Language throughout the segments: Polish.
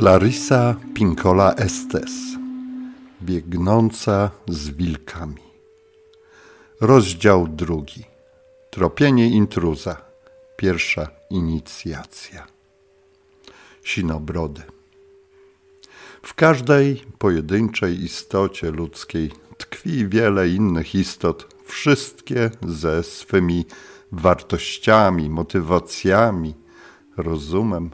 Clarissa Pinkola Estes Biegnąca z wilkami Rozdział drugi Tropienie intruza Pierwsza inicjacja Sinobrody W każdej pojedynczej istocie ludzkiej tkwi wiele innych istot, wszystkie ze swymi wartościami, motywacjami, rozumem,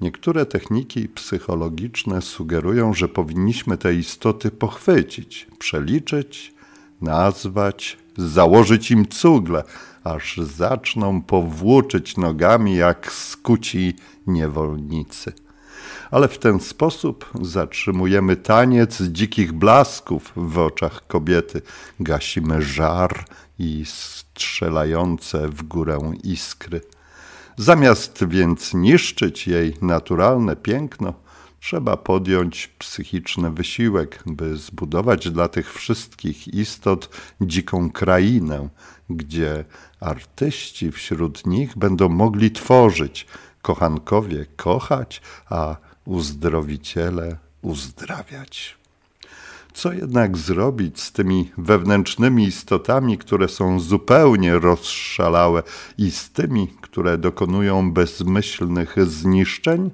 Niektóre techniki psychologiczne sugerują, że powinniśmy te istoty pochwycić, przeliczyć, nazwać, założyć im cugle, aż zaczną powłóczyć nogami jak skuci niewolnicy. Ale w ten sposób zatrzymujemy taniec dzikich blasków w oczach kobiety, gasimy żar i strzelające w górę iskry. Zamiast więc niszczyć jej naturalne piękno, trzeba podjąć psychiczny wysiłek, by zbudować dla tych wszystkich istot dziką krainę, gdzie artyści wśród nich będą mogli tworzyć, kochankowie kochać, a uzdrowiciele uzdrawiać. Co jednak zrobić z tymi wewnętrznymi istotami, które są zupełnie rozszalałe, i z tymi, które dokonują bezmyślnych zniszczeń?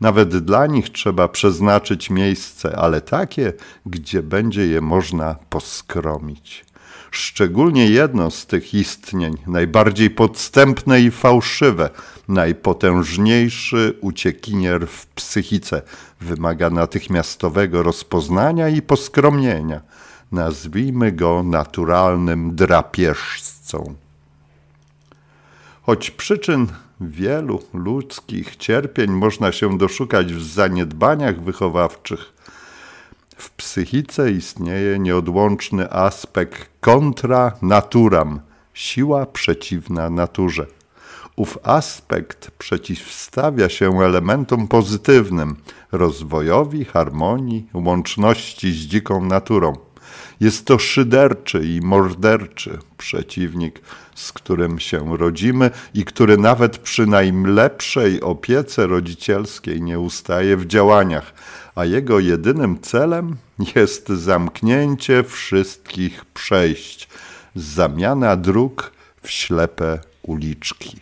Nawet dla nich trzeba przeznaczyć miejsce, ale takie, gdzie będzie je można poskromić. Szczególnie jedno z tych istnień, najbardziej podstępne i fałszywe, najpotężniejszy uciekinier w psychice, wymaga natychmiastowego rozpoznania i poskromienia. Nazwijmy go naturalnym drapieżcą. Choć przyczyn wielu ludzkich cierpień można się doszukać w zaniedbaniach wychowawczych, w psychice istnieje nieodłączny aspekt kontra naturam, siła przeciwna naturze. Ów aspekt przeciwstawia się elementom pozytywnym, rozwojowi, harmonii, łączności z dziką naturą. Jest to szyderczy i morderczy przeciwnik z którym się rodzimy i który nawet przy najlepszej opiece rodzicielskiej nie ustaje w działaniach, a jego jedynym celem jest zamknięcie wszystkich przejść, zamiana dróg w ślepe uliczki.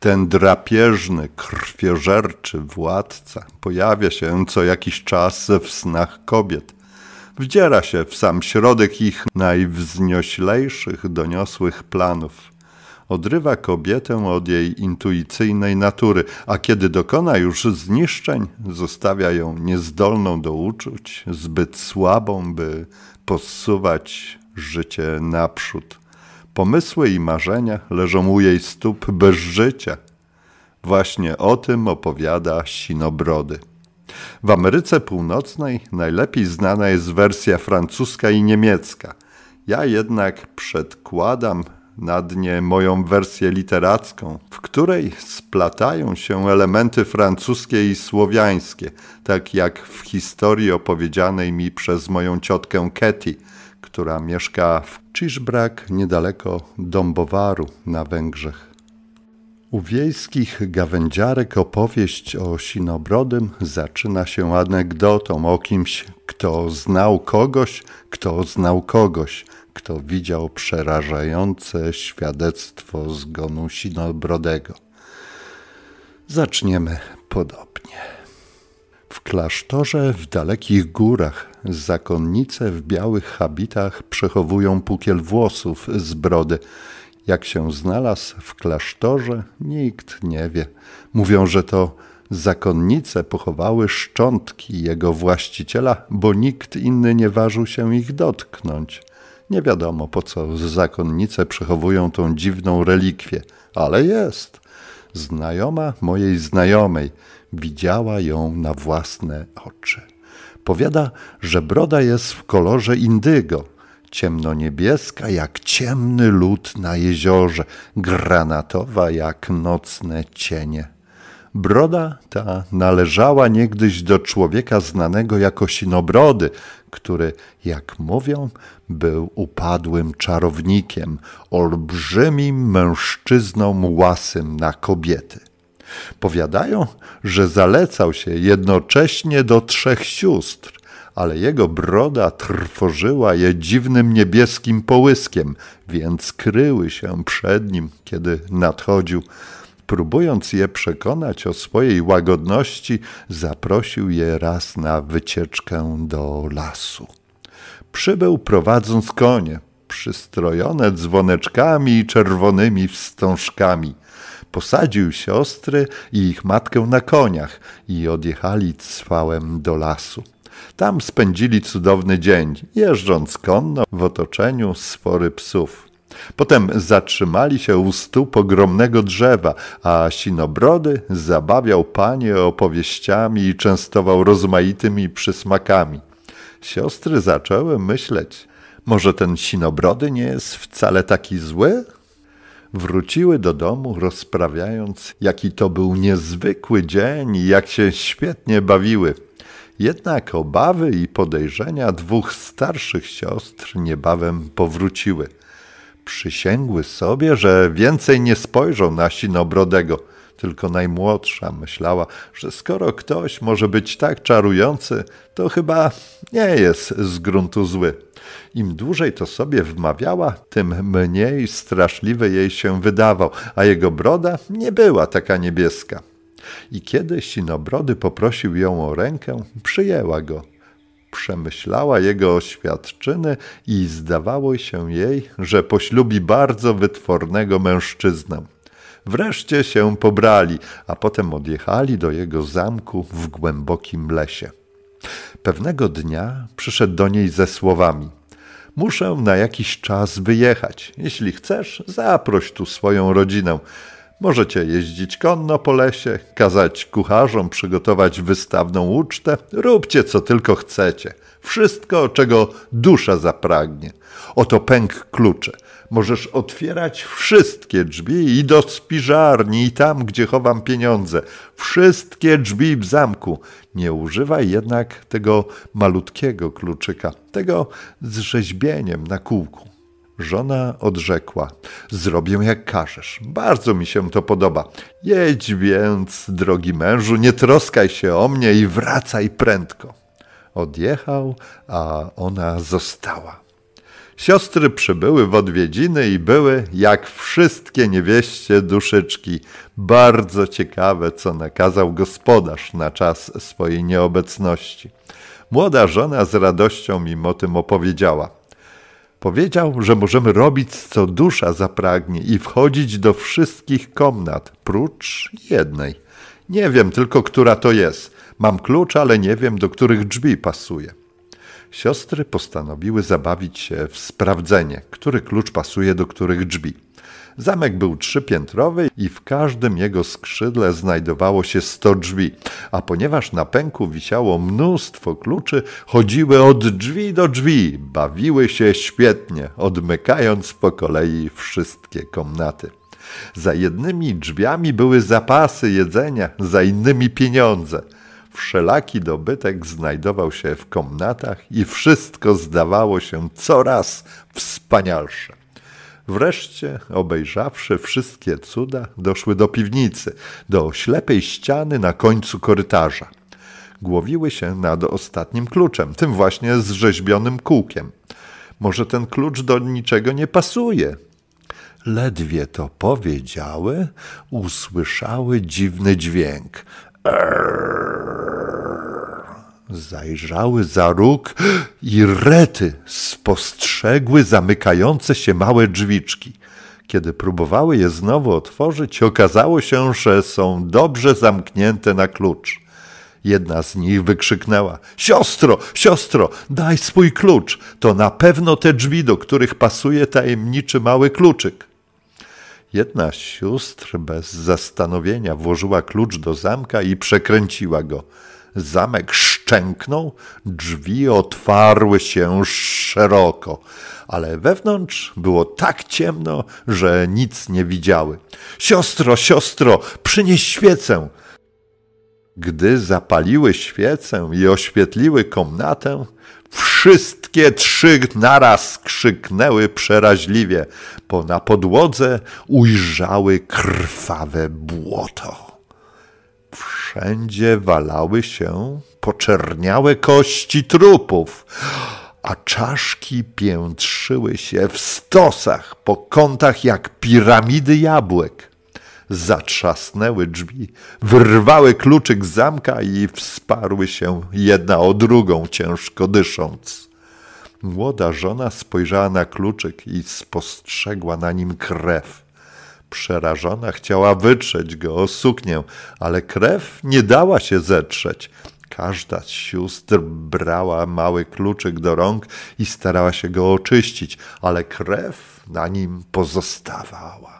Ten drapieżny, krwiożerczy władca pojawia się co jakiś czas w snach kobiet wdziera się w sam środek ich najwznioślejszych, doniosłych planów. Odrywa kobietę od jej intuicyjnej natury, a kiedy dokona już zniszczeń, zostawia ją niezdolną do uczuć, zbyt słabą, by posuwać życie naprzód. Pomysły i marzenia leżą u jej stóp bez życia. Właśnie o tym opowiada Sinobrody. W Ameryce Północnej najlepiej znana jest wersja francuska i niemiecka. Ja jednak przedkładam na dnie moją wersję literacką, w której splatają się elementy francuskie i słowiańskie, tak jak w historii opowiedzianej mi przez moją ciotkę Ketty, która mieszka w Ciszbrak niedaleko Dąbowaru na Węgrzech. U wiejskich gawędziarek opowieść o Sinobrodym zaczyna się anegdotą o kimś, kto znał kogoś, kto znał kogoś, kto widział przerażające świadectwo zgonu Sinobrodego. Zaczniemy podobnie. W klasztorze w dalekich górach zakonnice w białych habitach przechowują pukiel włosów z brody – jak się znalazł w klasztorze, nikt nie wie. Mówią, że to zakonnice pochowały szczątki jego właściciela, bo nikt inny nie ważył się ich dotknąć. Nie wiadomo, po co zakonnice przechowują tą dziwną relikwię, ale jest. Znajoma mojej znajomej widziała ją na własne oczy. Powiada, że broda jest w kolorze indygo, ciemnoniebieska jak ciemny lód na jeziorze, granatowa jak nocne cienie. Broda ta należała niegdyś do człowieka znanego jako Sinobrody, który, jak mówią, był upadłym czarownikiem, olbrzymim mężczyzną łasym na kobiety. Powiadają, że zalecał się jednocześnie do trzech sióstr, ale jego broda trwożyła je dziwnym niebieskim połyskiem, więc kryły się przed nim, kiedy nadchodził. Próbując je przekonać o swojej łagodności, zaprosił je raz na wycieczkę do lasu. Przybył prowadząc konie, przystrojone dzwoneczkami i czerwonymi wstążkami. Posadził siostry i ich matkę na koniach i odjechali cwałem do lasu. Tam spędzili cudowny dzień, jeżdżąc konno w otoczeniu spory psów. Potem zatrzymali się u stóp ogromnego drzewa, a Sinobrody zabawiał panie opowieściami i częstował rozmaitymi przysmakami. Siostry zaczęły myśleć, może ten Sinobrody nie jest wcale taki zły? wróciły do domu, rozprawiając, jaki to był niezwykły dzień i jak się świetnie bawiły. Jednak obawy i podejrzenia dwóch starszych siostr niebawem powróciły. Przysięgły sobie, że więcej nie spojrzą na Sinobrodego. Tylko najmłodsza myślała, że skoro ktoś może być tak czarujący, to chyba nie jest z gruntu zły. Im dłużej to sobie wmawiała, tym mniej straszliwy jej się wydawał, a jego broda nie była taka niebieska i kiedy Sinobrody poprosił ją o rękę, przyjęła go. Przemyślała jego oświadczyny i zdawało się jej, że poślubi bardzo wytwornego mężczyznę. Wreszcie się pobrali, a potem odjechali do jego zamku w głębokim lesie. Pewnego dnia przyszedł do niej ze słowami: Muszę na jakiś czas wyjechać. Jeśli chcesz, zaproś tu swoją rodzinę. Możecie jeździć konno po lesie, kazać kucharzom przygotować wystawną ucztę, róbcie co tylko chcecie. Wszystko, czego dusza zapragnie. Oto pęk klucze. Możesz otwierać wszystkie drzwi i do spiżarni, i tam, gdzie chowam pieniądze. Wszystkie drzwi w zamku. Nie używaj jednak tego malutkiego kluczyka, tego z rzeźbieniem na kółku. Żona odrzekła: Zrobię jak każesz. Bardzo mi się to podoba. Jedź więc, drogi mężu, nie troskaj się o mnie i wracaj prędko. Odjechał, a ona została. Siostry przybyły w odwiedziny i były, jak wszystkie niewieście duszyczki, bardzo ciekawe, co nakazał gospodarz na czas swojej nieobecności. Młoda żona z radością im o tym opowiedziała. Powiedział, że możemy robić, co dusza zapragnie i wchodzić do wszystkich komnat, prócz jednej. Nie wiem tylko, która to jest. Mam klucz, ale nie wiem, do których drzwi pasuje. Siostry postanowiły zabawić się w sprawdzenie, który klucz pasuje do których drzwi. Zamek był trzypiętrowy i w każdym jego skrzydle znajdowało się sto drzwi, a ponieważ na pęku wisiało mnóstwo kluczy, chodziły od drzwi do drzwi, bawiły się świetnie, odmykając po kolei wszystkie komnaty. Za jednymi drzwiami były zapasy jedzenia, za innymi pieniądze. Wszelaki dobytek znajdował się w komnatach i wszystko zdawało się coraz wspanialsze. Wreszcie, obejrzawszy wszystkie cuda, doszły do piwnicy, do ślepej ściany na końcu korytarza. Głowiły się nad ostatnim kluczem, tym właśnie z rzeźbionym kółkiem. Może ten klucz do niczego nie pasuje. Ledwie to powiedziały, usłyszały dziwny dźwięk zajrzały za róg i rety spostrzegły zamykające się małe drzwiczki. Kiedy próbowały je znowu otworzyć, okazało się, że są dobrze zamknięte na klucz. Jedna z nich wykrzyknęła: Siostro, siostro, daj swój klucz. To na pewno te drzwi, do których pasuje tajemniczy mały kluczyk. Jedna z sióstr bez zastanowienia włożyła klucz do zamka i przekręciła go. Zamek szczęknął, drzwi otwarły się szeroko, ale wewnątrz było tak ciemno, że nic nie widziały. Siostro, siostro, przynieś świecę! Gdy zapaliły świecę i oświetliły komnatę, Wszystkie trzy naraz krzyknęły przeraźliwie, bo na podłodze ujrzały krwawe błoto. Wszędzie walały się poczerniałe kości trupów, a czaszki piętrzyły się w stosach po kątach jak piramidy jabłek. Zatrzasnęły drzwi, wyrwały kluczyk z zamka i wsparły się jedna o drugą, ciężko dysząc. Młoda żona spojrzała na kluczyk i spostrzegła na nim krew Przerażona chciała wytrzeć go o suknię, ale krew nie dała się zetrzeć. Każda z sióstr brała mały kluczyk do rąk i starała się go oczyścić, ale krew na nim pozostawała.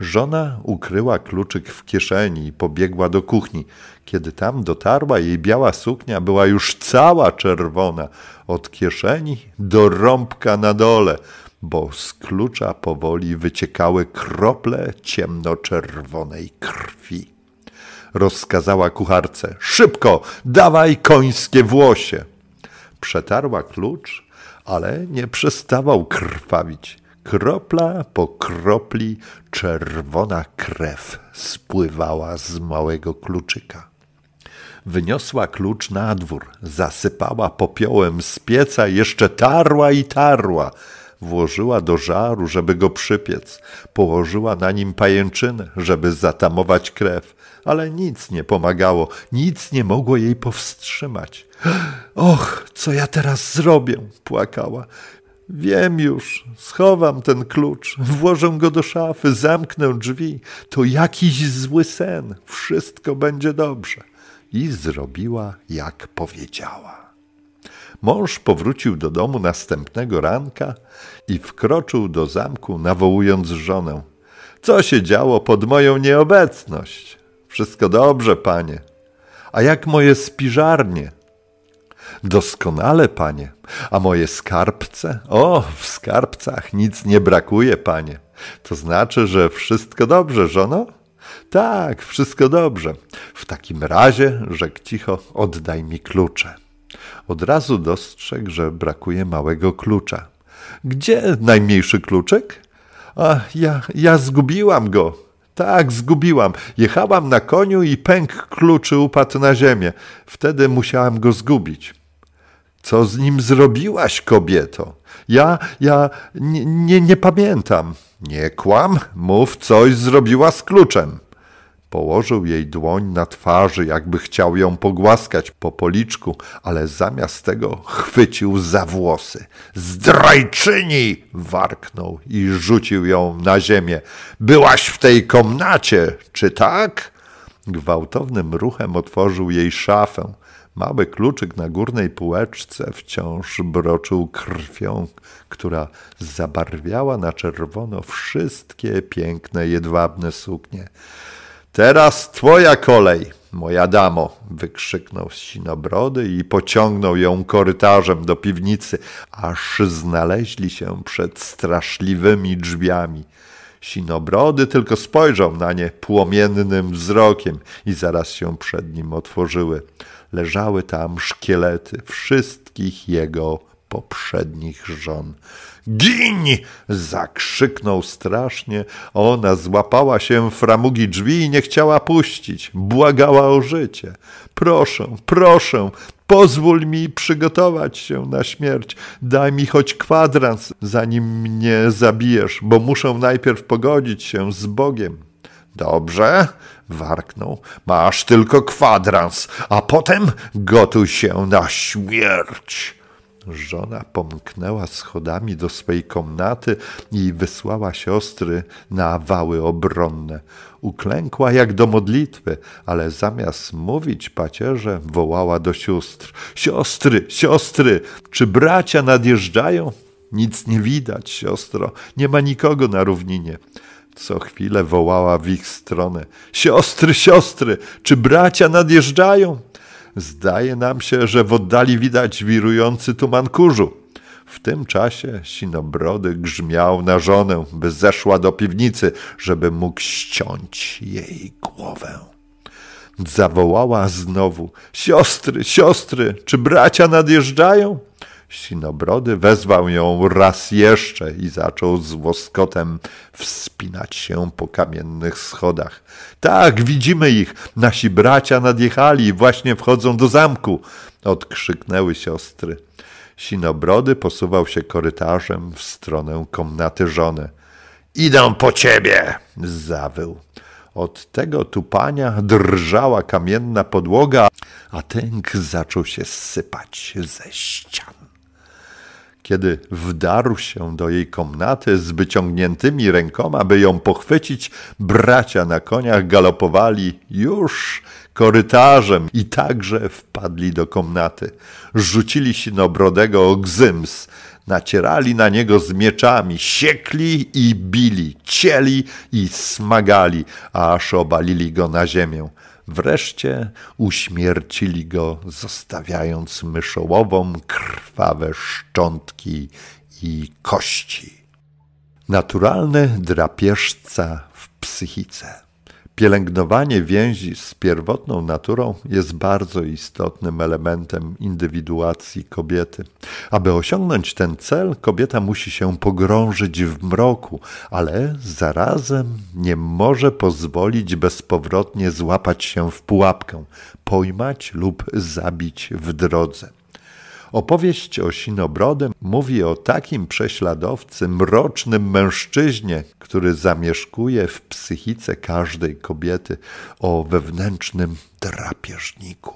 Żona ukryła kluczyk w kieszeni i pobiegła do kuchni. Kiedy tam dotarła, jej biała suknia była już cała czerwona, od kieszeni do rąbka na dole bo z klucza powoli wyciekały krople ciemnoczerwonej krwi. Rozkazała kucharce: Szybko, dawaj końskie włosie! Przetarła klucz, ale nie przestawał krwawić. Kropla po kropli czerwona krew spływała z małego kluczyka wyniosła klucz na dwór, zasypała popiołem z pieca, jeszcze tarła i tarła włożyła do żaru, żeby go przypiec, położyła na nim pajęczynę, żeby zatamować krew, ale nic nie pomagało, nic nie mogło jej powstrzymać. Och, co ja teraz zrobię? płakała. Wiem już, schowam ten klucz, włożę go do szafy, zamknę drzwi. To jakiś zły sen, wszystko będzie dobrze. I zrobiła, jak powiedziała. Mąż powrócił do domu następnego ranka i wkroczył do zamku, nawołując żonę. Co się działo pod moją nieobecność? Wszystko dobrze, panie. A jak moje spiżarnie? Doskonale, panie. A moje skarbce? O, w skarbcach nic nie brakuje, panie. To znaczy, że wszystko dobrze, żono? Tak, wszystko dobrze. W takim razie, rzekł cicho, oddaj mi klucze. Od razu dostrzegł, że brakuje małego klucza. Gdzie najmniejszy kluczek? A ja, ja zgubiłam go. Tak, zgubiłam. Jechałam na koniu i pęk kluczy upadł na ziemię. Wtedy musiałam go zgubić. Co z nim zrobiłaś, kobieto? Ja, ja nie, nie, nie pamiętam. Nie kłam, mów, coś zrobiła z kluczem. Położył jej dłoń na twarzy, jakby chciał ją pogłaskać po policzku, ale zamiast tego chwycił za włosy. Zdrajczyni! warknął i rzucił ją na ziemię. Byłaś w tej komnacie, czy tak? Gwałtownym ruchem otworzył jej szafę. Mały kluczyk na górnej półeczce wciąż broczył krwią, która zabarwiała na czerwono wszystkie piękne jedwabne suknie. Teraz twoja kolej, moja damo! wykrzyknął Sinobrody i pociągnął ją korytarzem do piwnicy, aż znaleźli się przed straszliwymi drzwiami. Sinobrody tylko spojrzał na nie płomiennym wzrokiem i zaraz się przed nim otworzyły. Leżały tam szkielety wszystkich jego poprzednich żon. Gin! zakrzyknął strasznie. Ona złapała się w framugi drzwi i nie chciała puścić. Błagała o życie. Proszę, proszę, Pozwól mi przygotować się na śmierć. Daj mi choć kwadrans, zanim mnie zabijesz, bo muszę najpierw pogodzić się z Bogiem. Dobrze, warknął. Masz tylko kwadrans, a potem gotuj się na śmierć. Żona pomknęła schodami do swej komnaty i wysłała siostry na wały obronne. Uklękła jak do modlitwy, ale zamiast mówić pacierze, wołała do sióstr: Siostry, siostry, czy bracia nadjeżdżają? Nic nie widać, siostro, nie ma nikogo na równinie. Co chwilę wołała w ich stronę: Siostry, siostry, czy bracia nadjeżdżają? Zdaje nam się, że w oddali widać wirujący tuman kurzu. W tym czasie sinobrody grzmiał na żonę, by zeszła do piwnicy, żeby mógł ściąć jej głowę. Zawołała znowu: Siostry, siostry, czy bracia nadjeżdżają? Sinobrody, wezwał ją raz jeszcze i zaczął z łoskotem wspinać się po kamiennych schodach. Tak, widzimy ich, nasi bracia nadjechali i właśnie wchodzą do zamku, odkrzyknęły siostry. Sinobrody posuwał się korytarzem w stronę komnaty żony. Idę po ciebie! zawył. Od tego tupania drżała kamienna podłoga, a tęk zaczął się sypać ze ścian. Kiedy wdarł się do jej komnaty z wyciągniętymi rękoma, by ją pochwycić, bracia na koniach galopowali już korytarzem i także wpadli do komnaty. Rzucili Brodego Gzyms, nacierali na niego z mieczami, siekli i bili, cieli i smagali, aż obalili go na ziemię. Wreszcie uśmiercili go, zostawiając myszołowom krwawe szczątki i kości. Naturalny drapieżca w psychice. Pielęgnowanie więzi z pierwotną naturą jest bardzo istotnym elementem indywiduacji kobiety. Aby osiągnąć ten cel, kobieta musi się pogrążyć w mroku, ale zarazem nie może pozwolić bezpowrotnie złapać się w pułapkę, pojmać lub zabić w drodze. Opowieść o Sinobrodem mówi o takim prześladowcy, mrocznym mężczyźnie, który zamieszkuje w psychice każdej kobiety, o wewnętrznym drapieżniku.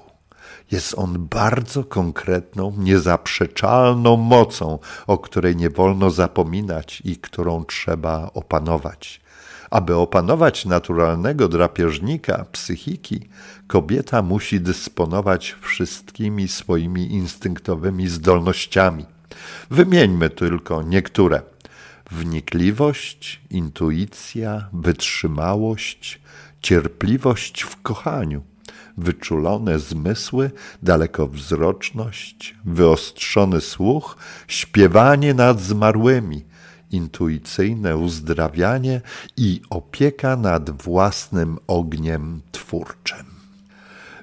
Jest on bardzo konkretną, niezaprzeczalną mocą, o której nie wolno zapominać i którą trzeba opanować. Aby opanować naturalnego drapieżnika psychiki, kobieta musi dysponować wszystkimi swoimi instynktowymi zdolnościami. Wymieńmy tylko niektóre: wnikliwość, intuicja, wytrzymałość, cierpliwość w kochaniu, wyczulone zmysły, dalekowzroczność, wyostrzony słuch, śpiewanie nad zmarłymi, intuicyjne uzdrawianie i opieka nad własnym ogniem twórczym.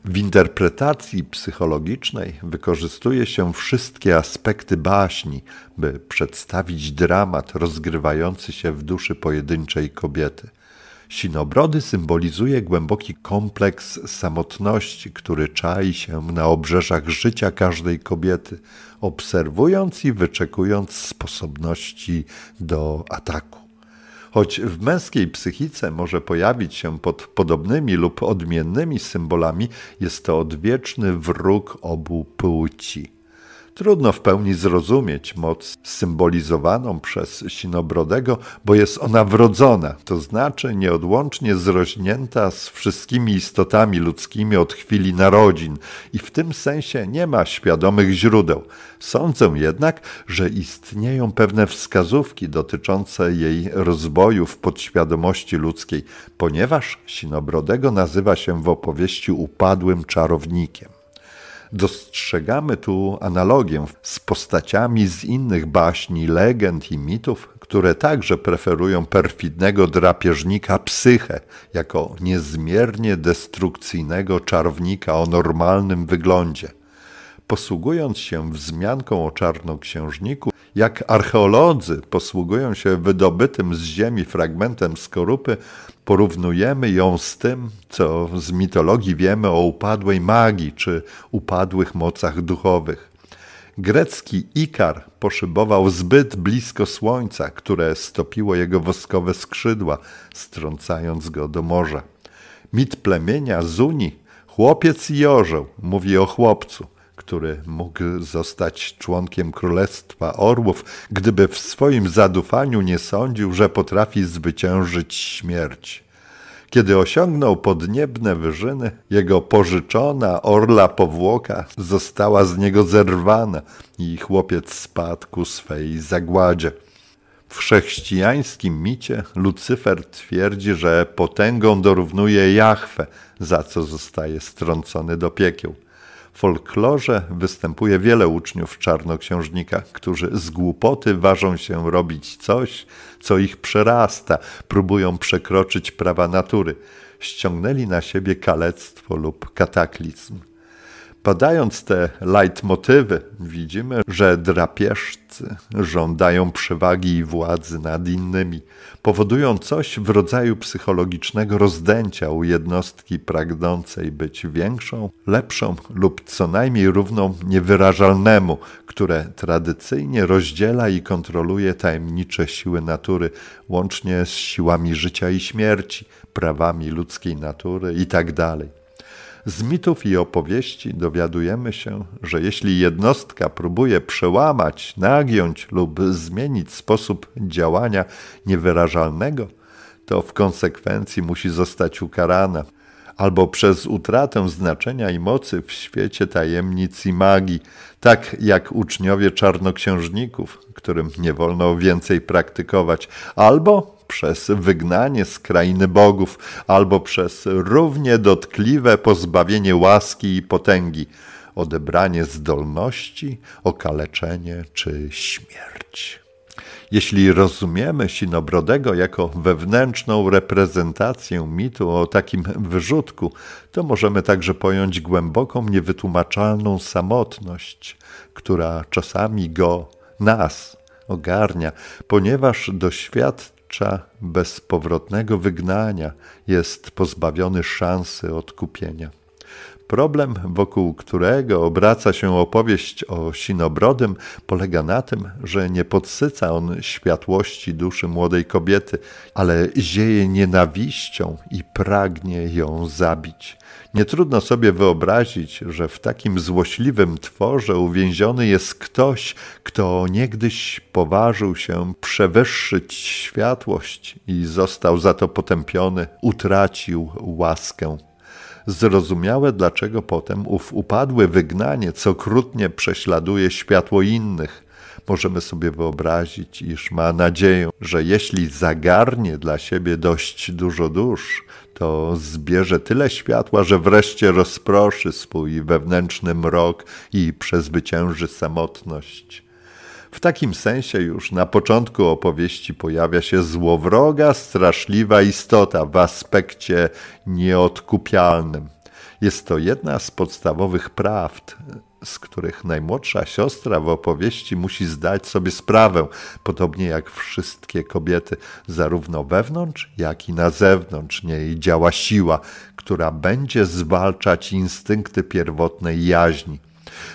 W interpretacji psychologicznej wykorzystuje się wszystkie aspekty baśni, by przedstawić dramat rozgrywający się w duszy pojedynczej kobiety. Sinobrody symbolizuje głęboki kompleks samotności, który czai się na obrzeżach życia każdej kobiety, obserwując i wyczekując sposobności do ataku. Choć w męskiej psychice może pojawić się pod podobnymi lub odmiennymi symbolami, jest to odwieczny wróg obu płci. Trudno w pełni zrozumieć moc symbolizowaną przez Sinobrodego, bo jest ona wrodzona, to znaczy nieodłącznie zrośnięta z wszystkimi istotami ludzkimi od chwili narodzin i w tym sensie nie ma świadomych źródeł. Sądzę jednak, że istnieją pewne wskazówki dotyczące jej rozwoju w podświadomości ludzkiej, ponieważ Sinobrodego nazywa się w opowieści upadłym czarownikiem. Dostrzegamy tu analogię z postaciami z innych baśni, legend i mitów, które także preferują perfidnego drapieżnika psychę jako niezmiernie destrukcyjnego czarownika o normalnym wyglądzie. Posługując się wzmianką o czarnoksiężniku, jak archeolodzy posługują się wydobytym z ziemi fragmentem skorupy, porównujemy ją z tym, co z mitologii wiemy o upadłej magii czy upadłych mocach duchowych. Grecki Ikar poszybował zbyt blisko słońca, które stopiło jego woskowe skrzydła, strącając go do morza. Mit plemienia Zuni, chłopiec i orzeł, mówi o chłopcu który mógł zostać członkiem Królestwa Orłów, gdyby w swoim zadufaniu nie sądził, że potrafi zwyciężyć śmierć. Kiedy osiągnął podniebne wyżyny, jego pożyczona orla powłoka została z niego zerwana i chłopiec spadł ku swej zagładzie. W chrześcijańskim micie Lucyfer twierdzi, że potęgą dorównuje Jahwe, za co zostaje strącony do piekieł folklorze występuje wiele uczniów czarnoksiężnika, którzy z głupoty ważą się robić coś, co ich przerasta, próbują przekroczyć prawa natury. Ściągnęli na siebie kalectwo lub kataklizm. Badając te leitmotywy, widzimy, że drapieżcy żądają przewagi i władzy nad innymi, powodują coś w rodzaju psychologicznego rozdęcia u jednostki pragnącej być większą, lepszą lub co najmniej równą niewyrażalnemu, które tradycyjnie rozdziela i kontroluje tajemnicze siły natury, łącznie z siłami życia i śmierci, prawami ludzkiej natury itd. Tak z mitów i opowieści dowiadujemy się, że jeśli jednostka próbuje przełamać, nagiąć lub zmienić sposób działania niewyrażalnego, to w konsekwencji musi zostać ukarana albo przez utratę znaczenia i mocy w świecie tajemnic i magii, tak jak uczniowie czarnoksiężników, którym nie wolno więcej praktykować, albo przez wygnanie z krainy bogów, albo przez równie dotkliwe pozbawienie łaski i potęgi, odebranie zdolności, okaleczenie czy śmierć. Jeśli rozumiemy Sinobrodego jako wewnętrzną reprezentację mitu o takim wyrzutku, to możemy także pojąć głęboką, niewytłumaczalną samotność, która czasami go, nas, ogarnia, ponieważ doświadcza doświadcza bezpowrotnego wygnania, jest pozbawiony szansy odkupienia. Problem, wokół którego obraca się opowieść o Sinobrodym, polega na tym, że nie podsyca on światłości duszy młodej kobiety, ale zieje nienawiścią i pragnie ją zabić. Nie trudno sobie wyobrazić, że w takim złośliwym tworze uwięziony jest ktoś, kto niegdyś poważył się przewyższyć światłość i został za to potępiony, utracił łaskę. Zrozumiałe, dlaczego potem ów upadły co okrutnie prześladuje światło innych możemy sobie wyobrazić, iż ma nadzieję, że jeśli zagarnie dla siebie dość dużo dusz, to zbierze tyle światła, że wreszcie rozproszy swój wewnętrzny mrok i przezwycięży samotność. W takim sensie już na początku opowieści pojawia się złowroga, straszliwa istota w aspekcie nieodkupialnym. Jest to jedna z podstawowych prawd z których najmłodsza siostra w opowieści musi zdać sobie sprawę, podobnie jak wszystkie kobiety, zarówno wewnątrz, jak i na zewnątrz niej działa siła, która będzie zwalczać instynkty pierwotnej jaźni.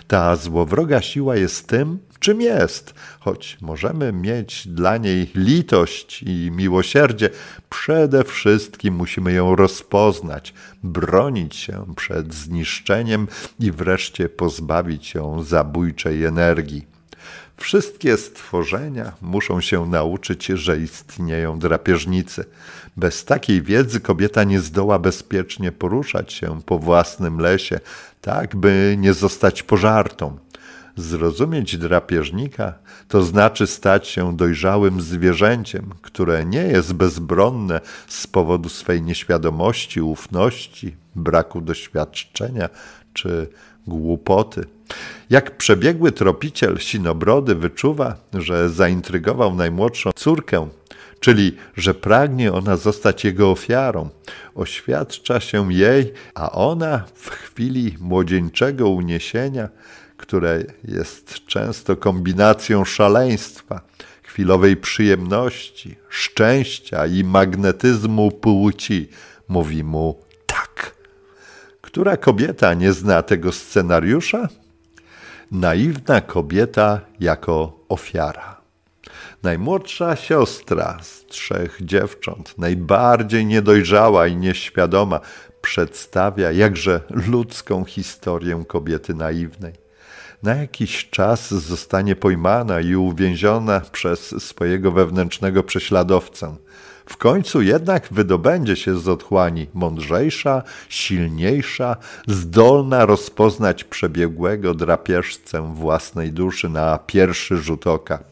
Ta złowroga siła jest tym, czym jest, choć możemy mieć dla niej litość i miłosierdzie, przede wszystkim musimy ją rozpoznać, bronić się przed zniszczeniem i wreszcie pozbawić ją zabójczej energii. Wszystkie stworzenia muszą się nauczyć, że istnieją drapieżnicy. Bez takiej wiedzy kobieta nie zdoła bezpiecznie poruszać się po własnym lesie, tak by nie zostać pożartą. Zrozumieć drapieżnika to znaczy stać się dojrzałym zwierzęciem, które nie jest bezbronne z powodu swej nieświadomości, ufności, braku doświadczenia czy głupoty. Jak przebiegły tropiciel sinobrody wyczuwa, że zaintrygował najmłodszą córkę, czyli że pragnie ona zostać jego ofiarą. Oświadcza się jej, a ona w chwili młodzieńczego uniesienia które jest często kombinacją szaleństwa, chwilowej przyjemności, szczęścia i magnetyzmu płci, mówi mu tak. Która kobieta nie zna tego scenariusza? Naiwna kobieta jako ofiara. Najmłodsza siostra z trzech dziewcząt, najbardziej niedojrzała i nieświadoma, przedstawia jakże ludzką historię kobiety naiwnej na jakiś czas zostanie pojmana i uwięziona przez swojego wewnętrznego prześladowcę. W końcu jednak wydobędzie się z otchłani mądrzejsza, silniejsza, zdolna rozpoznać przebiegłego drapieżcę własnej duszy na pierwszy rzut oka.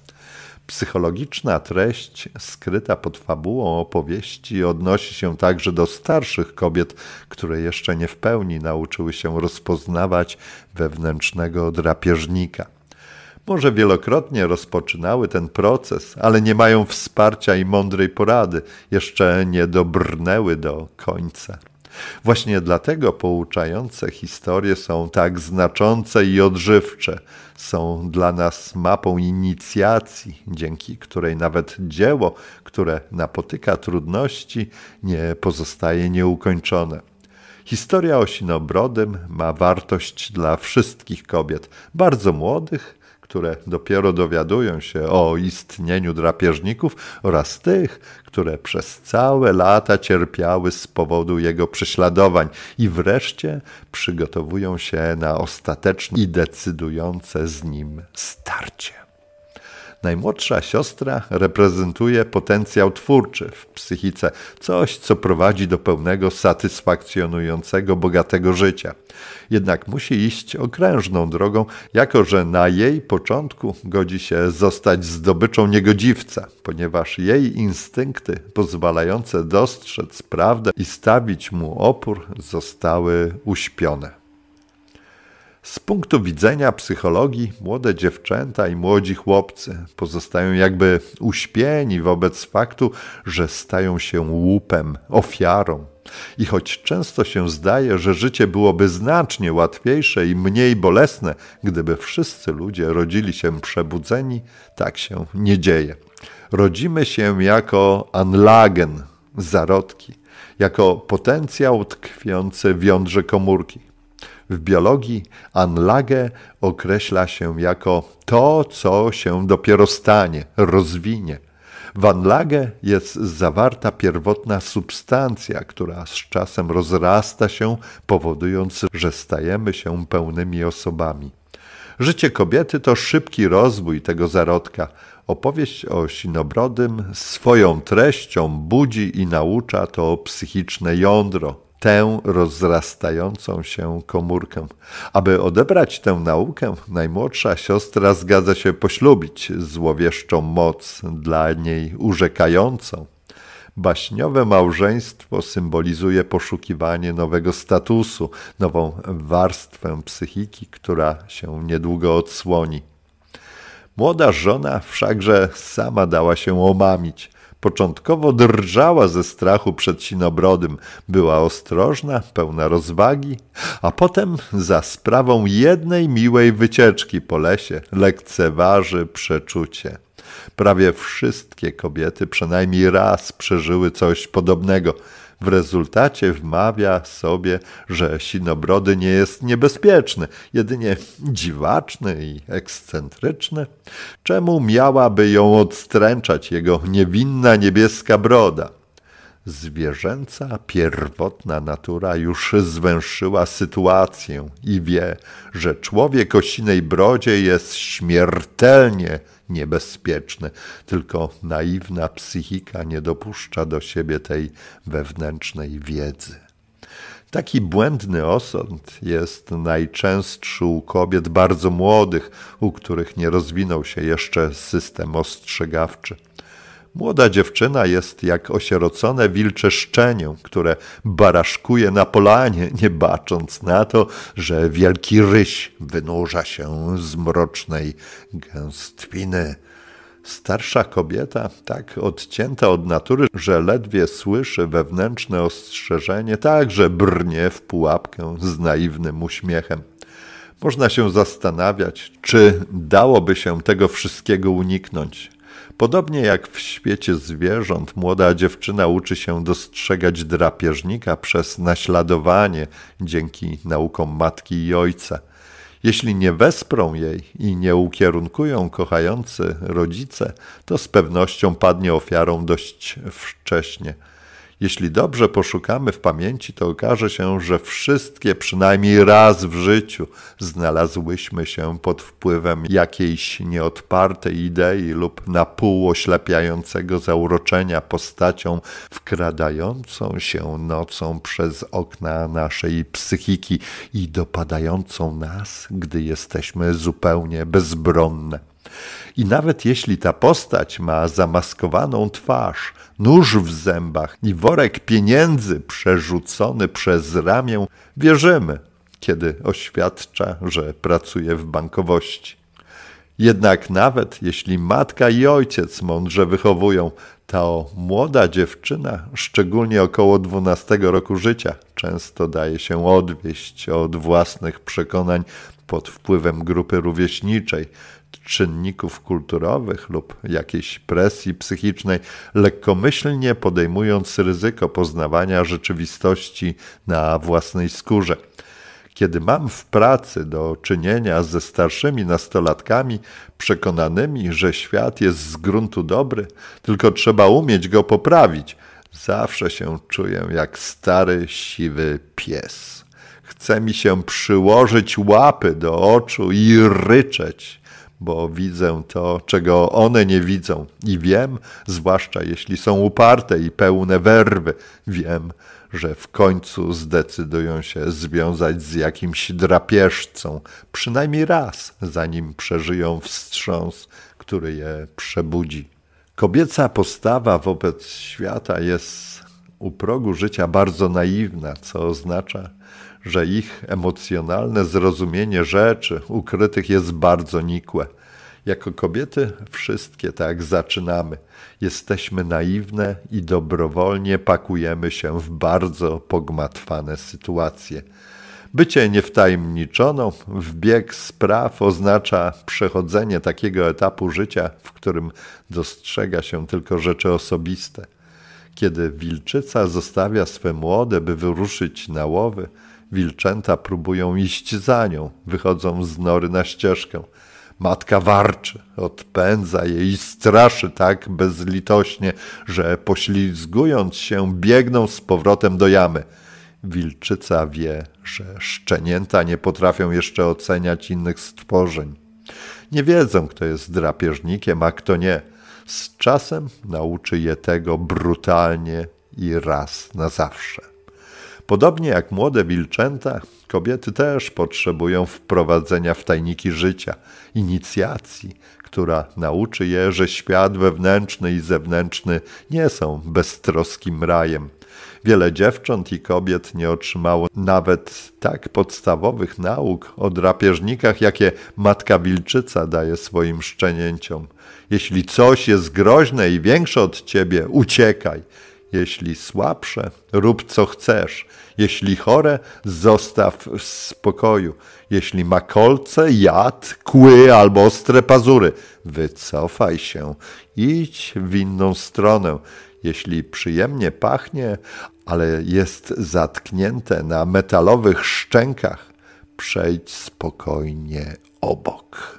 Psychologiczna treść skryta pod fabułą opowieści odnosi się także do starszych kobiet, które jeszcze nie w pełni nauczyły się rozpoznawać wewnętrznego drapieżnika. Może wielokrotnie rozpoczynały ten proces, ale nie mają wsparcia i mądrej porady, jeszcze nie dobrnęły do końca. Właśnie dlatego pouczające historie są tak znaczące i odżywcze. Są dla nas mapą inicjacji, dzięki której nawet dzieło, które napotyka trudności, nie pozostaje nieukończone. Historia o Sinobrodym ma wartość dla wszystkich kobiet, bardzo młodych które dopiero dowiadują się o istnieniu drapieżników oraz tych, które przez całe lata cierpiały z powodu jego prześladowań i wreszcie przygotowują się na ostateczne i decydujące z nim starcie. Najmłodsza siostra reprezentuje potencjał twórczy w psychice, coś, co prowadzi do pełnego, satysfakcjonującego, bogatego życia. Jednak musi iść okrężną drogą, jako że na jej początku godzi się zostać zdobyczą niegodziwca, ponieważ jej instynkty pozwalające dostrzec prawdę i stawić mu opór zostały uśpione. Z punktu widzenia psychologii, młode dziewczęta i młodzi chłopcy pozostają jakby uśpieni wobec faktu, że stają się łupem, ofiarą. I choć często się zdaje, że życie byłoby znacznie łatwiejsze i mniej bolesne, gdyby wszyscy ludzie rodzili się przebudzeni, tak się nie dzieje. Rodzimy się jako anlagen, zarodki, jako potencjał tkwiący w jądrze komórki w biologii anlagę określa się jako to, co się dopiero stanie, rozwinie. W anlagę jest zawarta pierwotna substancja, która z czasem rozrasta się, powodując, że stajemy się pełnymi osobami. Życie kobiety to szybki rozwój tego zarodka. Opowieść o Sinobrodym swoją treścią budzi i naucza to psychiczne jądro, tę rozrastającą się komórkę. Aby odebrać tę naukę, najmłodsza siostra zgadza się poślubić złowieszczą moc, dla niej urzekającą. Baśniowe małżeństwo symbolizuje poszukiwanie nowego statusu, nową warstwę psychiki, która się niedługo odsłoni. Młoda żona wszakże sama dała się omamić – Początkowo drżała ze strachu przed Sinobrodym, była ostrożna, pełna rozwagi, a potem za sprawą jednej miłej wycieczki po lesie lekceważy przeczucie. Prawie wszystkie kobiety przynajmniej raz przeżyły coś podobnego – w rezultacie wmawia sobie, że sinobrody nie jest niebezpieczny, jedynie dziwaczny i ekscentryczny. Czemu miałaby ją odstręczać jego niewinna niebieska broda? zwierzęca, pierwotna natura już zwęszyła sytuację i wie, że człowiek o sinej brodzie jest śmiertelnie niebezpieczny, tylko naiwna psychika nie dopuszcza do siebie tej wewnętrznej wiedzy. Taki błędny osąd jest najczęstszy u kobiet bardzo młodych, u których nie rozwinął się jeszcze system ostrzegawczy. Młoda dziewczyna jest jak osierocone wilcze szczenię, które baraszkuje na polanie, nie bacząc na to, że wielki ryś wynurza się z mrocznej gęstwiny. Starsza kobieta, tak odcięta od natury, że ledwie słyszy wewnętrzne ostrzeżenie, także brnie w pułapkę z naiwnym uśmiechem. Można się zastanawiać, czy dałoby się tego wszystkiego uniknąć, Podobnie jak w świecie zwierząt, młoda dziewczyna uczy się dostrzegać drapieżnika przez naśladowanie dzięki naukom matki i ojca. Jeśli nie wesprą jej i nie ukierunkują kochający rodzice, to z pewnością padnie ofiarą dość wcześnie. Jeśli dobrze poszukamy w pamięci, to okaże się, że wszystkie przynajmniej raz w życiu znalazłyśmy się pod wpływem jakiejś nieodpartej idei lub na pół oślepiającego zauroczenia postacią wkradającą się nocą przez okna naszej psychiki i dopadającą nas, gdy jesteśmy zupełnie bezbronne. I nawet jeśli ta postać ma zamaskowaną twarz, nóż w zębach i worek pieniędzy przerzucony przez ramię, wierzymy, kiedy oświadcza, że pracuje w bankowości. Jednak nawet jeśli matka i ojciec mądrze wychowują, ta młoda dziewczyna, szczególnie około 12 roku życia, często daje się odwieść od własnych przekonań pod wpływem grupy rówieśniczej, czynników kulturowych lub jakiejś presji psychicznej, lekkomyślnie podejmując ryzyko poznawania rzeczywistości na własnej skórze. Kiedy mam w pracy do czynienia ze starszymi nastolatkami, przekonanymi, że świat jest z gruntu dobry, tylko trzeba umieć go poprawić, zawsze się czuję jak stary, siwy pies. Chce mi się przyłożyć łapy do oczu i ryczeć bo widzę to, czego one nie widzą i wiem, zwłaszcza jeśli są uparte i pełne werwy, wiem, że w końcu zdecydują się związać z jakimś drapieżcą, przynajmniej raz, zanim przeżyją wstrząs, który je przebudzi. Kobieca postawa wobec świata jest u progu życia bardzo naiwna, co oznacza, że ich emocjonalne zrozumienie rzeczy ukrytych jest bardzo nikłe. Jako kobiety wszystkie tak zaczynamy. Jesteśmy naiwne i dobrowolnie pakujemy się w bardzo pogmatwane sytuacje. Bycie niewtajemniczoną w bieg spraw oznacza przechodzenie takiego etapu życia, w którym dostrzega się tylko rzeczy osobiste. Kiedy wilczyca zostawia swe młode, by wyruszyć na łowy, Wilczęta próbują iść za nią, wychodzą z nory na ścieżkę. Matka warczy, odpędza je i straszy tak bezlitośnie, że poślizgując się biegną z powrotem do jamy. Wilczyca wie, że szczenięta nie potrafią jeszcze oceniać innych stworzeń. Nie wiedzą, kto jest drapieżnikiem, a kto nie. Z czasem nauczy je tego brutalnie i raz na zawsze. Podobnie jak młode wilczęta, kobiety też potrzebują wprowadzenia w tajniki życia, inicjacji, która nauczy je, że świat wewnętrzny i zewnętrzny nie są beztroskim rajem. Wiele dziewcząt i kobiet nie otrzymało nawet tak podstawowych nauk o drapieżnikach, jakie matka wilczyca daje swoim szczenięciom. Jeśli coś jest groźne i większe od ciebie, uciekaj jeśli słabsze, rób co chcesz. Jeśli chore, zostaw w spokoju. Jeśli ma kolce, jad, kły albo ostre pazury, wycofaj się. Idź w inną stronę. Jeśli przyjemnie pachnie, ale jest zatknięte na metalowych szczękach, przejdź spokojnie obok.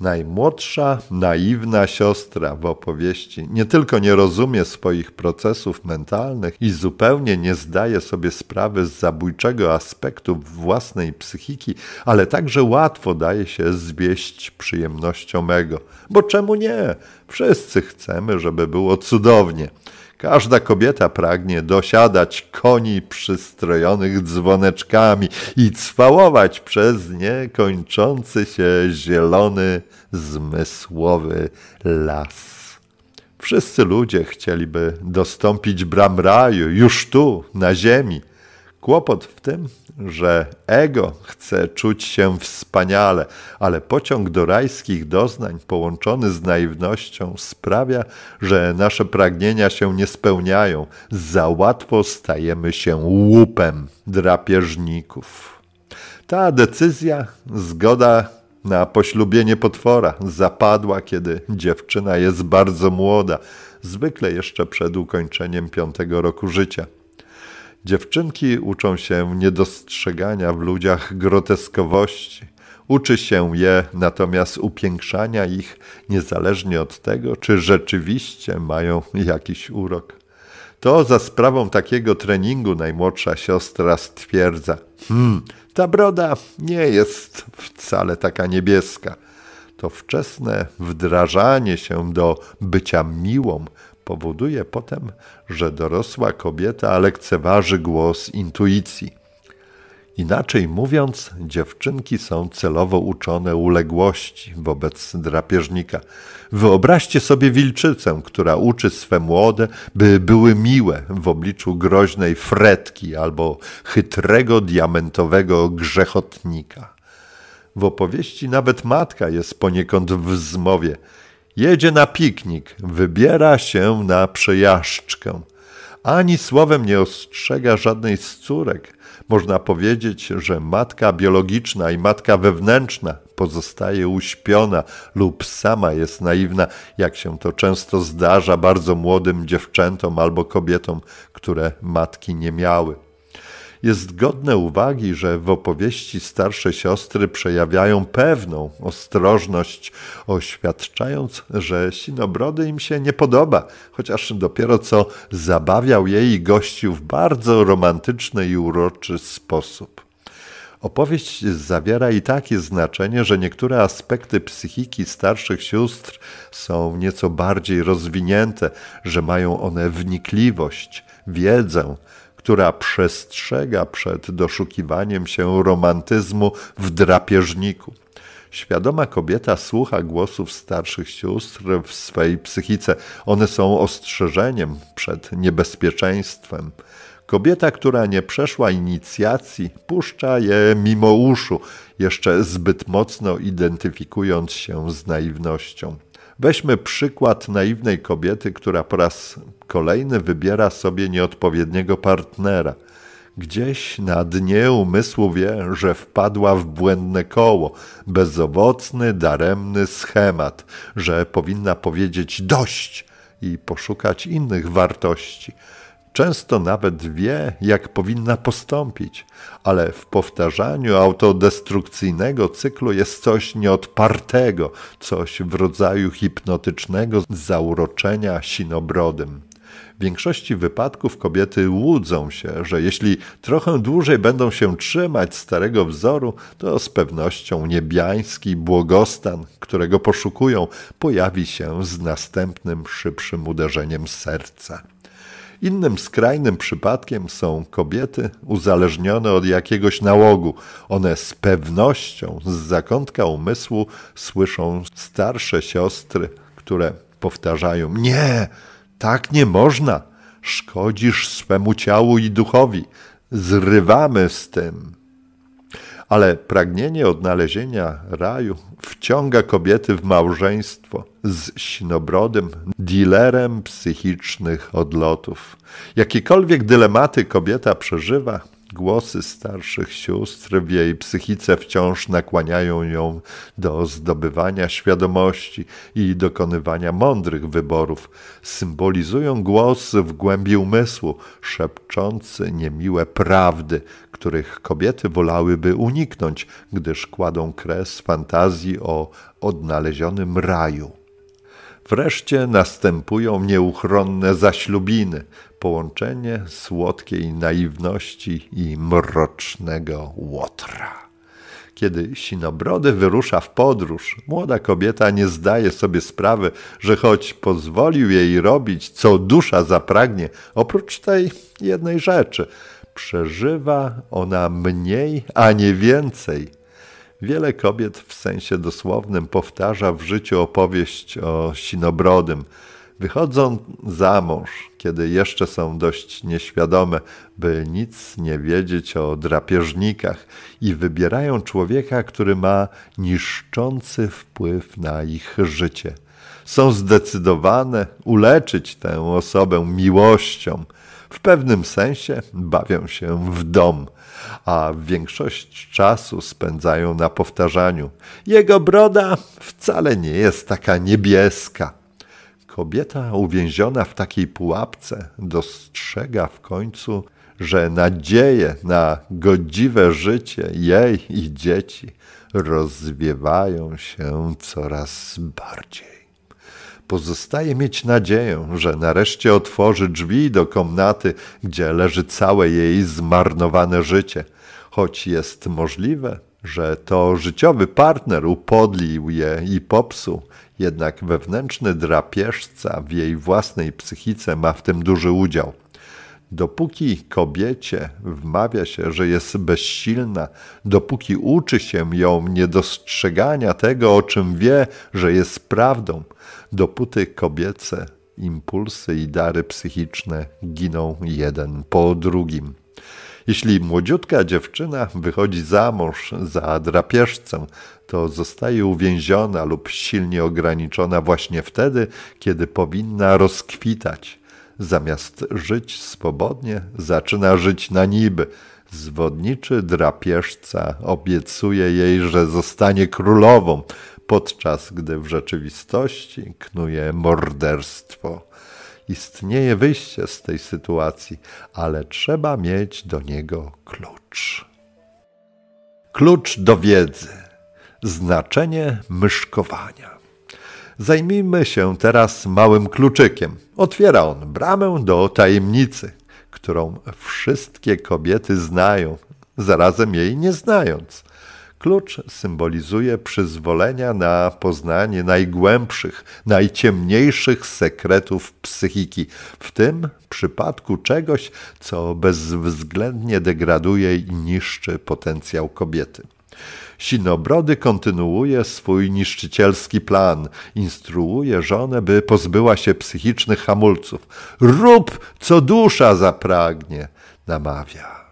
Najmłodsza, naiwna siostra w opowieści nie tylko nie rozumie swoich procesów mentalnych i zupełnie nie zdaje sobie sprawy z zabójczego aspektu własnej psychiki, ale także łatwo daje się zwieść przyjemnością mego. Bo czemu nie? Wszyscy chcemy, żeby było cudownie. Każda kobieta pragnie dosiadać koni przystrojonych dzwoneczkami i cwałować przez nie kończący się zielony, zmysłowy las. Wszyscy ludzie chcieliby dostąpić bram raju już tu, na ziemi. Kłopot w tym, że ego chce czuć się wspaniale, ale pociąg do rajskich doznań połączony z naiwnością sprawia, że nasze pragnienia się nie spełniają. Za łatwo stajemy się łupem drapieżników. Ta decyzja, zgoda na poślubienie potwora zapadła, kiedy dziewczyna jest bardzo młoda, zwykle jeszcze przed ukończeniem piątego roku życia. Dziewczynki uczą się niedostrzegania w ludziach groteskowości. Uczy się je natomiast upiększania ich niezależnie od tego, czy rzeczywiście mają jakiś urok. To za sprawą takiego treningu najmłodsza siostra stwierdza: Hmm, ta broda nie jest wcale taka niebieska. To wczesne wdrażanie się do bycia miłą powoduje potem, że dorosła kobieta lekceważy głos intuicji. Inaczej mówiąc, dziewczynki są celowo uczone uległości wobec drapieżnika. Wyobraźcie sobie wilczycę, która uczy swe młode, by były miłe w obliczu groźnej fretki albo chytrego diamentowego grzechotnika. W opowieści nawet matka jest poniekąd w zmowie – Jedzie na piknik, wybiera się na przejażdżkę. Ani słowem nie ostrzega żadnej z córek. Można powiedzieć, że matka biologiczna i matka wewnętrzna pozostaje uśpiona lub sama jest naiwna, jak się to często zdarza bardzo młodym dziewczętom albo kobietom, które matki nie miały. Jest godne uwagi, że w opowieści starsze siostry przejawiają pewną ostrożność, oświadczając, że sinobrody im się nie podoba, chociaż dopiero co zabawiał jej i gościł w bardzo romantyczny i uroczy sposób. Opowieść zawiera i takie znaczenie, że niektóre aspekty psychiki starszych sióstr są nieco bardziej rozwinięte, że mają one wnikliwość, wiedzę, która przestrzega przed doszukiwaniem się romantyzmu w drapieżniku. Świadoma kobieta słucha głosów starszych sióstr w swej psychice. One są ostrzeżeniem przed niebezpieczeństwem. Kobieta, która nie przeszła inicjacji, puszcza je mimo uszu, jeszcze zbyt mocno identyfikując się z naiwnością. Weźmy przykład naiwnej kobiety, która po raz kolejny wybiera sobie nieodpowiedniego partnera. Gdzieś na dnie umysłu wie, że wpadła w błędne koło, bezowocny, daremny schemat, że powinna powiedzieć dość i poszukać innych wartości często nawet wie, jak powinna postąpić, ale w powtarzaniu autodestrukcyjnego cyklu jest coś nieodpartego, coś w rodzaju hipnotycznego zauroczenia sinobrodym. W większości wypadków kobiety łudzą się, że jeśli trochę dłużej będą się trzymać starego wzoru, to z pewnością niebiański błogostan, którego poszukują, pojawi się z następnym szybszym uderzeniem serca. Innym skrajnym przypadkiem są kobiety uzależnione od jakiegoś nałogu. One z pewnością z zakątka umysłu słyszą starsze siostry, które powtarzają: Nie, tak nie można, szkodzisz swemu ciału i duchowi. Zrywamy z tym ale pragnienie odnalezienia raju wciąga kobiety w małżeństwo z sinobrodym dilerem psychicznych odlotów. Jakiekolwiek dylematy kobieta przeżywa, Głosy starszych sióstr w jej psychice wciąż nakłaniają ją do zdobywania świadomości i dokonywania mądrych wyborów. Symbolizują głosy w głębi umysłu, szepczący niemiłe prawdy, których kobiety wolałyby uniknąć, gdyż kładą kres fantazji o odnalezionym raju. Wreszcie następują nieuchronne zaślubiny, połączenie słodkiej naiwności i mrocznego łotra kiedy Sinobrody wyrusza w podróż, młoda kobieta nie zdaje sobie sprawy, że choć pozwolił jej robić, co dusza zapragnie, oprócz tej jednej rzeczy, przeżywa ona mniej, a nie więcej Wiele kobiet w sensie dosłownym powtarza w życiu opowieść o sinobrodym. Wychodzą za mąż, kiedy jeszcze są dość nieświadome, by nic nie wiedzieć o drapieżnikach, i wybierają człowieka, który ma niszczący wpływ na ich życie. Są zdecydowane uleczyć tę osobę miłością. W pewnym sensie bawią się w dom a większość czasu spędzają na powtarzaniu: Jego broda wcale nie jest taka niebieska. Kobieta uwięziona w takiej pułapce dostrzega w końcu, że nadzieje na godziwe życie jej i dzieci rozwiewają się coraz bardziej. Pozostaje mieć nadzieję, że nareszcie otworzy drzwi do komnaty, gdzie leży całe jej zmarnowane życie, choć jest możliwe, że to życiowy partner upodlił je i popsuł, jednak wewnętrzny drapieżca w jej własnej psychice ma w tym duży udział. Dopóki kobiecie wmawia się, że jest bezsilna, dopóki uczy się ją niedostrzegania tego, o czym wie, że jest prawdą, dopóty kobiece impulsy i dary psychiczne giną jeden po drugim. Jeśli młodziutka dziewczyna wychodzi za mąż, za drapieżcę, to zostaje uwięziona lub silnie ograniczona właśnie wtedy, kiedy powinna rozkwitać. Zamiast żyć swobodnie, zaczyna żyć na niby. Zwodniczy drapieżca obiecuje jej, że zostanie królową, podczas gdy w rzeczywistości knuje morderstwo. Istnieje wyjście z tej sytuacji, ale trzeba mieć do niego klucz. Klucz do wiedzy. Znaczenie myszkowania. Zajmijmy się teraz małym kluczykiem. Otwiera on bramę do tajemnicy, którą wszystkie kobiety znają, zarazem jej nie znając. Klucz symbolizuje przyzwolenia na poznanie najgłębszych, najciemniejszych sekretów psychiki, w tym przypadku czegoś, co bezwzględnie degraduje i niszczy potencjał kobiety. Sinobrody kontynuuje swój niszczycielski plan. Instruuje żonę, by pozbyła się psychicznych hamulców. Rób, co dusza zapragnie, namawia.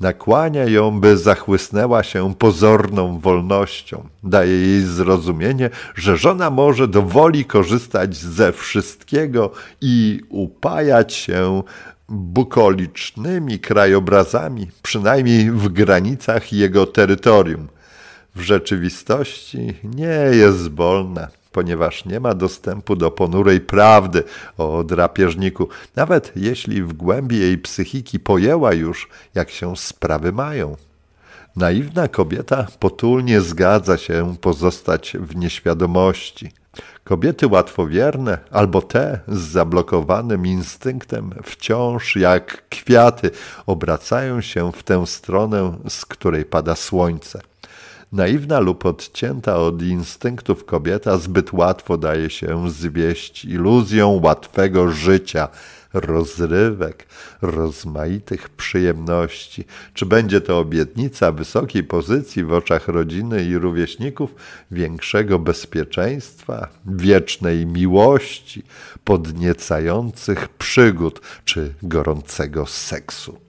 Nakłania ją, by zachłysnęła się pozorną wolnością. Daje jej zrozumienie, że żona może do woli korzystać ze wszystkiego i upajać się bukolicznymi krajobrazami, przynajmniej w granicach jego terytorium. W rzeczywistości nie jest wolna ponieważ nie ma dostępu do ponurej prawdy o drapieżniku, nawet jeśli w głębi jej psychiki pojęła już, jak się sprawy mają. Naiwna kobieta potulnie zgadza się pozostać w nieświadomości. Kobiety łatwowierne, albo te z zablokowanym instynktem, wciąż jak kwiaty obracają się w tę stronę, z której pada słońce. Naiwna lub odcięta od instynktów kobieta zbyt łatwo daje się zwieść iluzją łatwego życia, rozrywek, rozmaitych przyjemności. Czy będzie to obietnica wysokiej pozycji w oczach rodziny i rówieśników, większego bezpieczeństwa, wiecznej miłości, podniecających przygód czy gorącego seksu?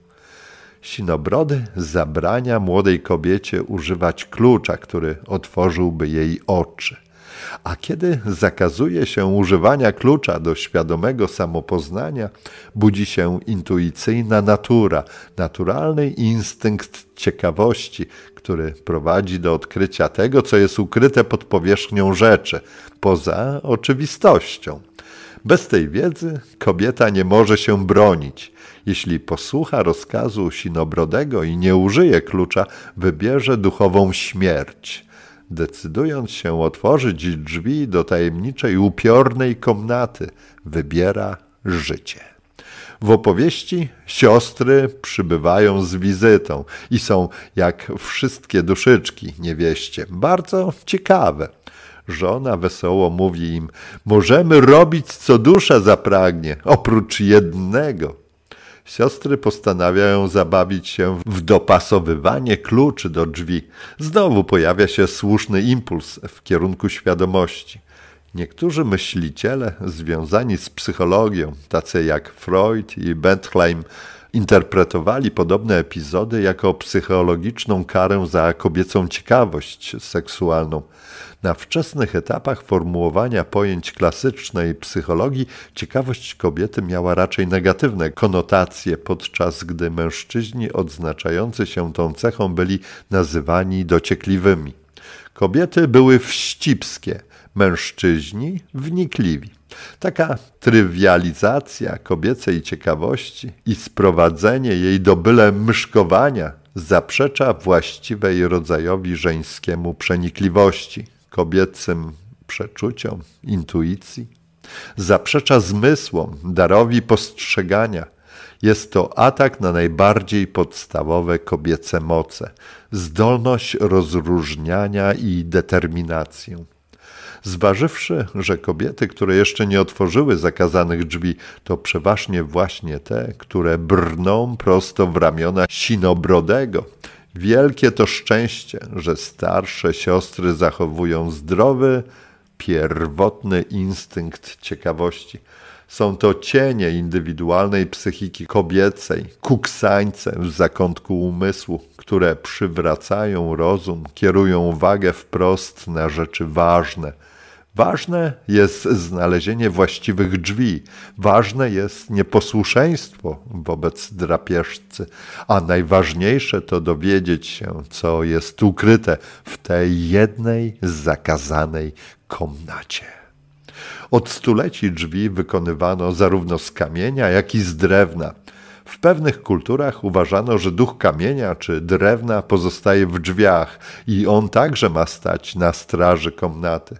Sinobrody zabrania młodej kobiecie używać klucza, który otworzyłby jej oczy. A kiedy zakazuje się używania klucza do świadomego samopoznania, budzi się intuicyjna natura, naturalny instynkt ciekawości, który prowadzi do odkrycia tego, co jest ukryte pod powierzchnią rzeczy, poza oczywistością. Bez tej wiedzy kobieta nie może się bronić. Jeśli posłucha rozkazu Sinobrodego i nie użyje klucza, wybierze duchową śmierć. Decydując się otworzyć drzwi do tajemniczej, upiornej komnaty, wybiera życie. W opowieści siostry przybywają z wizytą i są jak wszystkie duszyczki niewieście. Bardzo ciekawe. Żona wesoło mówi im: Możemy robić, co dusza zapragnie, oprócz jednego. Siostry postanawiają zabawić się w dopasowywanie kluczy do drzwi. Znowu pojawia się słuszny impuls w kierunku świadomości. Niektórzy myśliciele związani z psychologią, tacy jak Freud i Bentheim, interpretowali podobne epizody jako psychologiczną karę za kobiecą ciekawość seksualną. Na wczesnych etapach formułowania pojęć klasycznej psychologii ciekawość kobiety miała raczej negatywne konotacje, podczas gdy mężczyźni odznaczający się tą cechą byli nazywani dociekliwymi. Kobiety były wścibskie, mężczyźni wnikliwi. Taka trywializacja kobiecej ciekawości i sprowadzenie jej do byle myszkowania zaprzecza właściwej rodzajowi żeńskiemu przenikliwości kobiecym przeczuciom, intuicji, zaprzecza zmysłom, darowi postrzegania. Jest to atak na najbardziej podstawowe kobiece moce, zdolność rozróżniania i determinację. Zważywszy, że kobiety, które jeszcze nie otworzyły zakazanych drzwi, to przeważnie właśnie te, które brną prosto w ramiona sinobrodego, Wielkie to szczęście, że starsze siostry zachowują zdrowy, pierwotny instynkt ciekawości. Są to cienie indywidualnej psychiki kobiecej, kuksańce w zakątku umysłu, które przywracają rozum, kierują uwagę wprost na rzeczy ważne – Ważne jest znalezienie właściwych drzwi, ważne jest nieposłuszeństwo wobec drapieżcy, a najważniejsze to dowiedzieć się, co jest ukryte w tej jednej zakazanej komnacie. Od stuleci drzwi wykonywano zarówno z kamienia, jak i z drewna. W pewnych kulturach uważano, że duch kamienia czy drewna pozostaje w drzwiach i on także ma stać na straży komnaty.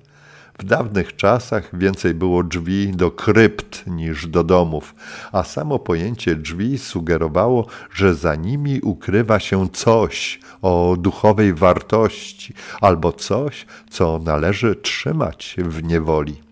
W dawnych czasach więcej było drzwi do krypt niż do domów, a samo pojęcie drzwi sugerowało, że za nimi ukrywa się coś o duchowej wartości albo coś, co należy trzymać w niewoli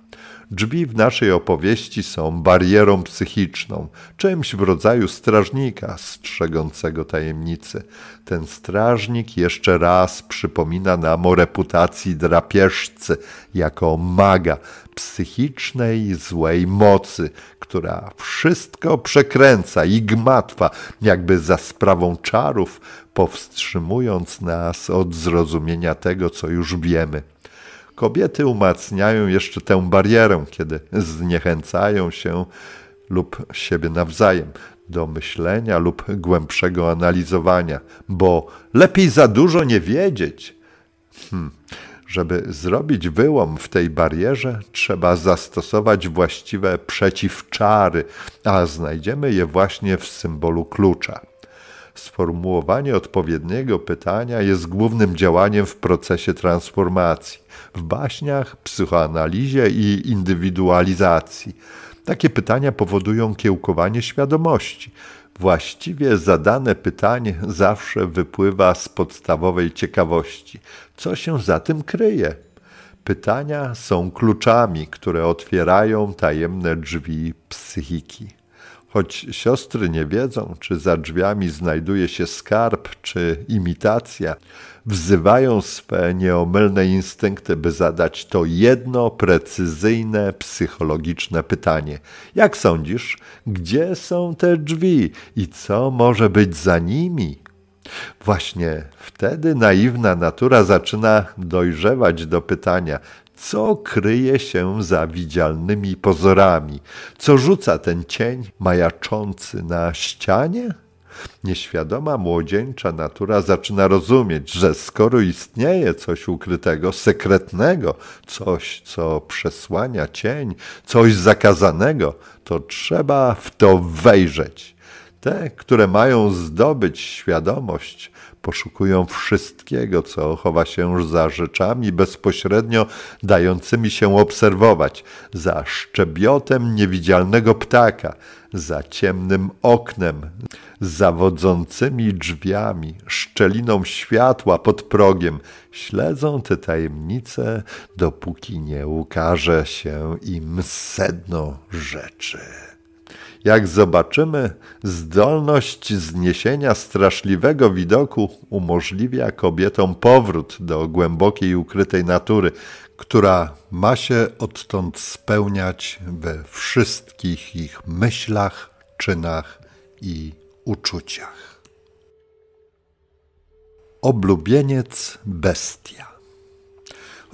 drzwi w naszej opowieści są barierą psychiczną, czymś w rodzaju strażnika strzegącego tajemnicy. Ten strażnik jeszcze raz przypomina nam o reputacji drapieżcy jako maga psychicznej złej mocy, która wszystko przekręca i gmatwa, jakby za sprawą czarów, powstrzymując nas od zrozumienia tego, co już wiemy. Kobiety umacniają jeszcze tę barierę, kiedy zniechęcają się lub siebie nawzajem do myślenia lub głębszego analizowania, bo lepiej za dużo nie wiedzieć. Hmm. Żeby zrobić wyłom w tej barierze, trzeba zastosować właściwe przeciwczary, a znajdziemy je właśnie w symbolu klucza. Sformułowanie odpowiedniego pytania jest głównym działaniem w procesie transformacji w baśniach, psychoanalizie i indywidualizacji. Takie pytania powodują kiełkowanie świadomości. Właściwie zadane pytanie zawsze wypływa z podstawowej ciekawości. Co się za tym kryje? Pytania są kluczami, które otwierają tajemne drzwi psychiki. Choć siostry nie wiedzą, czy za drzwiami znajduje się skarb, czy imitacja, wzywają swe nieomylne instynkty, by zadać to jedno precyzyjne, psychologiczne pytanie. Jak sądzisz, gdzie są te drzwi i co może być za nimi? Właśnie wtedy naiwna natura zaczyna dojrzewać do pytania, co kryje się za widzialnymi pozorami, co rzuca ten cień majaczący na ścianie? Nieświadoma młodzieńcza natura zaczyna rozumieć, że skoro istnieje coś ukrytego, sekretnego, coś, co przesłania cień, coś zakazanego, to trzeba w to wejrzeć. Te, które mają zdobyć świadomość, poszukują wszystkiego, co chowa się za rzeczami bezpośrednio dającymi się obserwować, za szczebiotem niewidzialnego ptaka, za ciemnym oknem, zawodzącymi drzwiami, szczeliną światła pod progiem, śledzą te tajemnice, dopóki nie ukaże się im sedno rzeczy jak zobaczymy, zdolność zniesienia straszliwego widoku umożliwia kobietom powrót do głębokiej ukrytej natury, która ma się odtąd spełniać we wszystkich ich myślach, czynach i uczuciach. Oblubieniec bestia.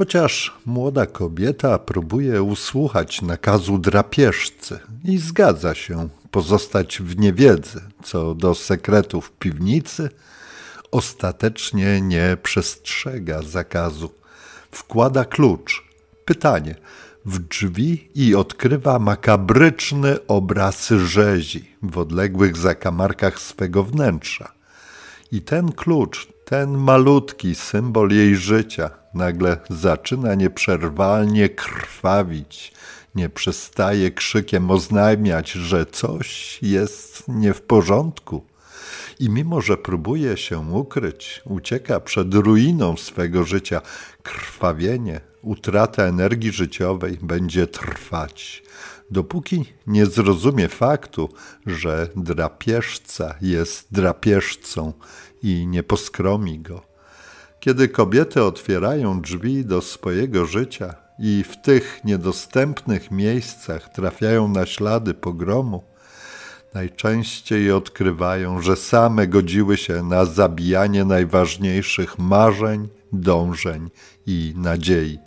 Chociaż młoda kobieta próbuje usłuchać nakazu drapieżcy i zgadza się pozostać w niewiedzy co do sekretów piwnicy, ostatecznie nie przestrzega zakazu. Wkłada klucz, pytanie, w drzwi i odkrywa makabryczny obraz rzezi w odległych zakamarkach swego wnętrza. I ten klucz, ten malutki symbol jej życia – nagle zaczyna nieprzerwalnie krwawić, nie przestaje krzykiem oznajmiać, że coś jest nie w porządku. I mimo, że próbuje się ukryć, ucieka przed ruiną swego życia, krwawienie, utrata energii życiowej będzie trwać dopóki nie zrozumie faktu, że drapieżca jest drapieżcą i nie poskromi go. Kiedy kobiety otwierają drzwi do swojego życia i w tych niedostępnych miejscach trafiają na ślady pogromu, najczęściej odkrywają, że same godziły się na zabijanie najważniejszych marzeń, dążeń i nadziei.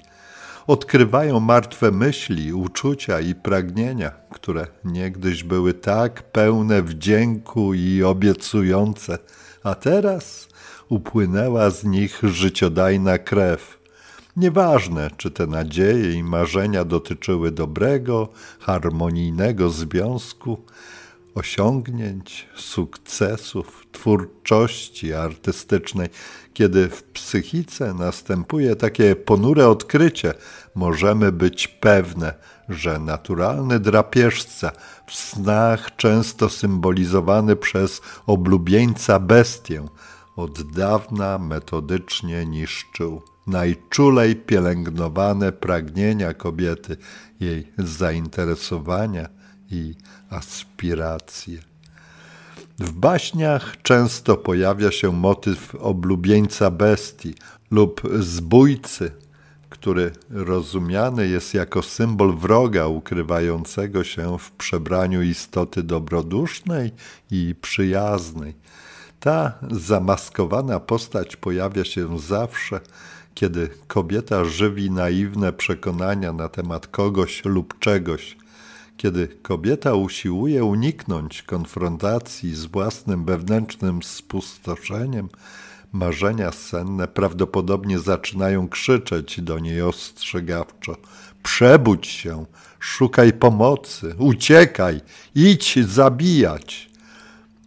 Odkrywają martwe myśli, uczucia i pragnienia, które niegdyś były tak pełne wdzięku i obiecujące, a teraz upłynęła z nich życiodajna krew. Nieważne, czy te nadzieje i marzenia dotyczyły dobrego, harmonijnego związku, osiągnięć, sukcesów, twórczości artystycznej. Kiedy w psychice następuje takie ponure odkrycie, możemy być pewne, że naturalny drapieżca, w snach często symbolizowany przez oblubieńca bestię, od dawna metodycznie niszczył najczulej pielęgnowane pragnienia kobiety, jej zainteresowania i aspiracje. W baśniach często pojawia się motyw oblubieńca bestii lub zbójcy, który rozumiany jest jako symbol wroga ukrywającego się w przebraniu istoty dobrodusznej i przyjaznej, ta zamaskowana postać pojawia się zawsze, kiedy kobieta żywi naiwne przekonania na temat kogoś lub czegoś, kiedy kobieta usiłuje uniknąć konfrontacji z własnym wewnętrznym spustoszeniem, marzenia senne prawdopodobnie zaczynają krzyczeć do niej ostrzegawczo: Przebudź się, szukaj pomocy, uciekaj, idź zabijać.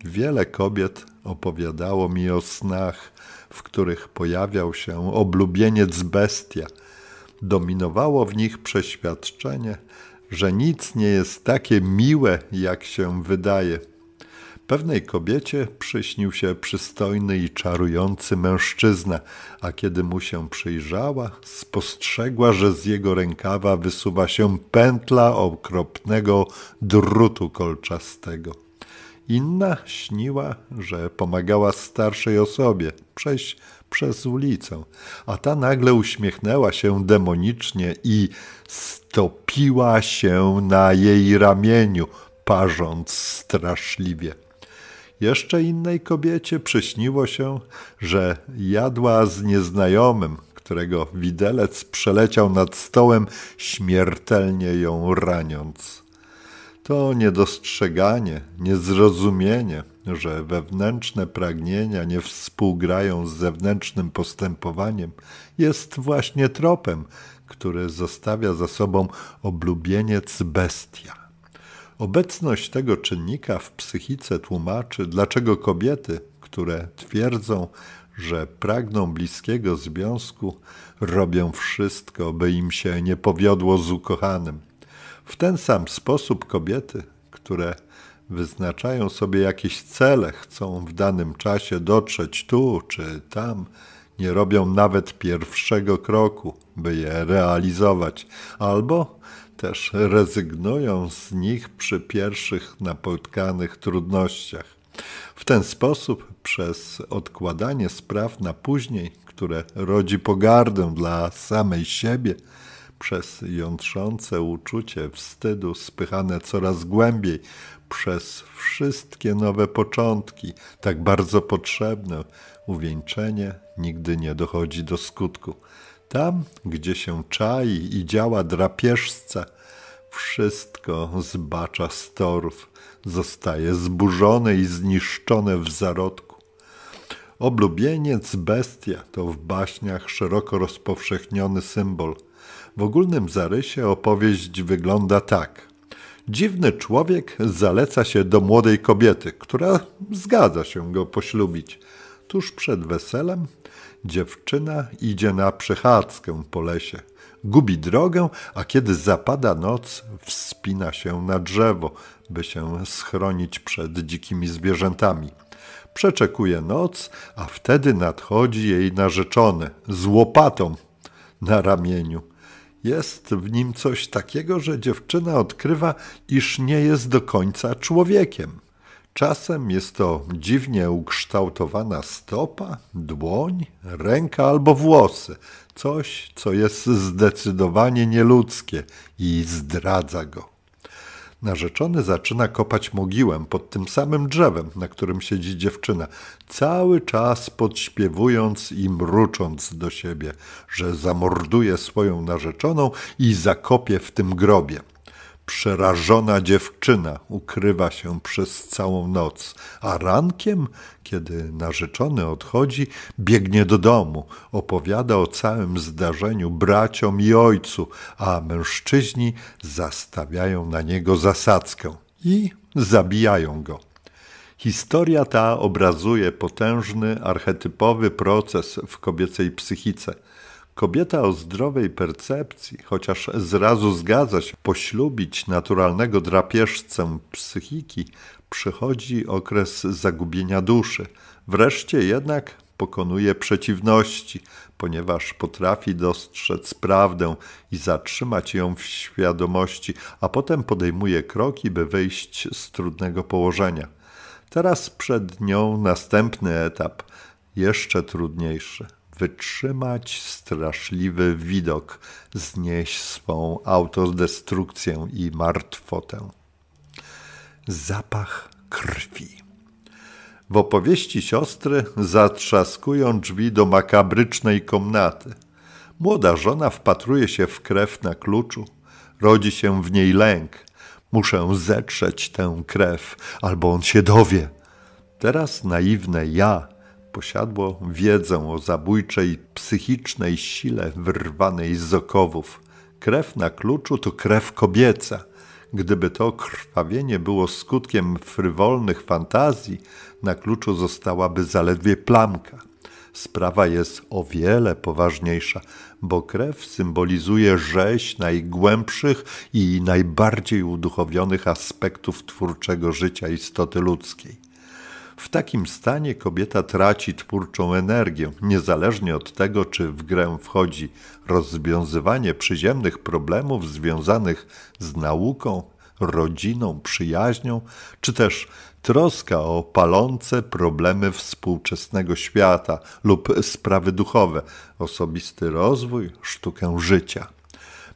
Wiele kobiet opowiadało mi o snach, w których pojawiał się oblubieniec bestia. Dominowało w nich przeświadczenie, że nic nie jest takie miłe, jak się wydaje. Pewnej kobiecie przyśnił się przystojny i czarujący mężczyzna, a kiedy mu się przyjrzała, spostrzegła, że z jego rękawa wysuwa się pętla okropnego drutu kolczastego. Inna śniła, że pomagała starszej osobie przejść przez ulicę, a ta nagle uśmiechnęła się demonicznie i stopiła się na jej ramieniu, parząc straszliwie. Jeszcze innej kobiecie przyśniło się, że jadła z nieznajomym, którego widelec przeleciał nad stołem, śmiertelnie ją raniąc to niedostrzeganie, niezrozumienie, że wewnętrzne pragnienia nie współgrają z zewnętrznym postępowaniem, jest właśnie tropem, który zostawia za sobą oblubieniec bestia. Obecność tego czynnika w psychice tłumaczy, dlaczego kobiety, które twierdzą, że pragną bliskiego związku, robią wszystko, by im się nie powiodło z ukochanym w ten sam sposób kobiety, które wyznaczają sobie jakieś cele, chcą w danym czasie dotrzeć tu czy tam, nie robią nawet pierwszego kroku, by je realizować, albo też rezygnują z nich przy pierwszych napotkanych trudnościach. W ten sposób, przez odkładanie spraw na później, które rodzi pogardę dla samej siebie, przez jątrzące uczucie wstydu spychane coraz głębiej przez wszystkie nowe początki, tak bardzo potrzebne, uwieńczenie nigdy nie dochodzi do skutku. Tam, gdzie się czai i działa drapieżca, wszystko zbacza z torów, zostaje zburzone i zniszczone w zarodku. Oblubieniec bestia to w baśniach szeroko rozpowszechniony symbol – w ogólnym zarysie opowieść wygląda tak. Dziwny człowiek zaleca się do młodej kobiety, która zgadza się go poślubić. Tuż przed weselem dziewczyna idzie na przechadzkę po lesie. Gubi drogę, a kiedy zapada noc, wspina się na drzewo, by się schronić przed dzikimi zwierzętami. Przeczekuje noc, a wtedy nadchodzi jej narzeczony z łopatą na ramieniu. Jest w nim coś takiego, że dziewczyna odkrywa, iż nie jest do końca człowiekiem. Czasem jest to dziwnie ukształtowana stopa, dłoń, ręka albo włosy coś, co jest zdecydowanie nieludzkie i zdradza go. Narzeczony zaczyna kopać mogiłę pod tym samym drzewem, na którym siedzi dziewczyna, cały czas podśpiewując i mrucząc do siebie, że zamorduje swoją narzeczoną i zakopie w tym grobie. Przerażona dziewczyna ukrywa się przez całą noc, a rankiem, kiedy narzeczony odchodzi, biegnie do domu, opowiada o całym zdarzeniu braciom i ojcu, a mężczyźni zastawiają na niego zasadzkę i zabijają go. Historia ta obrazuje potężny, archetypowy proces w kobiecej psychice – Kobieta o zdrowej percepcji, chociaż zrazu zgadza się poślubić naturalnego drapieżcę psychiki, przychodzi okres zagubienia duszy. Wreszcie jednak pokonuje przeciwności, ponieważ potrafi dostrzec prawdę i zatrzymać ją w świadomości, a potem podejmuje kroki, by wyjść z trudnego położenia. Teraz przed nią następny etap, jeszcze trudniejszy wytrzymać straszliwy widok, znieść swą autodestrukcję i martwotę. Zapach krwi. W opowieści siostry zatrzaskują drzwi do makabrycznej komnaty. Młoda żona wpatruje się w krew na kluczu. Rodzi się w niej lęk. Muszę zetrzeć tę krew, albo on się dowie. Teraz naiwne ja posiadło wiedzę o zabójczej psychicznej sile wyrwanej z okowów. Krew na kluczu to krew kobieca. Gdyby to krwawienie było skutkiem frywolnych fantazji, na kluczu zostałaby zaledwie plamka. Sprawa jest o wiele poważniejsza, bo krew symbolizuje rzeź najgłębszych i najbardziej uduchowionych aspektów twórczego życia istoty ludzkiej. W takim stanie kobieta traci twórczą energię, niezależnie od tego, czy w grę wchodzi rozwiązywanie przyziemnych problemów związanych z nauką, rodziną, przyjaźnią, czy też troska o palące problemy współczesnego świata lub sprawy duchowe, osobisty rozwój, sztukę życia.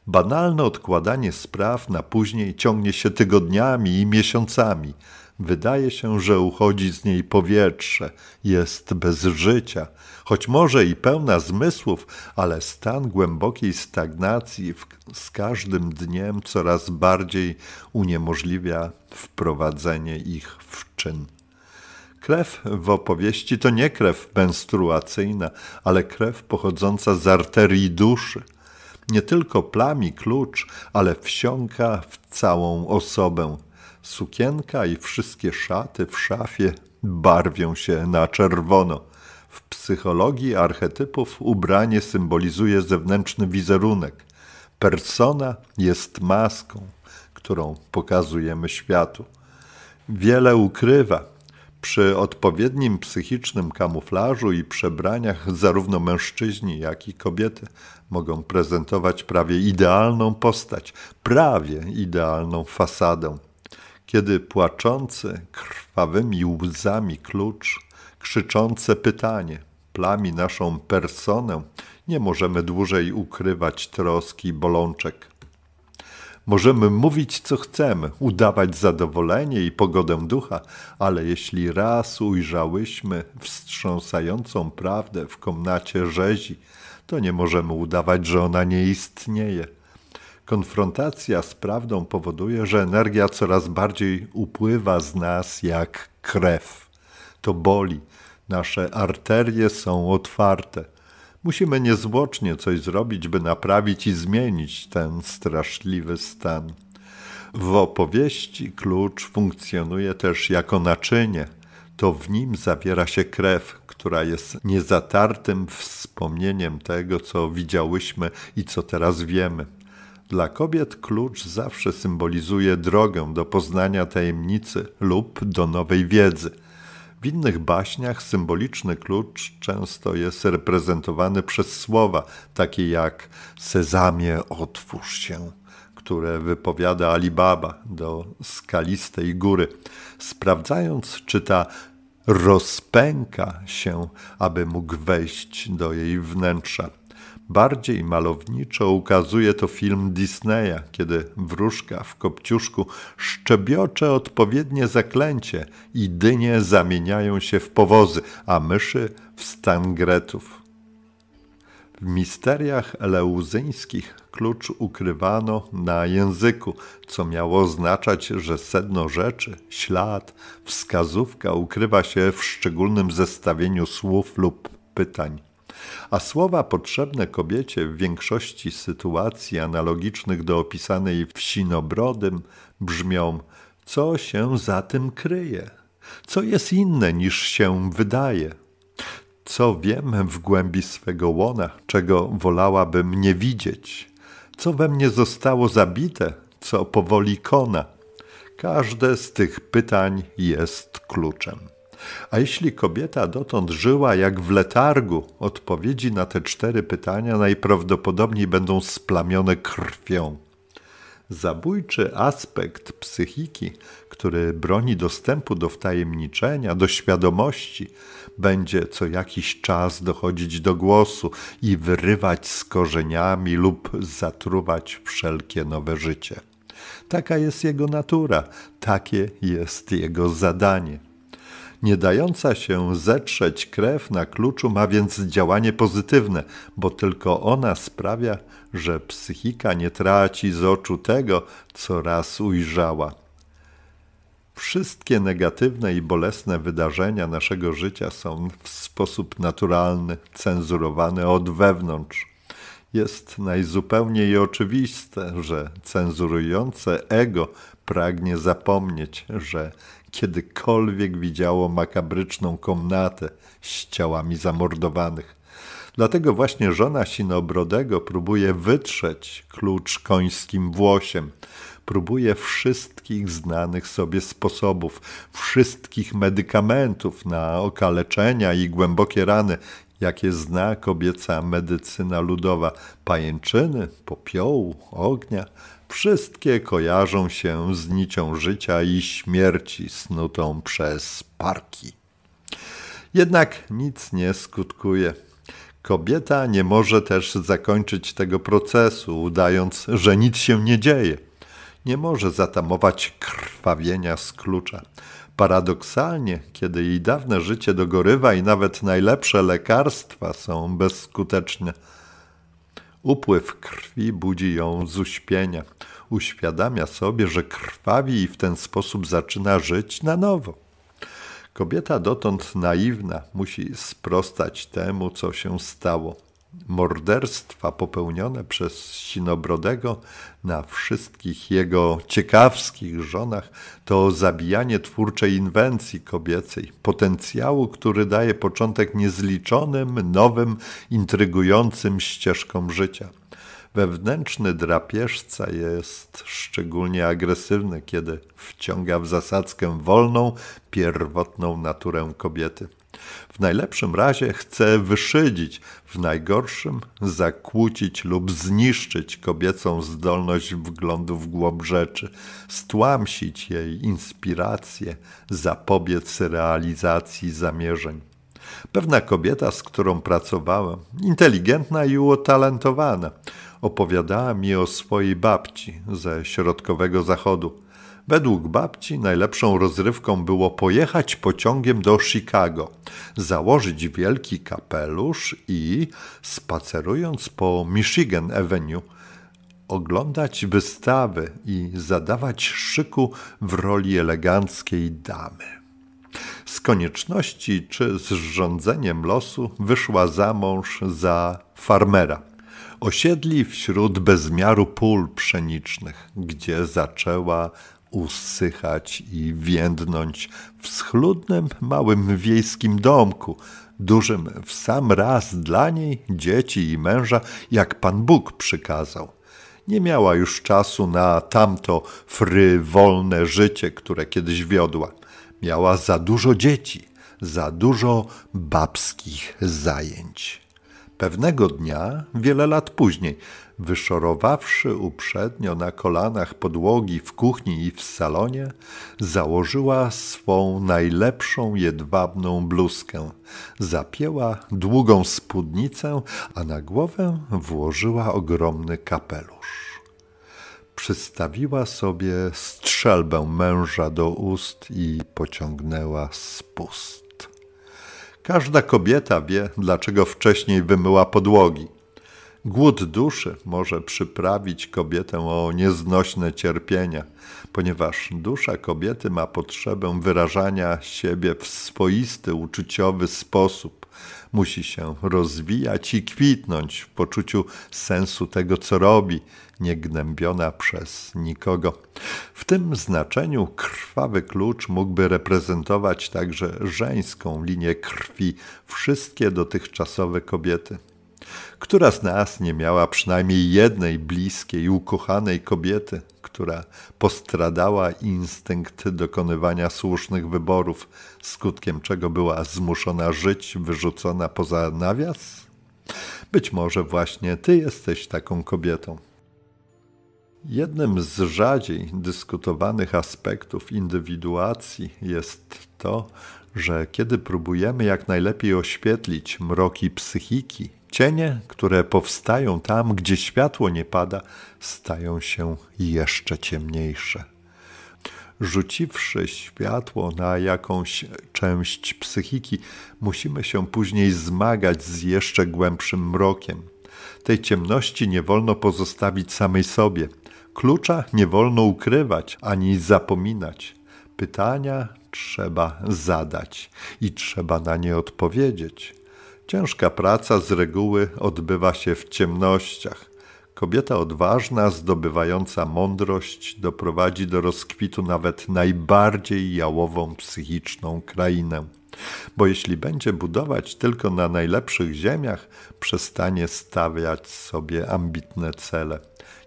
Banalne odkładanie spraw na później ciągnie się tygodniami i miesiącami. Wydaje się, że uchodzi z niej powietrze, jest bez życia, choć może i pełna zmysłów, ale stan głębokiej stagnacji w, z każdym dniem coraz bardziej uniemożliwia wprowadzenie ich w czyn. Krew w opowieści to nie krew menstruacyjna, ale krew pochodząca z arterii duszy. Nie tylko plami klucz, ale wsiąka w całą osobę. Sukienka i wszystkie szaty w szafie barwią się na czerwono. W psychologii archetypów ubranie symbolizuje zewnętrzny wizerunek. Persona jest maską, którą pokazujemy światu. Wiele ukrywa. Przy odpowiednim psychicznym kamuflażu i przebraniach zarówno mężczyźni, jak i kobiety mogą prezentować prawie idealną postać, prawie idealną fasadę kiedy płaczące krwawymi łzami klucz, krzyczące pytanie plami naszą personę, nie możemy dłużej ukrywać troski bolączek. Możemy mówić, co chcemy, udawać zadowolenie i pogodę ducha, ale jeśli raz ujrzałyśmy wstrząsającą prawdę w komnacie rzezi, to nie możemy udawać, że ona nie istnieje – konfrontacja z prawdą powoduje, że energia coraz bardziej upływa z nas jak krew. To boli. Nasze arterie są otwarte. Musimy niezwłocznie coś zrobić, by naprawić i zmienić ten straszliwy stan. W opowieści klucz funkcjonuje też jako naczynie. To w nim zawiera się krew, która jest niezatartym wspomnieniem tego, co widziałyśmy i co teraz wiemy. Dla kobiet klucz zawsze symbolizuje drogę do poznania tajemnicy lub do nowej wiedzy. W innych baśniach symboliczny klucz często jest reprezentowany przez słowa takie jak Sezamie, otwórz się, które wypowiada Alibaba do skalistej góry, sprawdzając, czy ta rozpęka się, aby mógł wejść do jej wnętrza. Bardziej malowniczo ukazuje to film Disneya, kiedy wróżka w kopciuszku szczebiocze odpowiednie zaklęcie i dynie zamieniają się w powozy, a myszy w stangretów. W misteriach eleuzyńskich klucz ukrywano na języku, co miało oznaczać, że sedno rzeczy, ślad, wskazówka ukrywa się w szczególnym zestawieniu słów lub pytań a słowa potrzebne kobiecie w większości sytuacji analogicznych do opisanej w Sinobrodym brzmią: Co się za tym kryje? Co jest inne niż się wydaje? Co wiem w głębi swego łona, czego wolałabym nie widzieć? Co we mnie zostało zabite, co powoli kona? Każde z tych pytań jest kluczem. A jeśli kobieta dotąd żyła jak w letargu, odpowiedzi na te cztery pytania najprawdopodobniej będą splamione krwią. Zabójczy aspekt psychiki, który broni dostępu do wtajemniczenia, do świadomości, będzie co jakiś czas dochodzić do głosu i wyrywać z korzeniami lub zatruwać wszelkie nowe życie. Taka jest jego natura, takie jest jego zadanie. Nie dająca się zetrzeć krew na kluczu ma więc działanie pozytywne, bo tylko ona sprawia, że psychika nie traci z oczu tego, co raz ujrzała. Wszystkie negatywne i bolesne wydarzenia naszego życia są w sposób naturalny cenzurowane od wewnątrz. Jest najzupełniej oczywiste, że cenzurujące ego pragnie zapomnieć, że kiedykolwiek widziało makabryczną komnatę z ciałami zamordowanych. Dlatego właśnie żona Sinobrodego próbuje wytrzeć klucz końskim włosiem. Próbuje wszystkich znanych sobie sposobów, wszystkich medykamentów na okaleczenia i głębokie rany, jakie zna kobieca medycyna ludowa: pajęczyny, popiołu, ognia wszystkie kojarzą się z nicią życia i śmierci snutą przez parki. Jednak nic nie skutkuje. Kobieta nie może też zakończyć tego procesu, udając, że nic się nie dzieje. Nie może zatamować krwawienia z klucza. Paradoksalnie, kiedy jej dawne życie dogorywa i nawet najlepsze lekarstwa są bezskuteczne, upływ krwi budzi ją z uśpienia uświadamia sobie, że krwawi i w ten sposób zaczyna żyć na nowo. Kobieta dotąd naiwna musi sprostać temu, co się stało. Morderstwa popełnione przez Sinobrodego na wszystkich jego ciekawskich żonach to zabijanie twórczej inwencji kobiecej, potencjału, który daje początek niezliczonym, nowym, intrygującym ścieżkom życia. Wewnętrzny drapieżca jest szczególnie agresywny, kiedy wciąga w zasadzkę wolną, pierwotną naturę kobiety. W najlepszym razie chce wyszydzić, w najgorszym zakłócić lub zniszczyć kobiecą zdolność wglądu w głąb rzeczy, stłamsić jej inspirację, zapobiec realizacji zamierzeń. Pewna kobieta, z którą pracowałem, inteligentna i utalentowana, opowiadała mi o swojej babci ze środkowego zachodu. Według babci najlepszą rozrywką było pojechać pociągiem do Chicago, założyć wielki kapelusz i, spacerując po Michigan Avenue, oglądać wystawy i zadawać szyku w roli eleganckiej damy. Z konieczności czy z rządzeniem losu wyszła za mąż za farmera – Osiedli wśród bezmiaru pól pszenicznych, gdzie zaczęła usychać i więdnąć w schludnym małym wiejskim domku, dużym w sam raz dla niej, dzieci i męża, jak Pan Bóg przykazał. Nie miała już czasu na tamto frywolne życie, które kiedyś wiodła. Miała za dużo dzieci, za dużo babskich zajęć. Pewnego dnia, wiele lat później, wyszorowawszy uprzednio na kolanach podłogi w kuchni i w salonie, założyła swą najlepszą jedwabną bluzkę, zapięła długą spódnicę, a na głowę włożyła ogromny kapelusz. Przystawiła sobie strzelbę męża do ust i pociągnęła spust. Każda kobieta wie, dlaczego wcześniej wymyła podłogi. Głód duszy może przyprawić kobietę o nieznośne cierpienia, ponieważ dusza kobiety ma potrzebę wyrażania siebie w swoisty, uczuciowy sposób. Musi się rozwijać i kwitnąć w poczuciu sensu tego, co robi, niegnębiona przez nikogo. W tym znaczeniu krwawy klucz mógłby reprezentować także żeńską linię krwi wszystkie dotychczasowe kobiety. Która z nas nie miała przynajmniej jednej bliskiej, ukochanej kobiety, która postradała instynkt dokonywania słusznych wyborów, skutkiem czego była zmuszona żyć, wyrzucona poza nawias? Być może właśnie ty jesteś taką kobietą. Jednym z rzadziej dyskutowanych aspektów indywiduacji jest to, że kiedy próbujemy jak najlepiej oświetlić mroki psychiki, cienie, które powstają tam, gdzie światło nie pada, stają się jeszcze ciemniejsze. Rzuciwszy światło na jakąś część psychiki, musimy się później zmagać z jeszcze głębszym mrokiem. Tej ciemności nie wolno pozostawić samej sobie Klucza nie wolno ukrywać ani zapominać. Pytania trzeba zadać i trzeba na nie odpowiedzieć. Ciężka praca z reguły odbywa się w ciemnościach. Kobieta odważna, zdobywająca mądrość, doprowadzi do rozkwitu nawet najbardziej jałową psychiczną krainę. Bo jeśli będzie budować tylko na najlepszych ziemiach, przestanie stawiać sobie ambitne cele.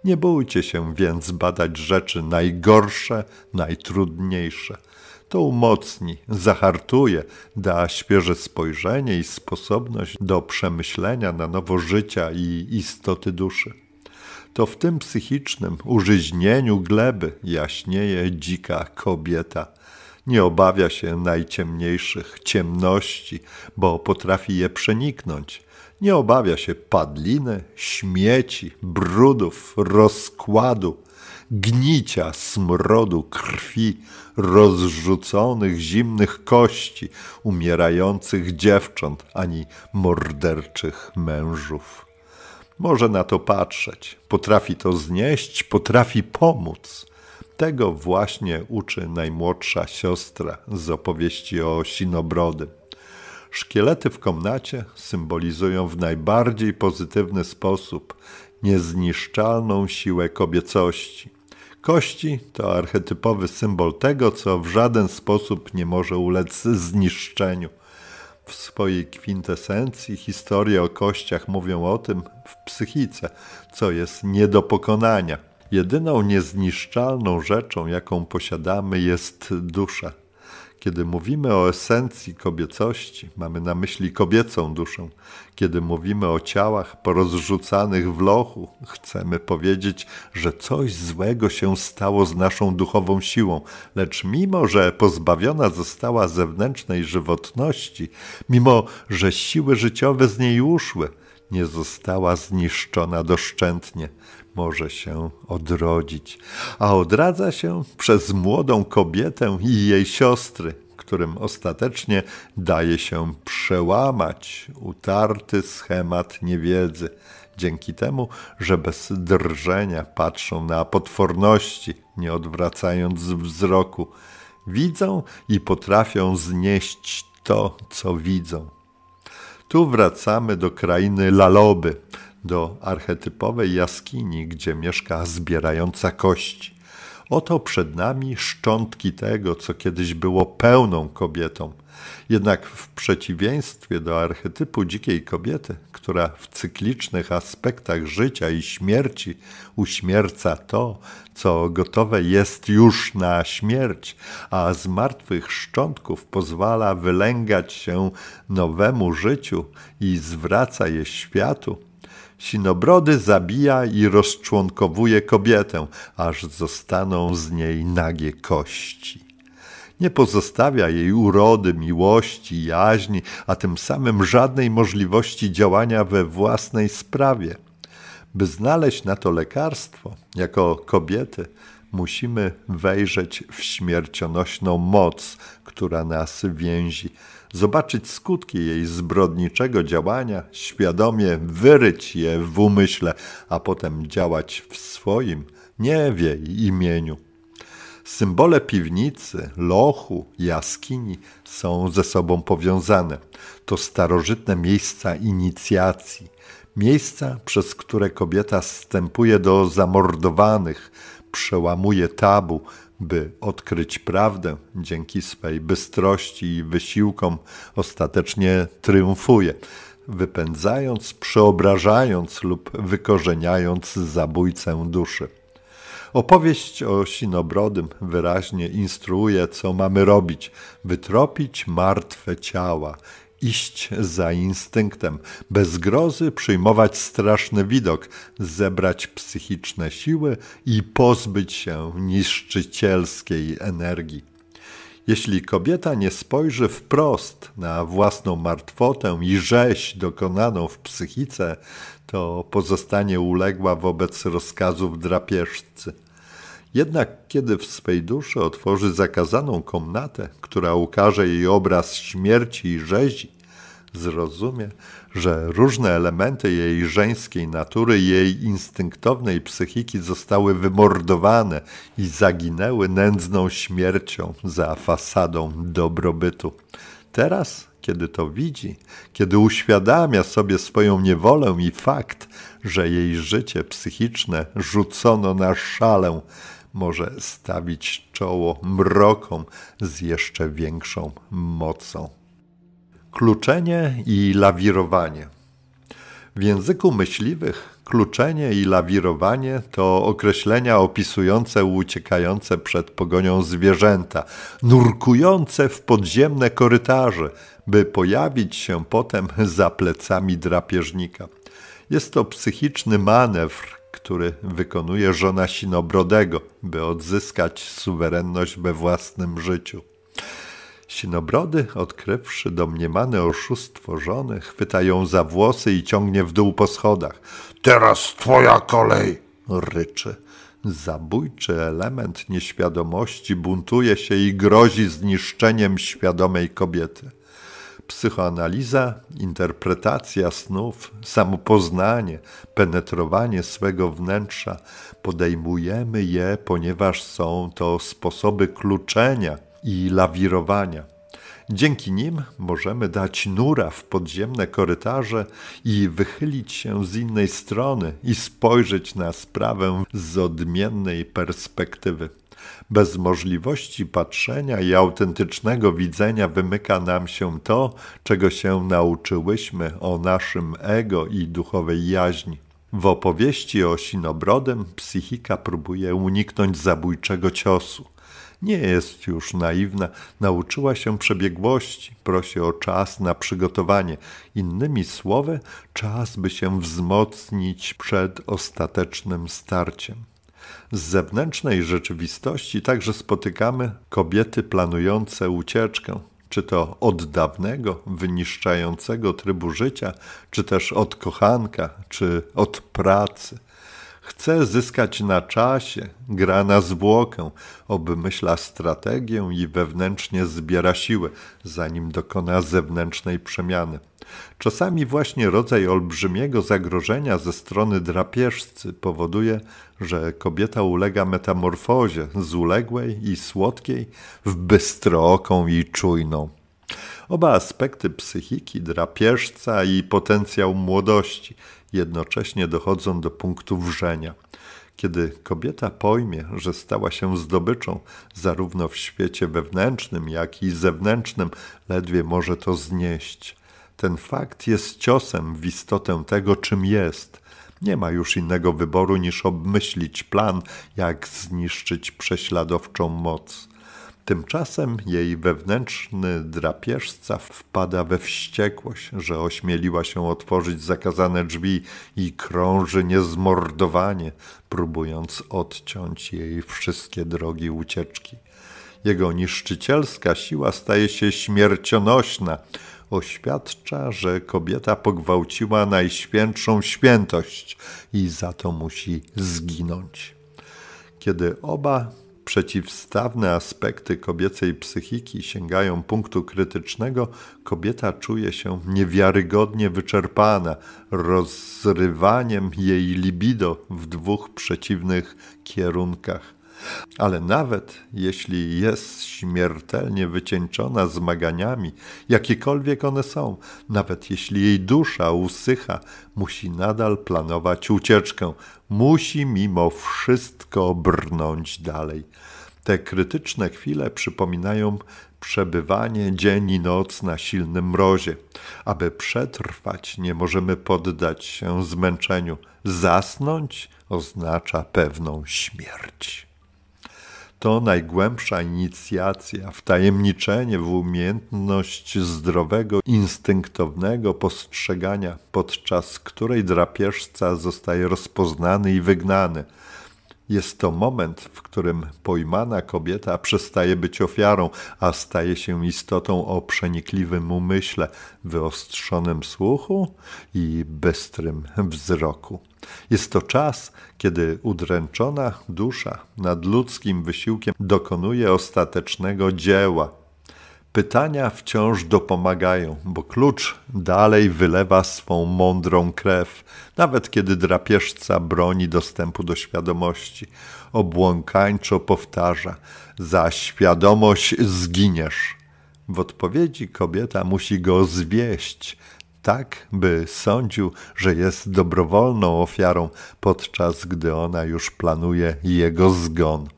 Nie bójcie się więc badać rzeczy najgorsze, najtrudniejsze. To umocni, zahartuje, da świeże spojrzenie i sposobność do przemyślenia na nowo życia i istoty duszy. To w tym psychicznym użyźnieniu gleby jaśnieje dzika kobieta nie obawia się najciemniejszych ciemności, bo potrafi je przeniknąć nie obawia się padliny, śmieci, brudów, rozkładu, gnicia, smrodu, krwi, rozrzuconych zimnych kości, umierających dziewcząt, ani morderczych mężów. Może na to patrzeć, potrafi to znieść, potrafi pomóc. Tego właśnie uczy najmłodsza siostra z opowieści o Sinobrody. Szkielety w komnacie symbolizują w najbardziej pozytywny sposób niezniszczalną siłę kobiecości. Kości to archetypowy symbol tego, co w żaden sposób nie może ulec zniszczeniu. W swojej kwintesencji historie o kościach mówią o tym w psychice, co jest nie do pokonania. Jedyną niezniszczalną rzeczą, jaką posiadamy, jest dusza. Kiedy mówimy o esencji kobiecości, mamy na myśli kobiecą duszę. Kiedy mówimy o ciałach porozrzucanych w lochu, chcemy powiedzieć, że coś złego się stało z naszą duchową siłą, lecz mimo, że pozbawiona została zewnętrznej żywotności, mimo, że siły życiowe z niej uszły, nie została zniszczona doszczętnie może się odrodzić, a odradza się przez młodą kobietę i jej siostry, którym ostatecznie daje się przełamać utarty schemat niewiedzy. Dzięki temu, że bez drżenia patrzą na potworności, nie odwracając wzroku, widzą i potrafią znieść to, co widzą. Tu wracamy do krainy Laloby, do archetypowej jaskini, gdzie mieszka zbierająca kości. Oto przed nami szczątki tego, co kiedyś było pełną kobietą. Jednak w przeciwieństwie do archetypu dzikiej kobiety, która w cyklicznych aspektach życia i śmierci uśmierca to, co gotowe jest już na śmierć, a z martwych szczątków pozwala wylęgać się nowemu życiu i zwraca je światu, Sinobrody zabija i rozczłonkowuje kobietę, aż zostaną z niej nagie kości. Nie pozostawia jej urody, miłości, jaźni, a tym samym żadnej możliwości działania we własnej sprawie. By znaleźć na to lekarstwo, jako kobiety, musimy wejrzeć w śmiercionośną moc, która nas więzi zobaczyć skutki jej zbrodniczego działania, świadomie wyryć je w umyśle, a potem działać w swoim, nie w jej imieniu. Symbole piwnicy, lochu, jaskini są ze sobą powiązane. To starożytne miejsca inicjacji, miejsca, przez które kobieta wstępuje do zamordowanych, przełamuje tabu, by odkryć prawdę, dzięki swej bystrości i wysiłkom ostatecznie triumfuje, wypędzając, przeobrażając lub wykorzeniając zabójcę duszy. Opowieść o Sinobrodym wyraźnie instruuje, co mamy robić: wytropić martwe ciała iść za instynktem, bez grozy przyjmować straszny widok, zebrać psychiczne siły i pozbyć się niszczycielskiej energii. Jeśli kobieta nie spojrzy wprost na własną martwotę i rzeź dokonaną w psychice, to pozostanie uległa wobec rozkazów drapieżcy. Jednak kiedy w swej duszy otworzy zakazaną komnatę, która ukaże jej obraz śmierci i rzezi, zrozumie, że różne elementy jej żeńskiej natury, jej instynktownej psychiki zostały wymordowane i zaginęły nędzną śmiercią za fasadą dobrobytu. Teraz, kiedy to widzi, kiedy uświadamia sobie swoją niewolę i fakt, że jej życie psychiczne rzucono na szalę, może stawić czoło mrokom z jeszcze większą mocą. Kluczenie i lawirowanie. W języku myśliwych kluczenie i lawirowanie to określenia opisujące uciekające przed pogonią zwierzęta, nurkujące w podziemne korytarze, by pojawić się potem za plecami drapieżnika. Jest to psychiczny manewr, który wykonuje żona Sinobrodego, by odzyskać suwerenność we własnym życiu. Sinobrody, odkrywszy domniemane oszustwo żony, chwyta ją za włosy i ciągnie w dół po schodach. Teraz twoja kolej! ryczy. Zabójczy element nieświadomości buntuje się i grozi zniszczeniem świadomej kobiety psychoanaliza, interpretacja snów, samopoznanie, penetrowanie swego wnętrza, podejmujemy je, ponieważ są to sposoby kluczenia i lawirowania. Dzięki nim możemy dać nura w podziemne korytarze i wychylić się z innej strony i spojrzeć na sprawę z odmiennej perspektywy. Bez możliwości patrzenia i autentycznego widzenia wymyka nam się to, czego się nauczyłyśmy o naszym ego i duchowej jaźni. W opowieści o Sinobrodem psychika próbuje uniknąć zabójczego ciosu. Nie jest już naiwna, nauczyła się przebiegłości, prosi o czas na przygotowanie. Innymi słowy, czas, by się wzmocnić przed ostatecznym starciem. Z zewnętrznej rzeczywistości także spotykamy kobiety planujące ucieczkę, czy to od dawnego, wyniszczającego trybu życia, czy też od kochanka, czy od pracy. Chce zyskać na czasie, gra na zwłokę, obmyśla strategię i wewnętrznie zbiera siłę, zanim dokona zewnętrznej przemiany. Czasami właśnie rodzaj olbrzymiego zagrożenia ze strony drapieżcy powoduje, że kobieta ulega metamorfozie z uległej i słodkiej w bystrooką i czujną. Oba aspekty psychiki, drapieżca i potencjał młodości, jednocześnie dochodzą do punktu wrzenia. Kiedy kobieta pojmie, że stała się zdobyczą zarówno w świecie wewnętrznym, jak i zewnętrznym, ledwie może to znieść. Ten fakt jest ciosem w istotę tego, czym jest. Nie ma już innego wyboru niż obmyślić plan, jak zniszczyć prześladowczą moc. Tymczasem jej wewnętrzny drapieżca wpada we wściekłość, że ośmieliła się otworzyć zakazane drzwi i krąży niezmordowanie, próbując odciąć jej wszystkie drogi ucieczki. Jego niszczycielska siła staje się śmiercionośna, oświadcza, że kobieta pogwałciła najświętszą świętość i za to musi zginąć. Kiedy oba przeciwstawne aspekty kobiecej psychiki sięgają punktu krytycznego, kobieta czuje się niewiarygodnie wyczerpana, rozrywaniem jej libido w dwóch przeciwnych kierunkach. Ale nawet jeśli jest śmiertelnie wycieńczona zmaganiami, jakiekolwiek one są, nawet jeśli jej dusza usycha, musi nadal planować ucieczkę, musi mimo wszystko brnąć dalej. Te krytyczne chwile przypominają przebywanie dzień i noc na silnym mrozie. Aby przetrwać, nie możemy poddać się zmęczeniu. Zasnąć oznacza pewną śmierć to najgłębsza inicjacja, wtajemniczenie w umiejętność zdrowego, instynktownego postrzegania, podczas której drapieżca zostaje rozpoznany i wygnany. Jest to moment, w którym pojmana kobieta przestaje być ofiarą, a staje się istotą o przenikliwym umyśle, wyostrzonym słuchu i bystrym wzroku. Jest to czas, kiedy udręczona dusza nad ludzkim wysiłkiem dokonuje ostatecznego dzieła. Pytania wciąż dopomagają, bo klucz dalej wylewa swą mądrą krew, nawet kiedy drapieżca broni dostępu do świadomości. Obłąkańczo powtarza: Za świadomość zginiesz. W odpowiedzi kobieta musi go zwieść tak, by sądził, że jest dobrowolną ofiarą, podczas gdy ona już planuje jego zgon.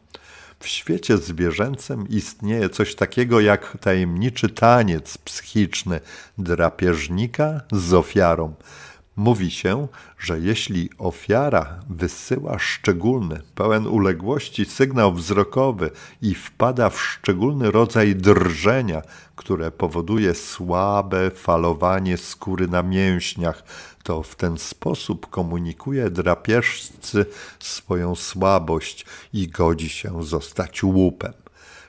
W świecie zwierzęcym istnieje coś takiego jak tajemniczy taniec psychiczny drapieżnika z ofiarą mówi się, że jeśli ofiara wysyła szczególny, pełen uległości sygnał wzrokowy i wpada w szczególny rodzaj drżenia, które powoduje słabe falowanie skóry na mięśniach, to w ten sposób komunikuje drapieżcy swoją słabość i godzi się zostać łupem.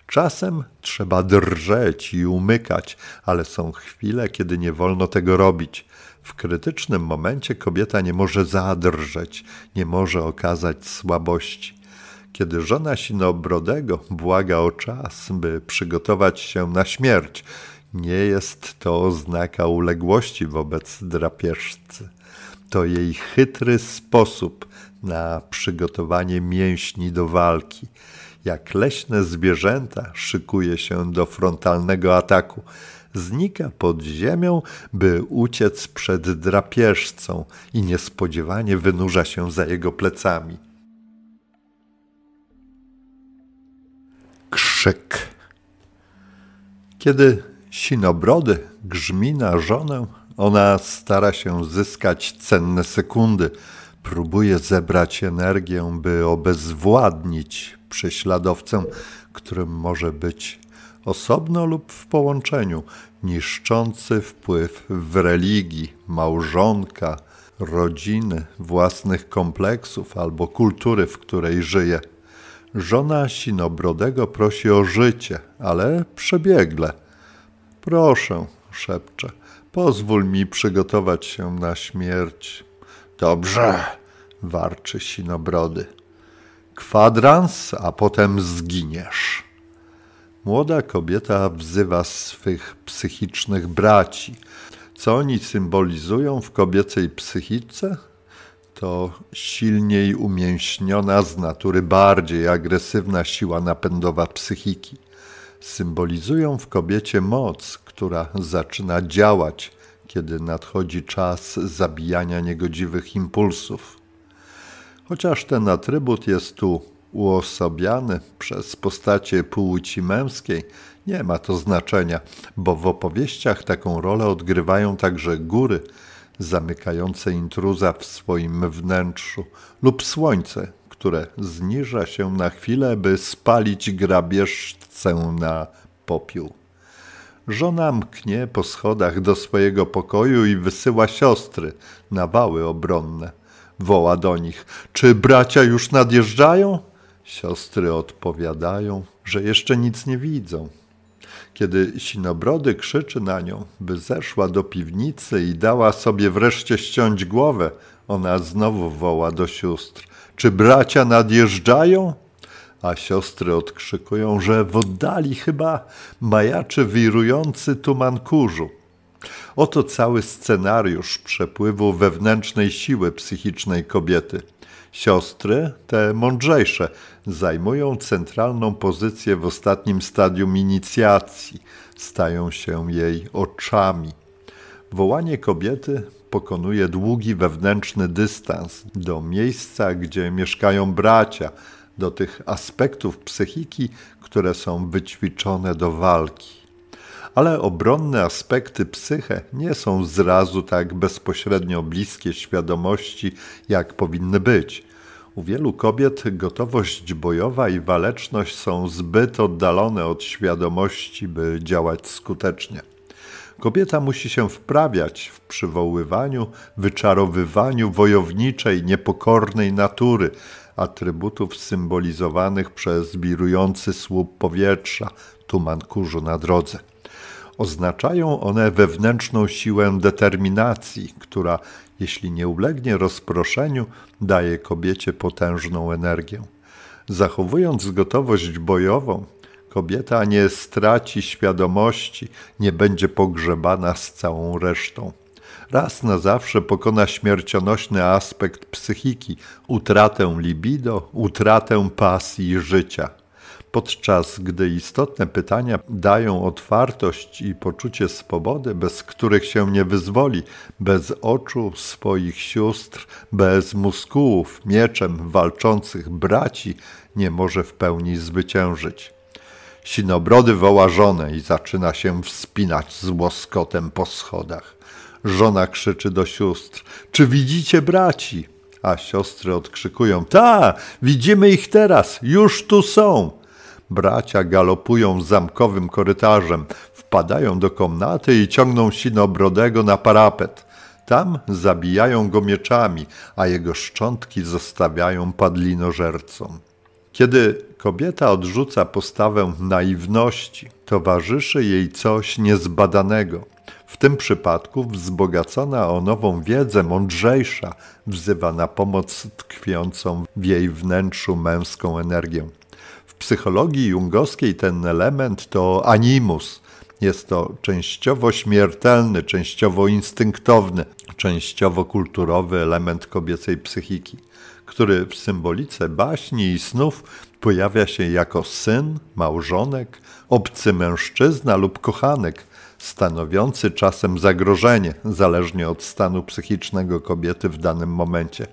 Czasem trzeba drżeć i umykać, ale są chwile, kiedy nie wolno tego robić. W krytycznym momencie kobieta nie może zadrżeć, nie może okazać słabości. Kiedy żona Sinobrodego błaga o czas, by przygotować się na śmierć, nie jest to oznaka uległości wobec drapieżcy. To jej chytry sposób na przygotowanie mięśni do walki. Jak leśne zwierzęta szykuje się do frontalnego ataku, znika pod ziemią, by uciec przed drapieżcą i niespodziewanie wynurza się za jego plecami. Krzyk. Kiedy sinobrody grzmi na żonę, ona stara się zyskać cenne sekundy. Próbuje zebrać energię, by obezwładnić prześladowcę, którym może być osobno lub w połączeniu, niszczący wpływ w religii, małżonka, rodziny, własnych kompleksów albo kultury, w której żyje. Żona Sinobrodego prosi o życie, ale przebiegle. Proszę, szepcze, pozwól mi przygotować się na śmierć. Dobrze, warczy Sinobrody. Kwadrans, a potem zginiesz. Młoda kobieta wzywa swych psychicznych braci. Co oni symbolizują w kobiecej psychice? To silniej umięśniona, z natury bardziej agresywna siła napędowa psychiki. Symbolizują w kobiecie moc, która zaczyna działać, kiedy nadchodzi czas zabijania niegodziwych impulsów. Chociaż ten atrybut jest tu uosabiany przez postacie płci męskiej, nie ma to znaczenia, bo w opowieściach taką rolę odgrywają także góry zamykające intruza w swoim wnętrzu lub słońce, które zniża się na chwilę, by spalić grabieżcę na popiół. Żona mknie po schodach do swojego pokoju i wysyła siostry na wały obronne. Woła do nich: Czy bracia już nadjeżdżają? Siostry odpowiadają, że jeszcze nic nie widzą. Kiedy Sinobrody krzyczy na nią, by zeszła do piwnicy i dała sobie wreszcie ściąć głowę, ona znowu woła do sióstr: Czy bracia nadjeżdżają? A siostry odkrzykują, że w oddali chyba majaczy wirujący tuman kurzu. Oto cały scenariusz przepływu wewnętrznej siły psychicznej kobiety. Siostry, te mądrzejsze, zajmują centralną pozycję w ostatnim stadium inicjacji, stają się jej oczami. Wołanie kobiety pokonuje długi wewnętrzny dystans do miejsca, gdzie mieszkają bracia, do tych aspektów psychiki, które są wyćwiczone do walki ale obronne aspekty psyche nie są zrazu tak bezpośrednio bliskie świadomości, jak powinny być. U wielu kobiet gotowość bojowa i waleczność są zbyt oddalone od świadomości, by działać skutecznie. Kobieta musi się wprawiać w przywoływaniu, wyczarowywaniu wojowniczej, niepokornej natury, atrybutów symbolizowanych przez birujący słup powietrza, tuman kurzu na drodze. Oznaczają one wewnętrzną siłę determinacji, która, jeśli nie ulegnie rozproszeniu, daje kobiecie potężną energię. Zachowując gotowość bojową, kobieta nie straci świadomości, nie będzie pogrzebana z całą resztą. Raz na zawsze pokona śmiercionośny aspekt psychiki, utratę libido, utratę pasji życia podczas gdy istotne pytania dają otwartość i poczucie swobody, bez których się nie wyzwoli, bez oczu swoich sióstr, bez muskułów, mieczem walczących braci nie może w pełni zwyciężyć. Sinobrody woła żonę i zaczyna się wspinać z łoskotem po schodach. Żona krzyczy do sióstr: Czy widzicie braci? A siostry odkrzykują: Ta, widzimy ich teraz, już tu są. Bracia galopują zamkowym korytarzem, wpadają do komnaty i ciągną Sinobrodego na parapet. Tam zabijają go mieczami, a jego szczątki zostawiają padlinożercom. Kiedy kobieta odrzuca postawę naiwności, towarzyszy jej coś niezbadanego. W tym przypadku wzbogacona o nową wiedzę, mądrzejsza, wzywa na pomoc tkwiącą w jej wnętrzu męską energię psychologii jungowskiej ten element to animus. Jest to częściowo śmiertelny, częściowo instynktowny, częściowo kulturowy element kobiecej psychiki, który w symbolice baśni i snów pojawia się jako syn, małżonek, obcy mężczyzna lub kochanek, stanowiący czasem zagrożenie, zależnie od stanu psychicznego kobiety w danym momencie.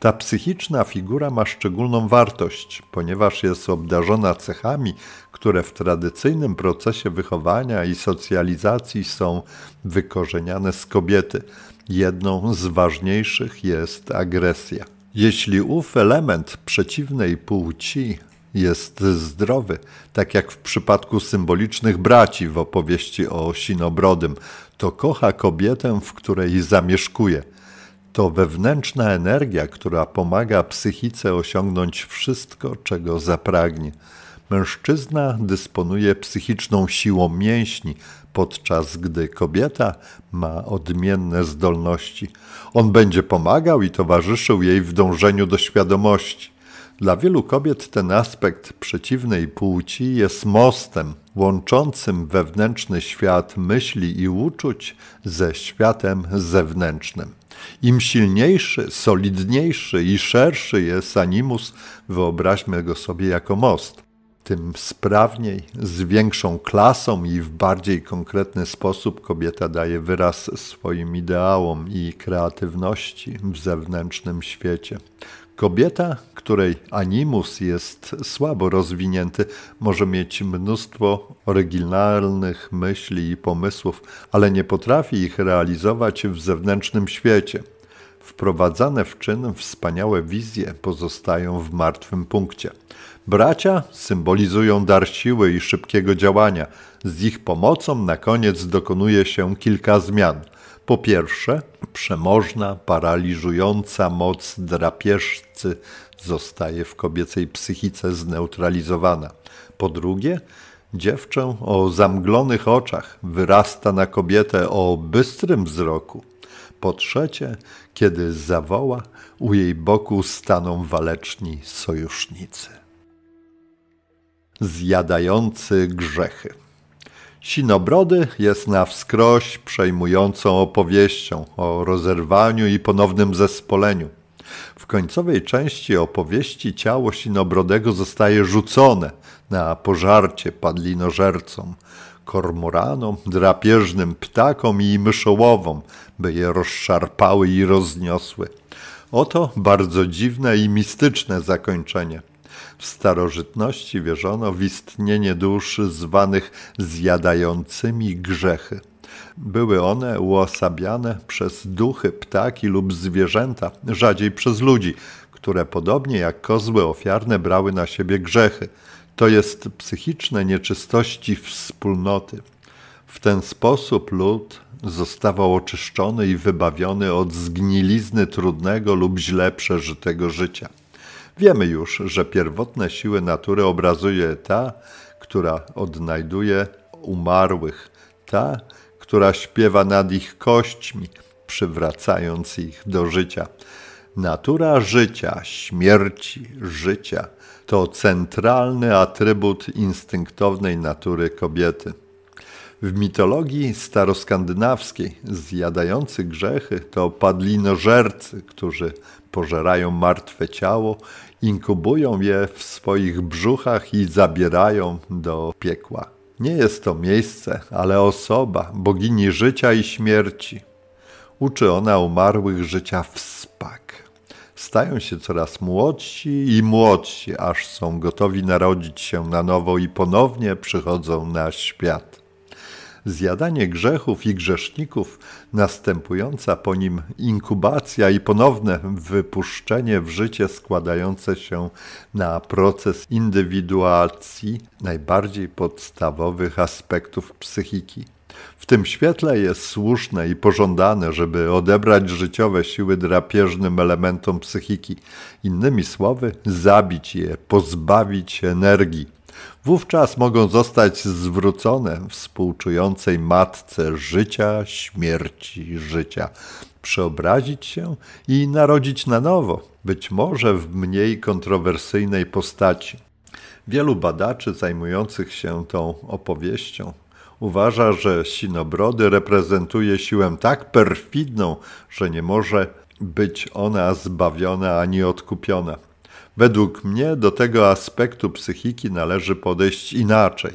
Ta psychiczna figura ma szczególną wartość, ponieważ jest obdarzona cechami, które w tradycyjnym procesie wychowania i socjalizacji są wykorzeniane z kobiety. Jedną z ważniejszych jest agresja. Jeśli ów element przeciwnej płci jest zdrowy, tak jak w przypadku symbolicznych braci w opowieści o Sinobrodym, to kocha kobietę, w której zamieszkuje – to wewnętrzna energia, która pomaga psychice osiągnąć wszystko, czego zapragnie. Mężczyzna dysponuje psychiczną siłą mięśni, podczas gdy kobieta ma odmienne zdolności. On będzie pomagał i towarzyszył jej w dążeniu do świadomości. Dla wielu kobiet ten aspekt przeciwnej płci jest mostem łączącym wewnętrzny świat myśli i uczuć ze światem zewnętrznym. Im silniejszy, solidniejszy i szerszy jest animus, wyobraźmy go sobie jako most, tym sprawniej, z większą klasą i w bardziej konkretny sposób kobieta daje wyraz swoim ideałom i kreatywności w zewnętrznym świecie. Kobieta, której animus jest słabo rozwinięty, może mieć mnóstwo oryginalnych myśli i pomysłów, ale nie potrafi ich realizować w zewnętrznym świecie. Wprowadzane w czyn wspaniałe wizje pozostają w martwym punkcie. Bracia symbolizują dar siły i szybkiego działania. Z ich pomocą na koniec dokonuje się kilka zmian – po pierwsze, przemożna, paraliżująca moc drapieżcy zostaje w kobiecej psychice zneutralizowana. Po drugie, dziewczę o zamglonych oczach wyrasta na kobietę o bystrym wzroku. Po trzecie, kiedy zawoła, u jej boku staną waleczni sojusznicy. Zjadający grzechy. Sinobrody jest na wskroś przejmującą opowieścią o rozerwaniu i ponownym zespoleniu. W końcowej części opowieści ciało Sinobrodego zostaje rzucone na pożarcie padlinożercom, kormoranom, drapieżnym ptakom i myszołowom, by je rozszarpały i rozniosły. Oto bardzo dziwne i mistyczne zakończenie – w starożytności wierzono w istnienie duszy zwanych zjadającymi grzechy. Były one uosabiane przez duchy, ptaki lub zwierzęta, rzadziej przez ludzi, które podobnie jak kozły ofiarne brały na siebie grzechy. To jest psychiczne nieczystości wspólnoty. W ten sposób lud zostawał oczyszczony i wybawiony od zgnilizny trudnego lub źle przeżytego życia. Wiemy już, że pierwotne siły natury obrazuje ta, która odnajduje umarłych, ta, która śpiewa nad ich kośćmi, przywracając ich do życia. Natura życia, śmierci, życia to centralny atrybut instynktownej natury kobiety. W mitologii staroskandynawskiej zjadający grzechy to padlinożercy, którzy pożerają martwe ciało inkubują je w swoich brzuchach i zabierają do piekła. Nie jest to miejsce, ale osoba, bogini życia i śmierci. Uczy ona umarłych życia w spak. Stają się coraz młodsi i młodsi, aż są gotowi narodzić się na nowo i ponownie przychodzą na świat. Zjadanie grzechów i grzeszników następująca po nim inkubacja i ponowne wypuszczenie w życie składające się na proces indywiduacji najbardziej podstawowych aspektów psychiki. W tym świetle jest słuszne i pożądane, żeby odebrać życiowe siły drapieżnym elementom psychiki, innymi słowy, zabić je, pozbawić energii. Wówczas mogą zostać zwrócone współczującej matce życia, śmierci, życia, przeobrazić się i narodzić na nowo, być może w mniej kontrowersyjnej postaci. Wielu badaczy zajmujących się tą opowieścią uważa, że Sinobrody reprezentuje siłę tak perfidną, że nie może być ona zbawiona ani odkupiona. Według mnie do tego aspektu psychiki należy podejść inaczej.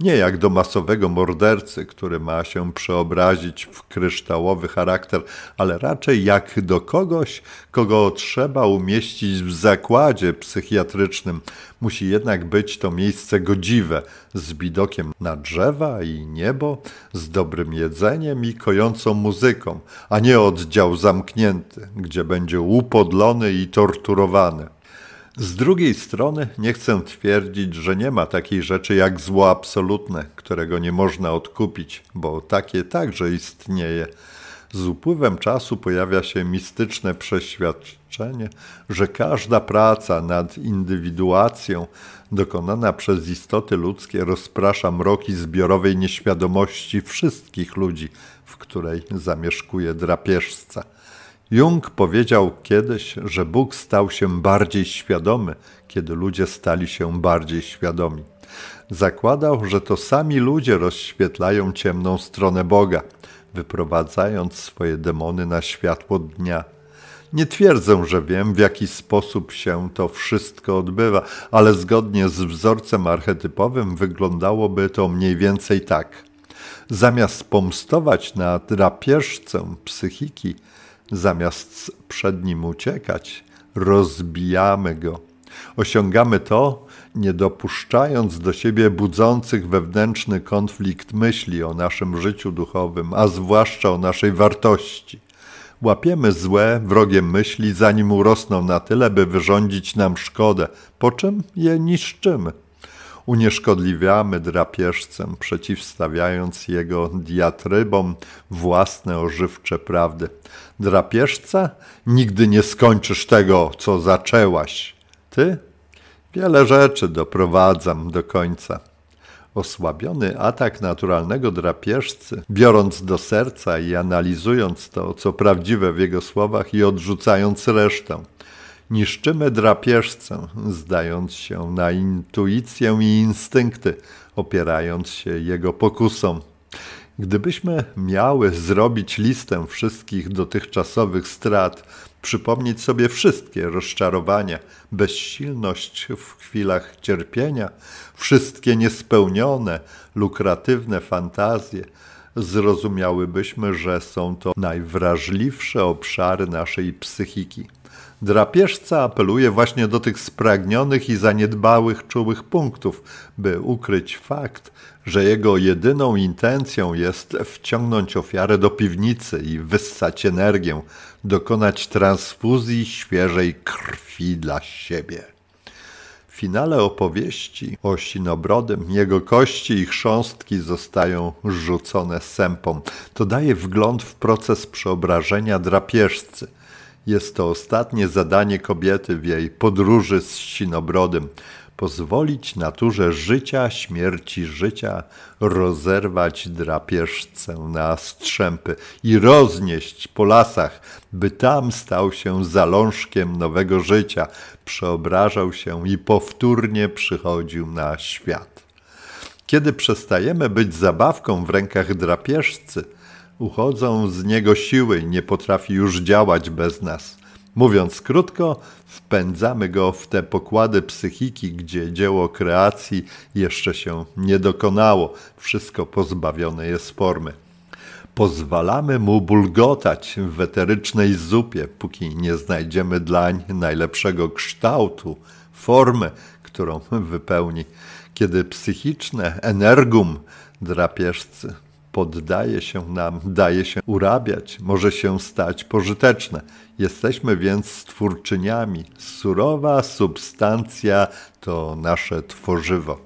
Nie jak do masowego mordercy, który ma się przeobrazić w kryształowy charakter, ale raczej jak do kogoś, kogo trzeba umieścić w zakładzie psychiatrycznym. Musi jednak być to miejsce godziwe, z widokiem na drzewa i niebo, z dobrym jedzeniem i kojącą muzyką, a nie oddział zamknięty, gdzie będzie upodlony i torturowany. Z drugiej strony nie chcę twierdzić, że nie ma takiej rzeczy jak zło absolutne, którego nie można odkupić, bo takie także istnieje. Z upływem czasu pojawia się mistyczne przeświadczenie, że każda praca nad indywiduacją dokonana przez istoty ludzkie rozprasza mroki zbiorowej nieświadomości wszystkich ludzi, w której zamieszkuje drapieżca. Jung powiedział kiedyś, że Bóg stał się bardziej świadomy, kiedy ludzie stali się bardziej świadomi. Zakładał, że to sami ludzie rozświetlają ciemną stronę Boga, wyprowadzając swoje demony na światło dnia. Nie twierdzę, że wiem, w jaki sposób się to wszystko odbywa, ale zgodnie z wzorcem archetypowym wyglądałoby to mniej więcej tak. Zamiast pomstować na drapieżcę psychiki, Zamiast przed nim uciekać, rozbijamy go. Osiągamy to, nie dopuszczając do siebie budzących wewnętrzny konflikt myśli o naszym życiu duchowym, a zwłaszcza o naszej wartości. Łapiemy złe, wrogie myśli, zanim urosną na tyle, by wyrządzić nam szkodę, po czym je niszczymy. Unieszkodliwiamy drapieżcem, przeciwstawiając jego diatrybom własne ożywcze prawdy drapieżca? Nigdy nie skończysz tego, co zaczęłaś. Ty? Wiele rzeczy doprowadzam do końca. Osłabiony atak naturalnego drapieżcy, biorąc do serca i analizując to, co prawdziwe w jego słowach i odrzucając resztę. Niszczymy drapieżcę, zdając się na intuicję i instynkty, opierając się jego pokusom. Gdybyśmy miały zrobić listę wszystkich dotychczasowych strat, przypomnieć sobie wszystkie rozczarowania, bezsilność w chwilach cierpienia, wszystkie niespełnione, lukratywne fantazje, zrozumiałybyśmy, że są to najwrażliwsze obszary naszej psychiki. Drapieżca apeluje właśnie do tych spragnionych i zaniedbałych czułych punktów, by ukryć fakt, że jego jedyną intencją jest wciągnąć ofiarę do piwnicy i wyssać energię, dokonać transfuzji świeżej krwi dla siebie. W finale opowieści o Sinobrodym jego kości i chrząstki zostają rzucone sępą. To daje wgląd w proces przeobrażenia drapieżcy. Jest to ostatnie zadanie kobiety w jej podróży z Sinobrodym pozwolić naturze życia, śmierci życia rozerwać drapieżcę na strzępy i roznieść po lasach, by tam stał się zalążkiem nowego życia, przeobrażał się i powtórnie przychodził na świat. Kiedy przestajemy być zabawką w rękach drapieżcy, uchodzą z niego siły, nie potrafi już działać bez nas – Mówiąc krótko, wpędzamy go w te pokłady psychiki, gdzie dzieło kreacji jeszcze się nie dokonało, wszystko pozbawione jest formy. Pozwalamy mu bulgotać w eterycznej zupie, póki nie znajdziemy dlań najlepszego kształtu, formy, którą wypełni. Kiedy psychiczne energum drapieżcy poddaje się nam, daje się urabiać, może się stać pożyteczne. Jesteśmy więc stwórczyniami. Surowa substancja to nasze tworzywo.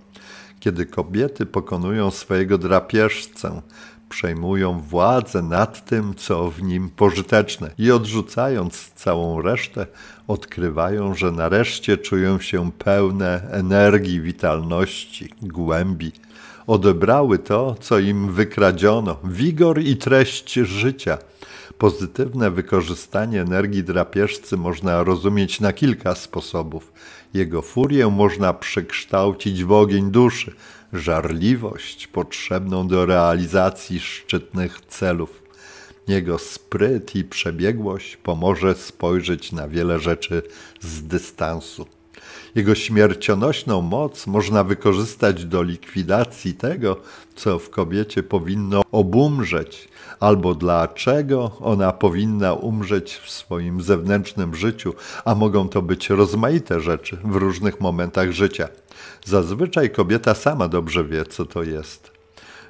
Kiedy kobiety pokonują swojego drapieżcę, przejmują władzę nad tym, co w nim pożyteczne i odrzucając całą resztę, odkrywają, że nareszcie czują się pełne energii, witalności, głębi odebrały to, co im wykradziono wigor i treść życia. Pozytywne wykorzystanie energii drapieżcy można rozumieć na kilka sposobów. Jego furię można przekształcić w ogień duszy, żarliwość potrzebną do realizacji szczytnych celów. Jego spryt i przebiegłość pomoże spojrzeć na wiele rzeczy z dystansu. Jego śmiercionośną moc można wykorzystać do likwidacji tego, co w kobiecie powinno obumrzeć, albo dlaczego ona powinna umrzeć w swoim zewnętrznym życiu, a mogą to być rozmaite rzeczy w różnych momentach życia. Zazwyczaj kobieta sama dobrze wie, co to jest.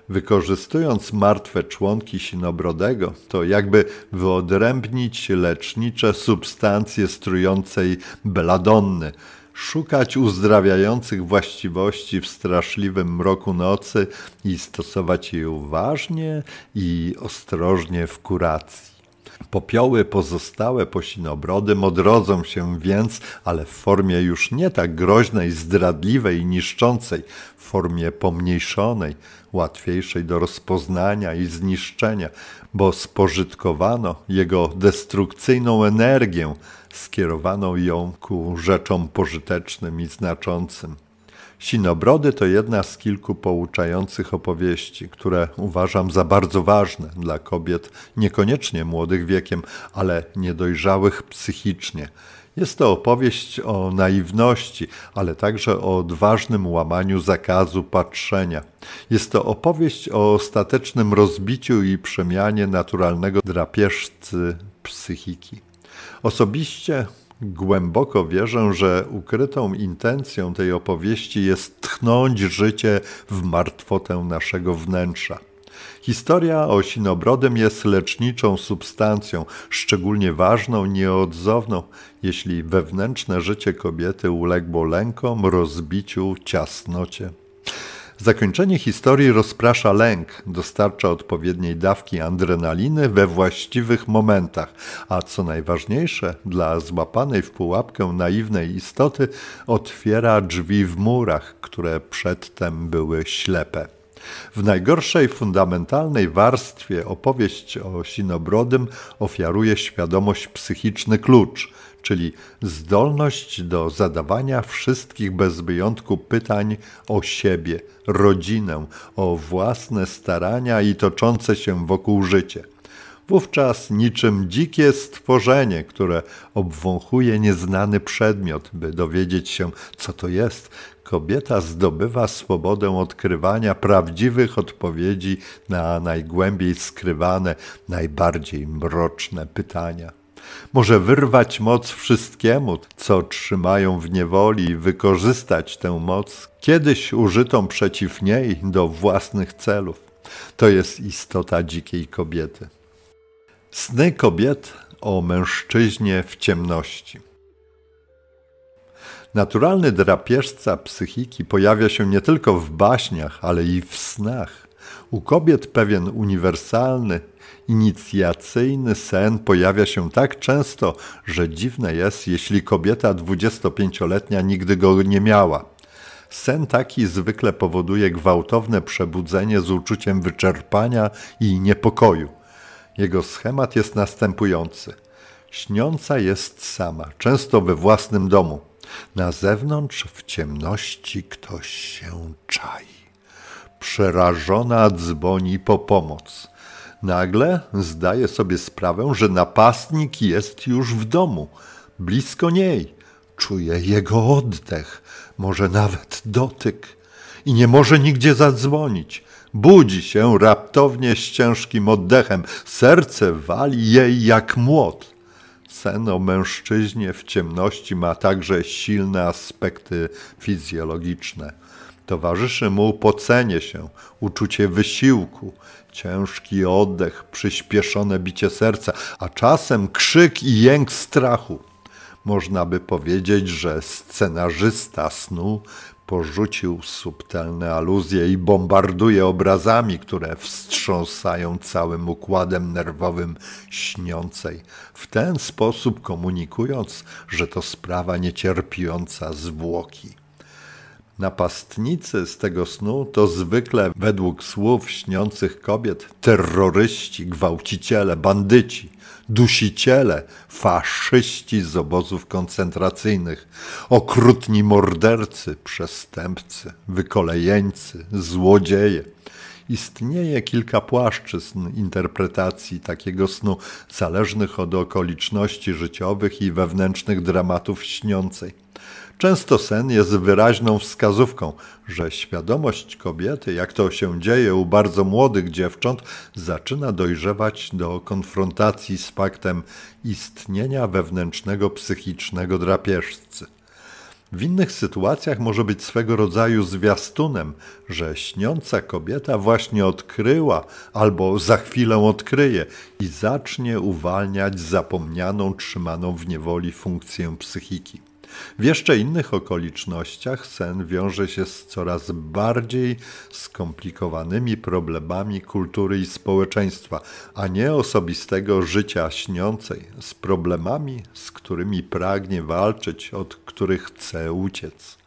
Wykorzystując martwe członki sinobrodego, to jakby wyodrębnić lecznicze substancje strującej beladonny, szukać uzdrawiających właściwości w straszliwym mroku nocy i stosować je uważnie i ostrożnie w kuracji. Popioły pozostałe po sinobrodym odrodzą się więc, ale w formie już nie tak groźnej, zdradliwej i niszczącej, w formie pomniejszonej, łatwiejszej do rozpoznania i zniszczenia, bo spożytkowano jego destrukcyjną energię, skierowano ją ku rzeczom pożytecznym i znaczącym. Sinobrody to jedna z kilku pouczających opowieści, które uważam za bardzo ważne dla kobiet, niekoniecznie młodych wiekiem, ale niedojrzałych psychicznie. Jest to opowieść o naiwności, ale także o odważnym łamaniu zakazu patrzenia. Jest to opowieść o ostatecznym rozbiciu i przemianie naturalnego drapieżcy psychiki. Osobiście głęboko wierzę, że ukrytą intencją tej opowieści jest tchnąć życie w martwotę naszego wnętrza. Historia o sinobrodym jest leczniczą substancją, szczególnie ważną, nieodzowną, jeśli wewnętrzne życie kobiety uległo lękom, rozbiciu, ciasnocie. Zakończenie historii rozprasza lęk, dostarcza odpowiedniej dawki adrenaliny we właściwych momentach, a co najważniejsze, dla złapanej w pułapkę naiwnej istoty otwiera drzwi w murach, które przedtem były ślepe. W najgorszej fundamentalnej warstwie opowieść o Sinobrodym ofiaruje świadomość psychiczny klucz – czyli zdolność do zadawania wszystkich bez wyjątku pytań o siebie, rodzinę, o własne starania i toczące się wokół życie. Wówczas niczym dzikie stworzenie, które obwąchuje nieznany przedmiot, by dowiedzieć się, co to jest, kobieta zdobywa swobodę odkrywania prawdziwych odpowiedzi na najgłębiej skrywane, najbardziej mroczne pytania. Może wyrwać moc wszystkiemu, co trzymają w niewoli i wykorzystać tę moc, kiedyś użytą przeciw niej do własnych celów. To jest istota dzikiej kobiety. Sny kobiet o mężczyźnie w ciemności. Naturalny drapieżca psychiki pojawia się nie tylko w baśniach, ale i w snach. U kobiet pewien uniwersalny, inicjacyjny sen pojawia się tak często, że dziwne jest, jeśli kobieta 25-letnia nigdy go nie miała. Sen taki zwykle powoduje gwałtowne przebudzenie z uczuciem wyczerpania i niepokoju. Jego schemat jest następujący. Śniąca jest sama, często we własnym domu. Na zewnątrz w ciemności ktoś się czai. Przerażona dzwoni po pomoc. Nagle zdaje sobie sprawę, że napastnik jest już w domu, blisko niej. Czuje jego oddech, może nawet dotyk, i nie może nigdzie zadzwonić. Budzi się raptownie z ciężkim oddechem, serce wali jej jak młot. Sen o mężczyźnie w ciemności ma także silne aspekty fizjologiczne. Towarzyszy mu pocenie się, uczucie wysiłku, ciężki oddech, przyspieszone bicie serca, a czasem krzyk i jęk strachu. Można by powiedzieć, że scenarzysta snu porzucił subtelne aluzje i bombarduje obrazami, które wstrząsają całym układem nerwowym śniącej, w ten sposób komunikując, że to sprawa niecierpiąca zwłoki. Napastnicy z tego snu to zwykle, według słów śniących kobiet, terroryści, gwałciciele, bandyci, dusiciele, faszyści z obozów koncentracyjnych, okrutni mordercy, przestępcy, wykolejeńcy, złodzieje. Istnieje kilka płaszczyzn interpretacji takiego snu, zależnych od okoliczności życiowych i wewnętrznych dramatów śniącej. Często sen jest wyraźną wskazówką, że świadomość kobiety, jak to się dzieje u bardzo młodych dziewcząt, zaczyna dojrzewać do konfrontacji z faktem istnienia wewnętrznego psychicznego drapieżcy. W innych sytuacjach może być swego rodzaju zwiastunem, że śniąca kobieta właśnie odkryła albo za chwilę odkryje i zacznie uwalniać zapomnianą, trzymaną w niewoli funkcję psychiki. W jeszcze innych okolicznościach sen wiąże się z coraz bardziej skomplikowanymi problemami kultury i społeczeństwa, a nie osobistego życia śniącej, z problemami, z którymi pragnie walczyć, od których chce uciec.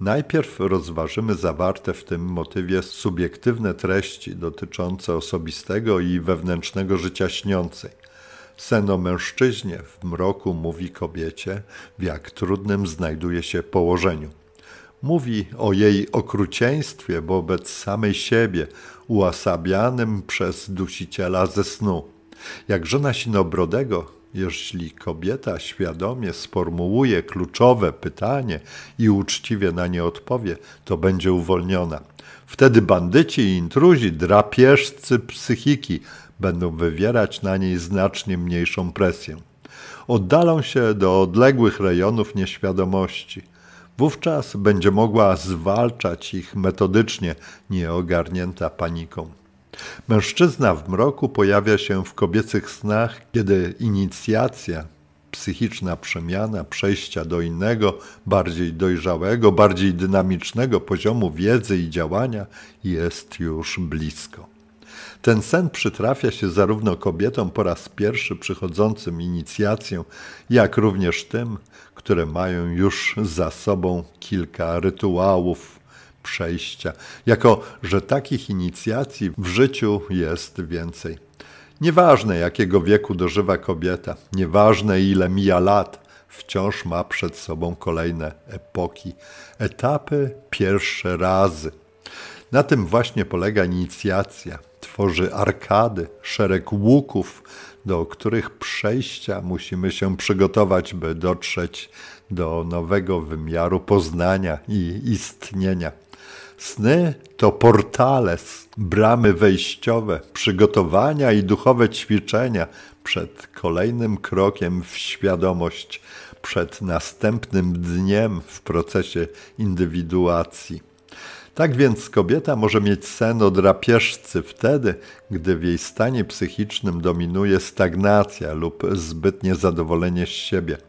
Najpierw rozważymy zawarte w tym motywie subiektywne treści dotyczące osobistego i wewnętrznego życia śniącej. Sen o mężczyźnie w mroku mówi kobiecie, w jak trudnym znajduje się położeniu. Mówi o jej okrucieństwie wobec samej siebie, uasabianym przez dusiciela ze snu. Jak żona Sinobrodego, jeśli kobieta świadomie sformułuje kluczowe pytanie i uczciwie na nie odpowie, to będzie uwolniona. Wtedy bandyci i intruzi, drapieżcy psychiki, będą wywierać na niej znacznie mniejszą presję. Oddalą się do odległych rejonów nieświadomości. Wówczas będzie mogła zwalczać ich metodycznie, nieogarnięta paniką. Mężczyzna w mroku pojawia się w kobiecych snach, kiedy inicjacja, psychiczna przemiana, przejścia do innego, bardziej dojrzałego, bardziej dynamicznego poziomu wiedzy i działania jest już blisko. Ten sen przytrafia się zarówno kobietom po raz pierwszy przychodzącym inicjację, jak również tym, które mają już za sobą kilka rytuałów przejścia, jako że takich inicjacji w życiu jest więcej. Nieważne jakiego wieku dożywa kobieta, nieważne ile mija lat, wciąż ma przed sobą kolejne epoki, etapy, pierwsze razy. Na tym właśnie polega inicjacja tworzy arkady, szereg łuków, do których przejścia musimy się przygotować, by dotrzeć do nowego wymiaru poznania i istnienia. Sny to portale, bramy wejściowe, przygotowania i duchowe ćwiczenia przed kolejnym krokiem w świadomość, przed następnym dniem w procesie indywiduacji. Tak więc kobieta może mieć sen o drapieżcy wtedy, gdy w jej stanie psychicznym dominuje stagnacja lub zbytnie zadowolenie z siebie –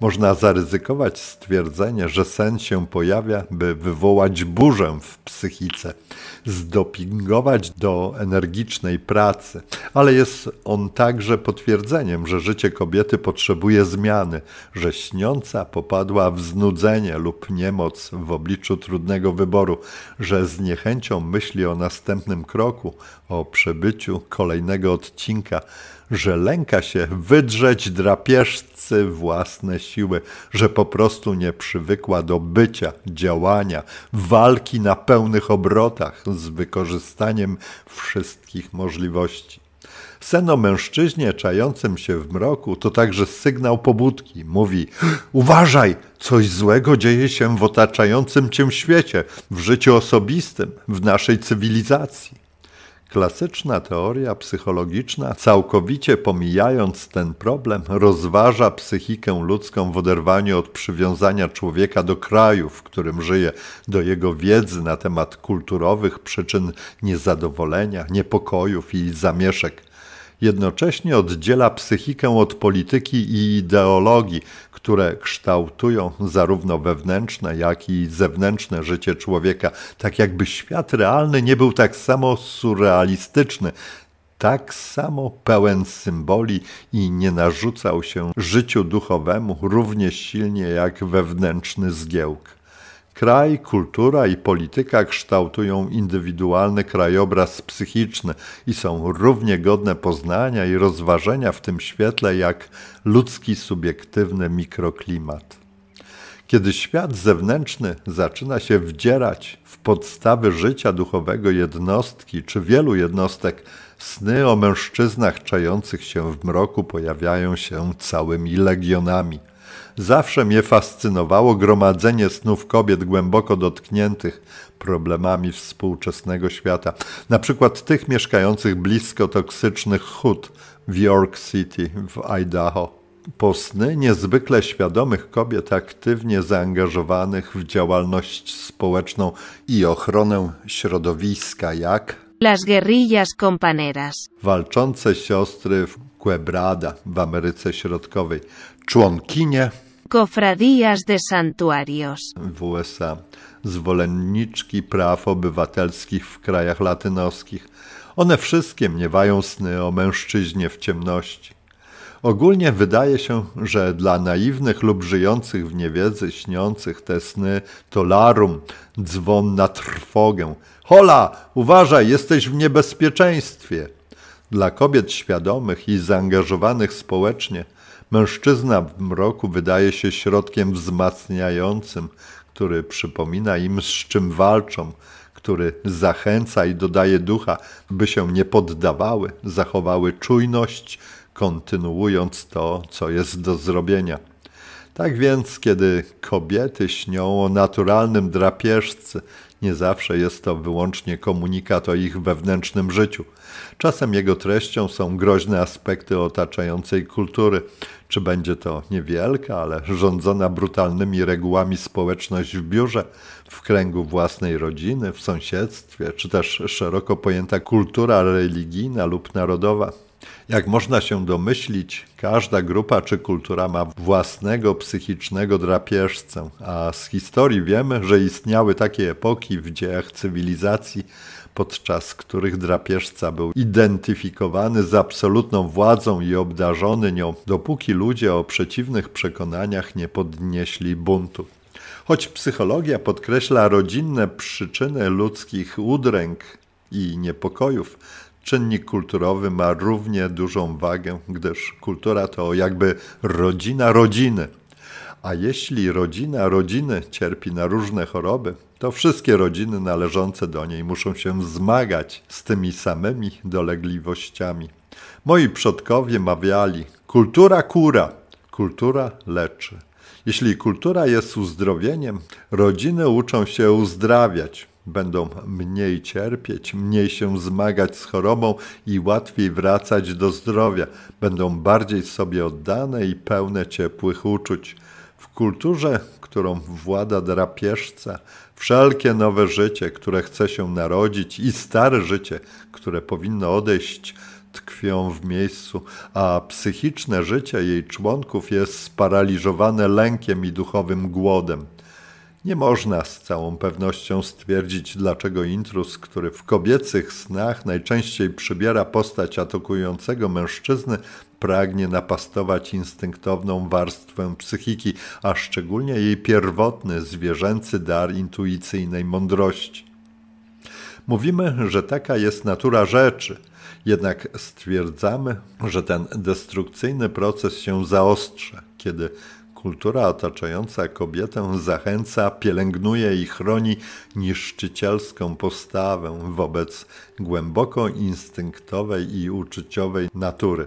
można zaryzykować stwierdzenie, że sen się pojawia, by wywołać burzę w psychice, zdopingować do energicznej pracy, ale jest on także potwierdzeniem, że życie kobiety potrzebuje zmiany, że śniąca popadła w znudzenie lub niemoc w obliczu trudnego wyboru, że z niechęcią myśli o następnym kroku, o przebyciu kolejnego odcinka, że lęka się wydrzeć drapieżcy własne siły, że po prostu nie przywykła do bycia, działania, walki na pełnych obrotach z wykorzystaniem wszystkich możliwości. Sen o mężczyźnie czającym się w mroku to także sygnał pobudki. Mówi: Uważaj, coś złego dzieje się w otaczającym cię świecie, w życiu osobistym, w naszej cywilizacji. Klasyczna teoria psychologiczna, całkowicie pomijając ten problem, rozważa psychikę ludzką w oderwaniu od przywiązania człowieka do kraju, w którym żyje, do jego wiedzy na temat kulturowych przyczyn niezadowolenia, niepokojów i zamieszek jednocześnie oddziela psychikę od polityki i ideologii, które kształtują zarówno wewnętrzne, jak i zewnętrzne życie człowieka. Tak jakby świat realny nie był tak samo surrealistyczny, tak samo pełen symboli i nie narzucał się życiu duchowemu równie silnie jak wewnętrzny zgiełk. Kraj, kultura i polityka kształtują indywidualny krajobraz psychiczny i są równie godne poznania i rozważenia w tym świetle jak ludzki subiektywny mikroklimat. Kiedy świat zewnętrzny zaczyna się wdzierać w podstawy życia duchowego jednostki czy wielu jednostek, sny o mężczyznach czających się w mroku pojawiają się całymi legionami zawsze mnie fascynowało gromadzenie snów kobiet głęboko dotkniętych problemami współczesnego świata, na przykład tych mieszkających blisko toksycznych hut w York City w Idaho po sny niezwykle świadomych kobiet aktywnie zaangażowanych w działalność społeczną i ochronę środowiska, jak Las guerrillas companeras. Walczące siostry w Quebrada w Ameryce Środkowej, członkinie Cofradías de santuarios. W USA zwolenniczki praw obywatelskich w krajach latynoskich. One wszystkie miewają sny o mężczyźnie w ciemności. Ogólnie wydaje się, że dla naiwnych lub żyjących w niewiedzy śniących te sny to larum, dzwon na trwogę. Hola, uważaj, jesteś w niebezpieczeństwie. Dla kobiet świadomych i zaangażowanych społecznie – Mężczyzna w mroku wydaje się środkiem wzmacniającym, który przypomina im, z czym walczą, który zachęca i dodaje ducha, by się nie poddawały, zachowały czujność, kontynuując to, co jest do zrobienia. Tak więc, kiedy kobiety śnią o naturalnym drapieżce, nie zawsze jest to wyłącznie komunikat o ich wewnętrznym życiu. Czasem jego treścią są groźne aspekty otaczającej kultury. Czy będzie to niewielka, ale rządzona brutalnymi regułami społeczność w biurze, w kręgu własnej rodziny, w sąsiedztwie, czy też szeroko pojęta kultura religijna lub narodowa jak można się domyślić, każda grupa czy kultura ma własnego psychicznego drapieżcę, a z historii wiemy, że istniały takie epoki w dziejach cywilizacji, podczas których drapieżca był identyfikowany z absolutną władzą i obdarzony nią, dopóki ludzie o przeciwnych przekonaniach nie podnieśli buntu. Choć psychologia podkreśla rodzinne przyczyny ludzkich udręk i niepokojów, czynnik kulturowy ma równie dużą wagę, gdyż kultura to jakby rodzina rodziny. A jeśli rodzina rodziny cierpi na różne choroby, to wszystkie rodziny należące do niej muszą się zmagać z tymi samymi dolegliwościami. Moi przodkowie mawiali: kultura kura, kultura leczy. Jeśli kultura jest uzdrowieniem, rodziny uczą się uzdrawiać będą mniej cierpieć, mniej się zmagać z chorobą i łatwiej wracać do zdrowia, będą bardziej sobie oddane i pełne ciepłych uczuć. W kulturze, którą włada drapieżca, wszelkie nowe życie, które chce się narodzić i stare życie, które powinno odejść, tkwią w miejscu, a psychiczne życie jej członków jest sparaliżowane lękiem i duchowym głodem. Nie można z całą pewnością stwierdzić, dlaczego intruz, który w kobiecych snach najczęściej przybiera postać atakującego mężczyzny, pragnie napastować instynktowną warstwę psychiki, a szczególnie jej pierwotny, zwierzęcy dar intuicyjnej mądrości. Mówimy, że taka jest natura rzeczy, jednak stwierdzamy, że ten destrukcyjny proces się zaostrza, kiedy Kultura otaczająca kobietę zachęca, pielęgnuje i chroni niszczycielską postawę wobec głęboko instynktowej i uczuciowej natury.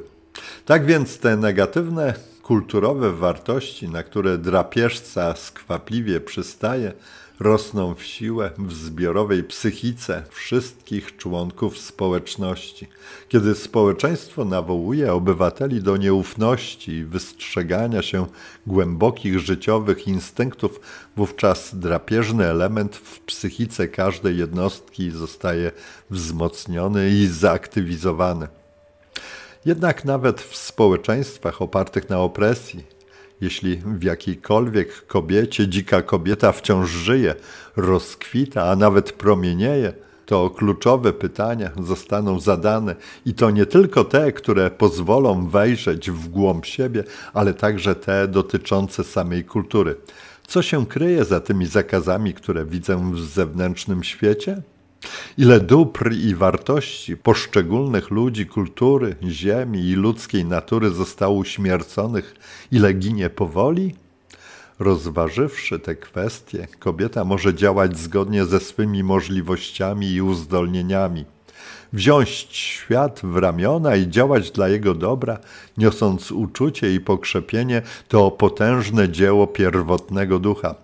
Tak więc te negatywne kulturowe wartości, na które drapieżca skwapliwie przystaje, rosną w siłę, w zbiorowej psychice wszystkich członków społeczności. Kiedy społeczeństwo nawołuje obywateli do nieufności i wystrzegania się głębokich życiowych instynktów, wówczas drapieżny element w psychice każdej jednostki zostaje wzmocniony i zaaktywizowany. Jednak nawet w społeczeństwach opartych na opresji jeśli w jakiejkolwiek kobiecie dzika kobieta wciąż żyje, rozkwita, a nawet promienieje, to kluczowe pytania zostaną zadane i to nie tylko te, które pozwolą wejrzeć w głąb siebie, ale także te dotyczące samej kultury. Co się kryje za tymi zakazami, które widzę w zewnętrznym świecie? Ile dóbr i wartości poszczególnych ludzi, kultury, ziemi i ludzkiej natury zostało uśmierconych, ile ginie powoli? Rozważywszy te kwestie, kobieta może działać zgodnie ze swymi możliwościami i uzdolnieniami, wziąć świat w ramiona i działać dla jego dobra, niosąc uczucie i pokrzepienie to potężne dzieło pierwotnego ducha.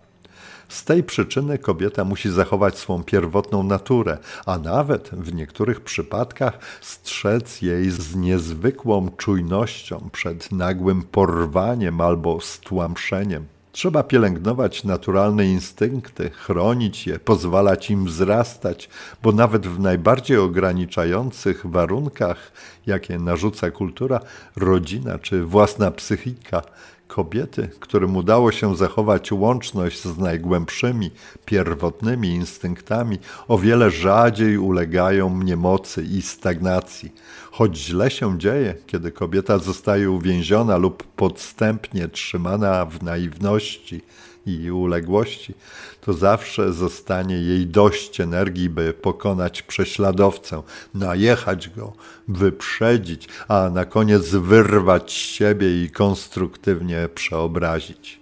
Z tej przyczyny kobieta musi zachować swą pierwotną naturę, a nawet w niektórych przypadkach strzec jej z niezwykłą czujnością przed nagłym porwaniem albo stłamszeniem. Trzeba pielęgnować naturalne instynkty, chronić je, pozwalać im wzrastać, bo nawet w najbardziej ograniczających warunkach, jakie narzuca kultura, rodzina czy własna psychika, Kobiety, którym udało się zachować łączność z najgłębszymi, pierwotnymi instynktami, o wiele rzadziej ulegają niemocy i stagnacji. Choć źle się dzieje, kiedy kobieta zostaje uwięziona lub podstępnie trzymana w naiwności, i uległości, to zawsze zostanie jej dość energii, by pokonać prześladowcę, najechać go, wyprzedzić, a na koniec wyrwać siebie i konstruktywnie przeobrazić.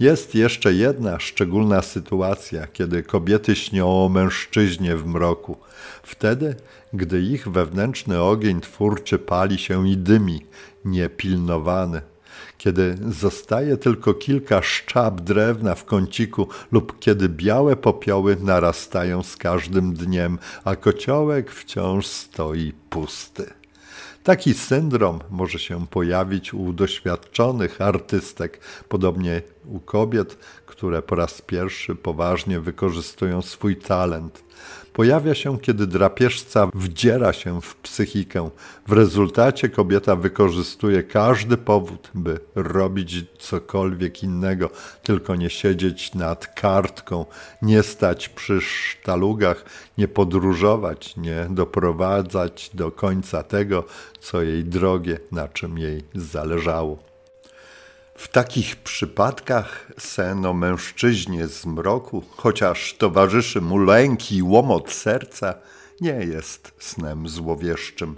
Jest jeszcze jedna szczególna sytuacja, kiedy kobiety śnią o mężczyźnie w mroku. Wtedy, gdy ich wewnętrzny ogień twórczy pali się i dymi, niepilnowany, kiedy zostaje tylko kilka szczab drewna w kąciku lub kiedy białe popioły narastają z każdym dniem, a kociołek wciąż stoi pusty. Taki syndrom może się pojawić u doświadczonych artystek, podobnie u kobiet, które po raz pierwszy poważnie wykorzystują swój talent pojawia się, kiedy drapieżca wdziera się w psychikę. W rezultacie kobieta wykorzystuje każdy powód, by robić cokolwiek innego, tylko nie siedzieć nad kartką, nie stać przy sztalugach, nie podróżować, nie doprowadzać do końca tego, co jej drogie, na czym jej zależało. W takich przypadkach sen o mężczyźnie z mroku, chociaż towarzyszy mu lęki i łomot serca, nie jest snem złowieszczym.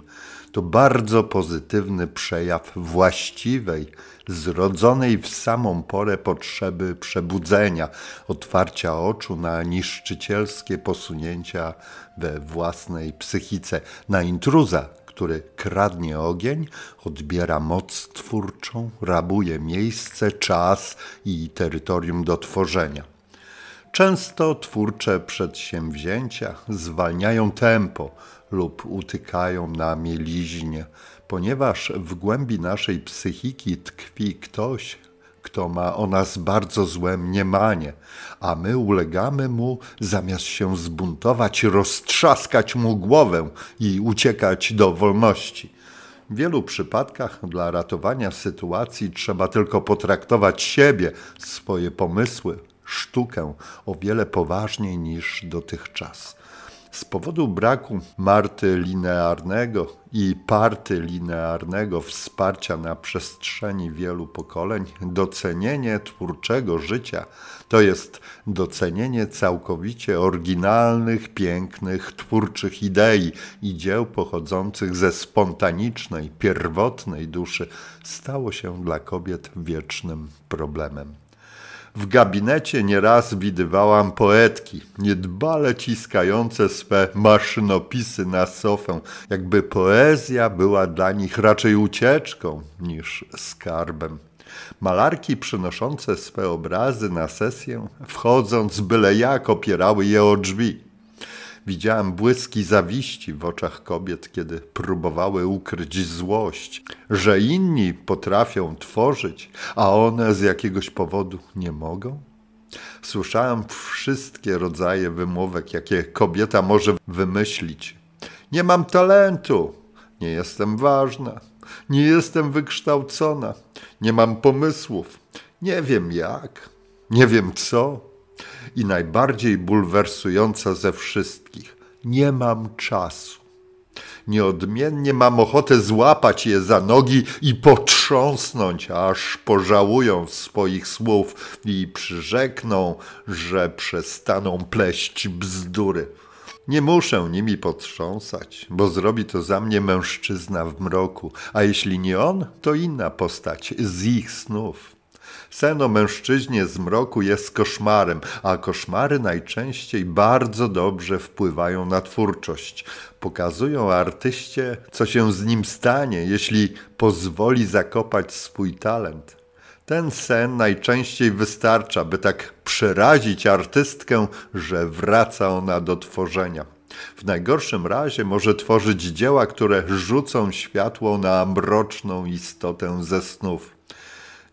To bardzo pozytywny przejaw właściwej, zrodzonej w samą porę potrzeby przebudzenia, otwarcia oczu na niszczycielskie posunięcia we własnej psychice, na intruza, który kradnie ogień, odbiera moc twórczą, rabuje miejsce, czas i terytorium do tworzenia. Często twórcze przedsięwzięcia zwalniają tempo lub utykają na mieliźnie, ponieważ w głębi naszej psychiki tkwi ktoś, kto ma o nas bardzo złe mniemanie, a my ulegamy mu zamiast się zbuntować, roztrzaskać mu głowę i uciekać do wolności. W wielu przypadkach dla ratowania sytuacji trzeba tylko potraktować siebie, swoje pomysły, sztukę o wiele poważniej niż dotychczas. Z powodu braku marty linearnego i party linearnego wsparcia na przestrzeni wielu pokoleń, docenienie twórczego życia to jest docenienie całkowicie oryginalnych, pięknych, twórczych idei i dzieł pochodzących ze spontanicznej, pierwotnej duszy, stało się dla kobiet wiecznym problemem. W gabinecie nieraz widywałam poetki, niedbale ciskające swe maszynopisy na sofę, jakby poezja była dla nich raczej ucieczką niż skarbem. Malarki przynoszące swe obrazy na sesję, wchodząc byle jak opierały je o drzwi. Widziałem błyski zawiści w oczach kobiet, kiedy próbowały ukryć złość, że inni potrafią tworzyć, a one z jakiegoś powodu nie mogą. Słyszałem wszystkie rodzaje wymówek, jakie kobieta może wymyślić. Nie mam talentu, nie jestem ważna, nie jestem wykształcona, nie mam pomysłów, nie wiem jak, nie wiem co. I najbardziej bulwersująca ze wszystkich: nie mam czasu. Nieodmiennie mam ochotę złapać je za nogi i potrząsnąć, aż pożałują swoich słów i przyrzekną, że przestaną pleść bzdury. Nie muszę nimi potrząsać, bo zrobi to za mnie mężczyzna w mroku, a jeśli nie on, to inna postać z ich snów. Sen o mężczyźnie z mroku jest koszmarem, a koszmary najczęściej bardzo dobrze wpływają na twórczość. Pokazują artyście, co się z nim stanie, jeśli pozwoli zakopać swój talent. Ten sen najczęściej wystarcza, by tak przerazić artystkę, że wraca ona do tworzenia. W najgorszym razie może tworzyć dzieła, które rzucą światło na mroczną istotę ze snów.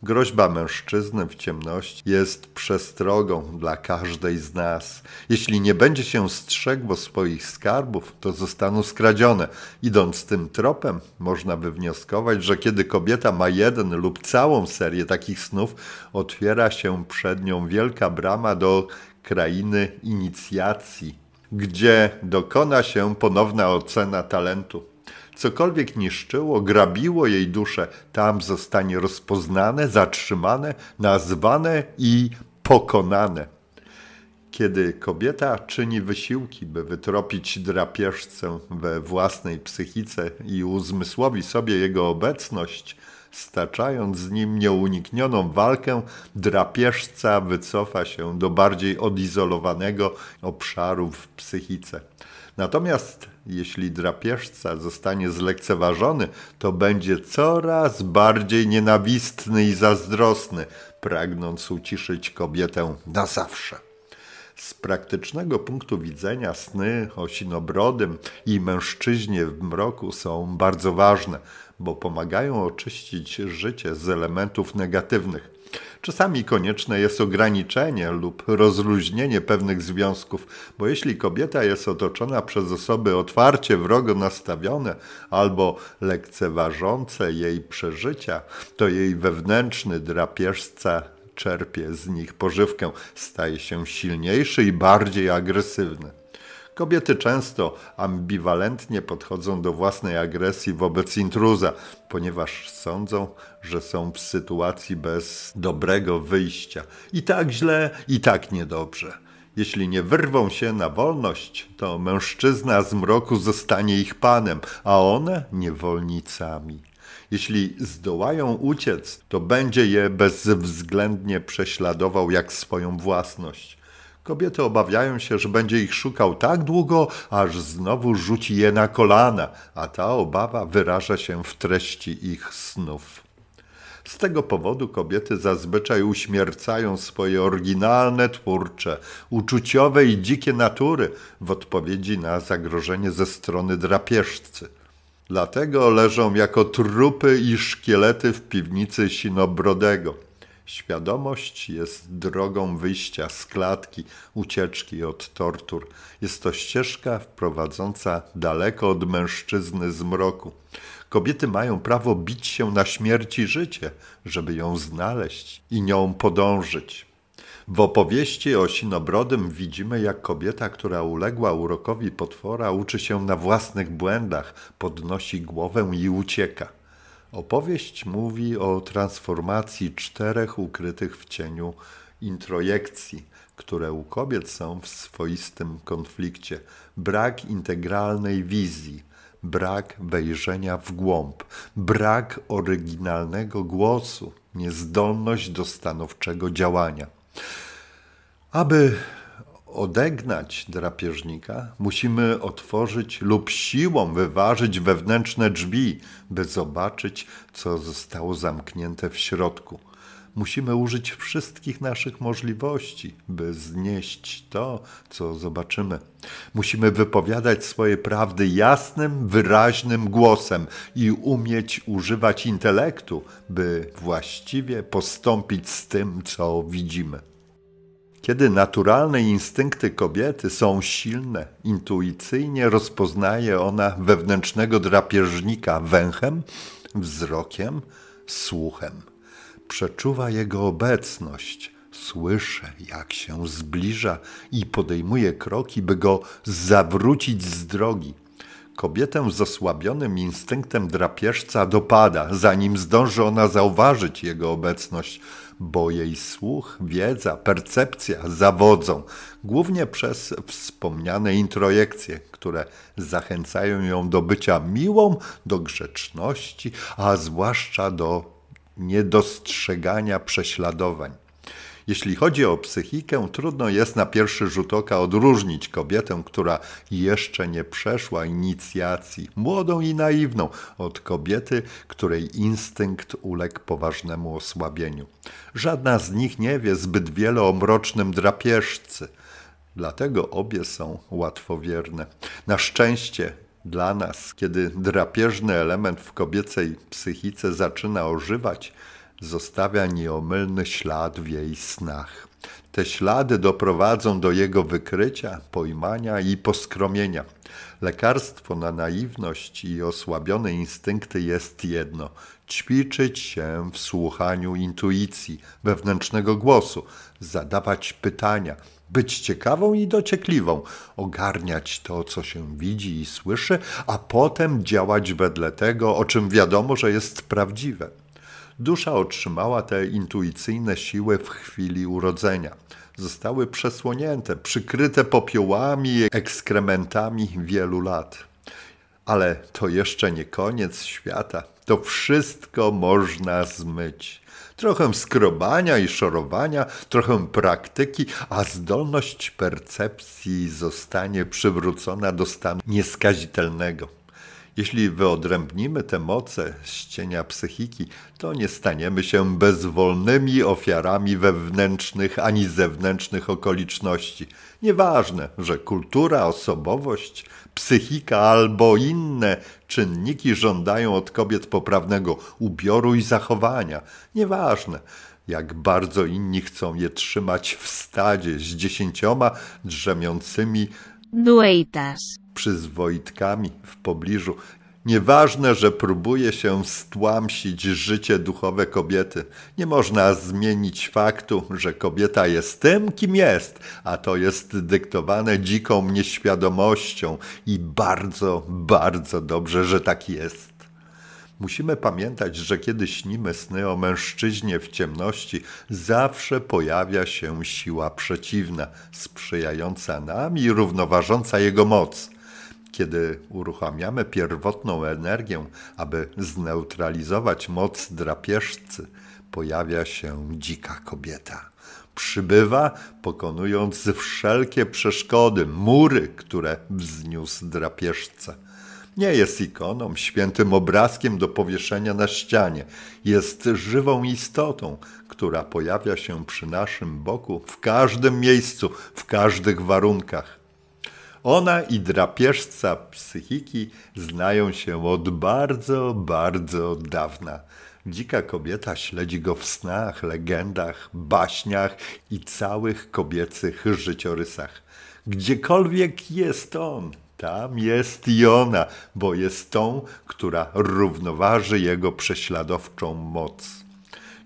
Groźba mężczyzny w ciemności jest przestrogą dla każdej z nas. Jeśli nie będzie się strzegło swoich skarbów, to zostaną skradzione. Idąc tym tropem, można wywnioskować, że kiedy kobieta ma jeden lub całą serię takich snów, otwiera się przed nią wielka brama do krainy inicjacji, gdzie dokona się ponowna ocena talentu. Cokolwiek niszczyło, grabiło jej duszę, tam zostanie rozpoznane, zatrzymane, nazwane i pokonane. Kiedy kobieta czyni wysiłki, by wytropić drapieżcę we własnej psychice i uzmysłowi sobie jego obecność, staczając z nim nieuniknioną walkę, drapieżca wycofa się do bardziej odizolowanego obszaru w psychice. Natomiast jeśli drapieżca zostanie zlekceważony, to będzie coraz bardziej nienawistny i zazdrosny, pragnąc uciszyć kobietę na zawsze. Z praktycznego punktu widzenia sny o sinobrodym i mężczyźnie w mroku są bardzo ważne, bo pomagają oczyścić życie z elementów negatywnych. Czasami konieczne jest ograniczenie lub rozluźnienie pewnych związków, bo jeśli kobieta jest otoczona przez osoby otwarcie wrogo nastawione albo lekceważące jej przeżycia, to jej wewnętrzny drapieżca czerpie z nich pożywkę, staje się silniejszy i bardziej agresywny. Kobiety często ambiwalentnie podchodzą do własnej agresji wobec intruza, ponieważ sądzą, że są w sytuacji bez dobrego wyjścia. I tak źle, i tak niedobrze. Jeśli nie wyrwą się na wolność, to mężczyzna z mroku zostanie ich panem, a one niewolnicami. Jeśli zdołają uciec, to będzie je bezwzględnie prześladował jak swoją własność. Kobiety obawiają się, że będzie ich szukał tak długo, aż znowu rzuci je na kolana, a ta obawa wyraża się w treści ich snów. Z tego powodu kobiety zazwyczaj uśmiercają swoje oryginalne, twórcze, uczuciowe i dzikie natury w odpowiedzi na zagrożenie ze strony drapieżcy. Dlatego leżą jako trupy i szkielety w piwnicy Sinobrodego Świadomość jest drogą wyjścia z klatki, ucieczki od tortur. Jest to ścieżka prowadząca daleko od mężczyzny z mroku. Kobiety mają prawo bić się na śmierć i życie, żeby ją znaleźć i nią podążyć. W opowieści o Sinobrodym widzimy, jak kobieta, która uległa urokowi potwora, uczy się na własnych błędach, podnosi głowę i ucieka. Opowieść mówi o transformacji czterech ukrytych w cieniu introjekcji, które u kobiet są w swoistym konflikcie. Brak integralnej wizji, brak wejrzenia w głąb, brak oryginalnego głosu, niezdolność do stanowczego działania. Aby odegnać drapieżnika, musimy otworzyć lub siłą wyważyć wewnętrzne drzwi, by zobaczyć, co zostało zamknięte w środku. Musimy użyć wszystkich naszych możliwości, by znieść to, co zobaczymy. Musimy wypowiadać swoje prawdy jasnym, wyraźnym głosem i umieć używać intelektu, by właściwie postąpić z tym, co widzimy. Kiedy naturalne instynkty kobiety są silne, intuicyjnie rozpoznaje ona wewnętrznego drapieżnika węchem, wzrokiem, słuchem. Przeczuwa jego obecność, słyszy, jak się zbliża i podejmuje kroki, by go zawrócić z drogi. Kobietę z osłabionym instynktem drapieżca dopada, zanim zdąży ona zauważyć jego obecność – bo jej słuch, wiedza, percepcja zawodzą, głównie przez wspomniane introjekcje, które zachęcają ją do bycia miłą, do grzeczności, a zwłaszcza do niedostrzegania prześladowań. Jeśli chodzi o psychikę, trudno jest na pierwszy rzut oka odróżnić kobietę, która jeszcze nie przeszła inicjacji, młodą i naiwną, od kobiety, której instynkt uległ poważnemu osłabieniu. Żadna z nich nie wie zbyt wiele o mrocznym drapieżcy. Dlatego obie są łatwowierne. Na szczęście dla nas, kiedy drapieżny element w kobiecej psychice zaczyna ożywać, zostawia nieomylny ślad w jej snach. Te ślady doprowadzą do jego wykrycia, pojmania i poskromienia. Lekarstwo na naiwność i osłabione instynkty jest jedno: ćwiczyć się w słuchaniu intuicji, wewnętrznego głosu, zadawać pytania, być ciekawą i dociekliwą, ogarniać to, co się widzi i słyszy, a potem działać wedle tego, o czym wiadomo, że jest prawdziwe. Dusza otrzymała te intuicyjne siły w chwili urodzenia. Zostały przesłonięte, przykryte popiołami, ekskrementami wielu lat. Ale to jeszcze nie koniec świata. To wszystko można zmyć. Trochę skrobania i szorowania, trochę praktyki, a zdolność percepcji zostanie przywrócona do stanu nieskazitelnego. Jeśli wyodrębnimy te moce z cienia psychiki, to nie staniemy się bezwolnymi ofiarami wewnętrznych ani zewnętrznych okoliczności. Nieważne, że kultura, osobowość, psychika albo inne czynniki żądają od kobiet poprawnego ubioru i zachowania. Nieważne, jak bardzo inni chcą je trzymać w stadzie z dziesięcioma drzemiącymi dueitas przyzwoitkami w pobliżu. Nieważne, że próbuje się stłamsić życie duchowe kobiety. Nie można zmienić faktu, że kobieta jest tym, kim jest, a to jest dyktowane dziką nieświadomością i bardzo, bardzo dobrze, że tak jest. Musimy pamiętać, że kiedy śnimy sny o mężczyźnie w ciemności, zawsze pojawia się siła przeciwna, sprzyjająca nam i równoważąca jego moc kiedy uruchamiamy pierwotną energię, aby zneutralizować moc drapieżcy, pojawia się dzika kobieta. Przybywa, pokonując wszelkie przeszkody, mury, które wzniósł drapieżca. Nie jest ikoną, świętym obrazkiem do powieszenia na ścianie. Jest żywą istotą, która pojawia się przy naszym boku w każdym miejscu, w każdych warunkach. Ona i drapieżca psychiki znają się od bardzo, bardzo dawna. Dzika kobieta śledzi go w snach, legendach, baśniach i całych kobiecych życiorysach. Gdziekolwiek jest on, tam jest i ona, bo jest tą, która równoważy jego prześladowczą moc.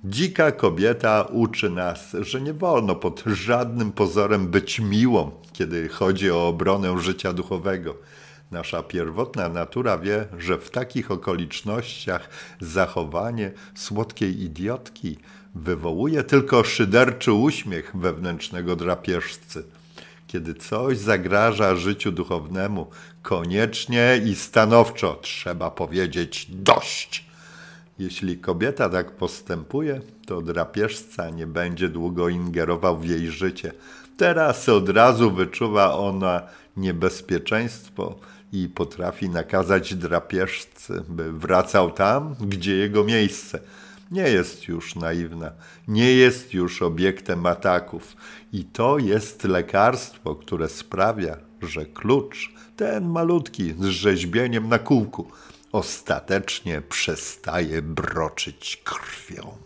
Dzika kobieta uczy nas, że nie wolno pod żadnym pozorem być miłą, kiedy chodzi o obronę życia duchowego. Nasza pierwotna natura wie, że w takich okolicznościach zachowanie słodkiej idiotki wywołuje tylko szyderczy uśmiech wewnętrznego drapieżcy. Kiedy coś zagraża życiu duchownemu, koniecznie i stanowczo trzeba powiedzieć dość. Jeśli kobieta tak postępuje, to drapieżca nie będzie długo ingerował w jej życie, Teraz od razu wyczuwa ona niebezpieczeństwo i potrafi nakazać drapieżcy, by wracał tam, gdzie jego miejsce. Nie jest już naiwna, nie jest już obiektem ataków, i to jest lekarstwo, które sprawia, że klucz, ten malutki z rzeźbieniem na kółku, ostatecznie przestaje broczyć krwią.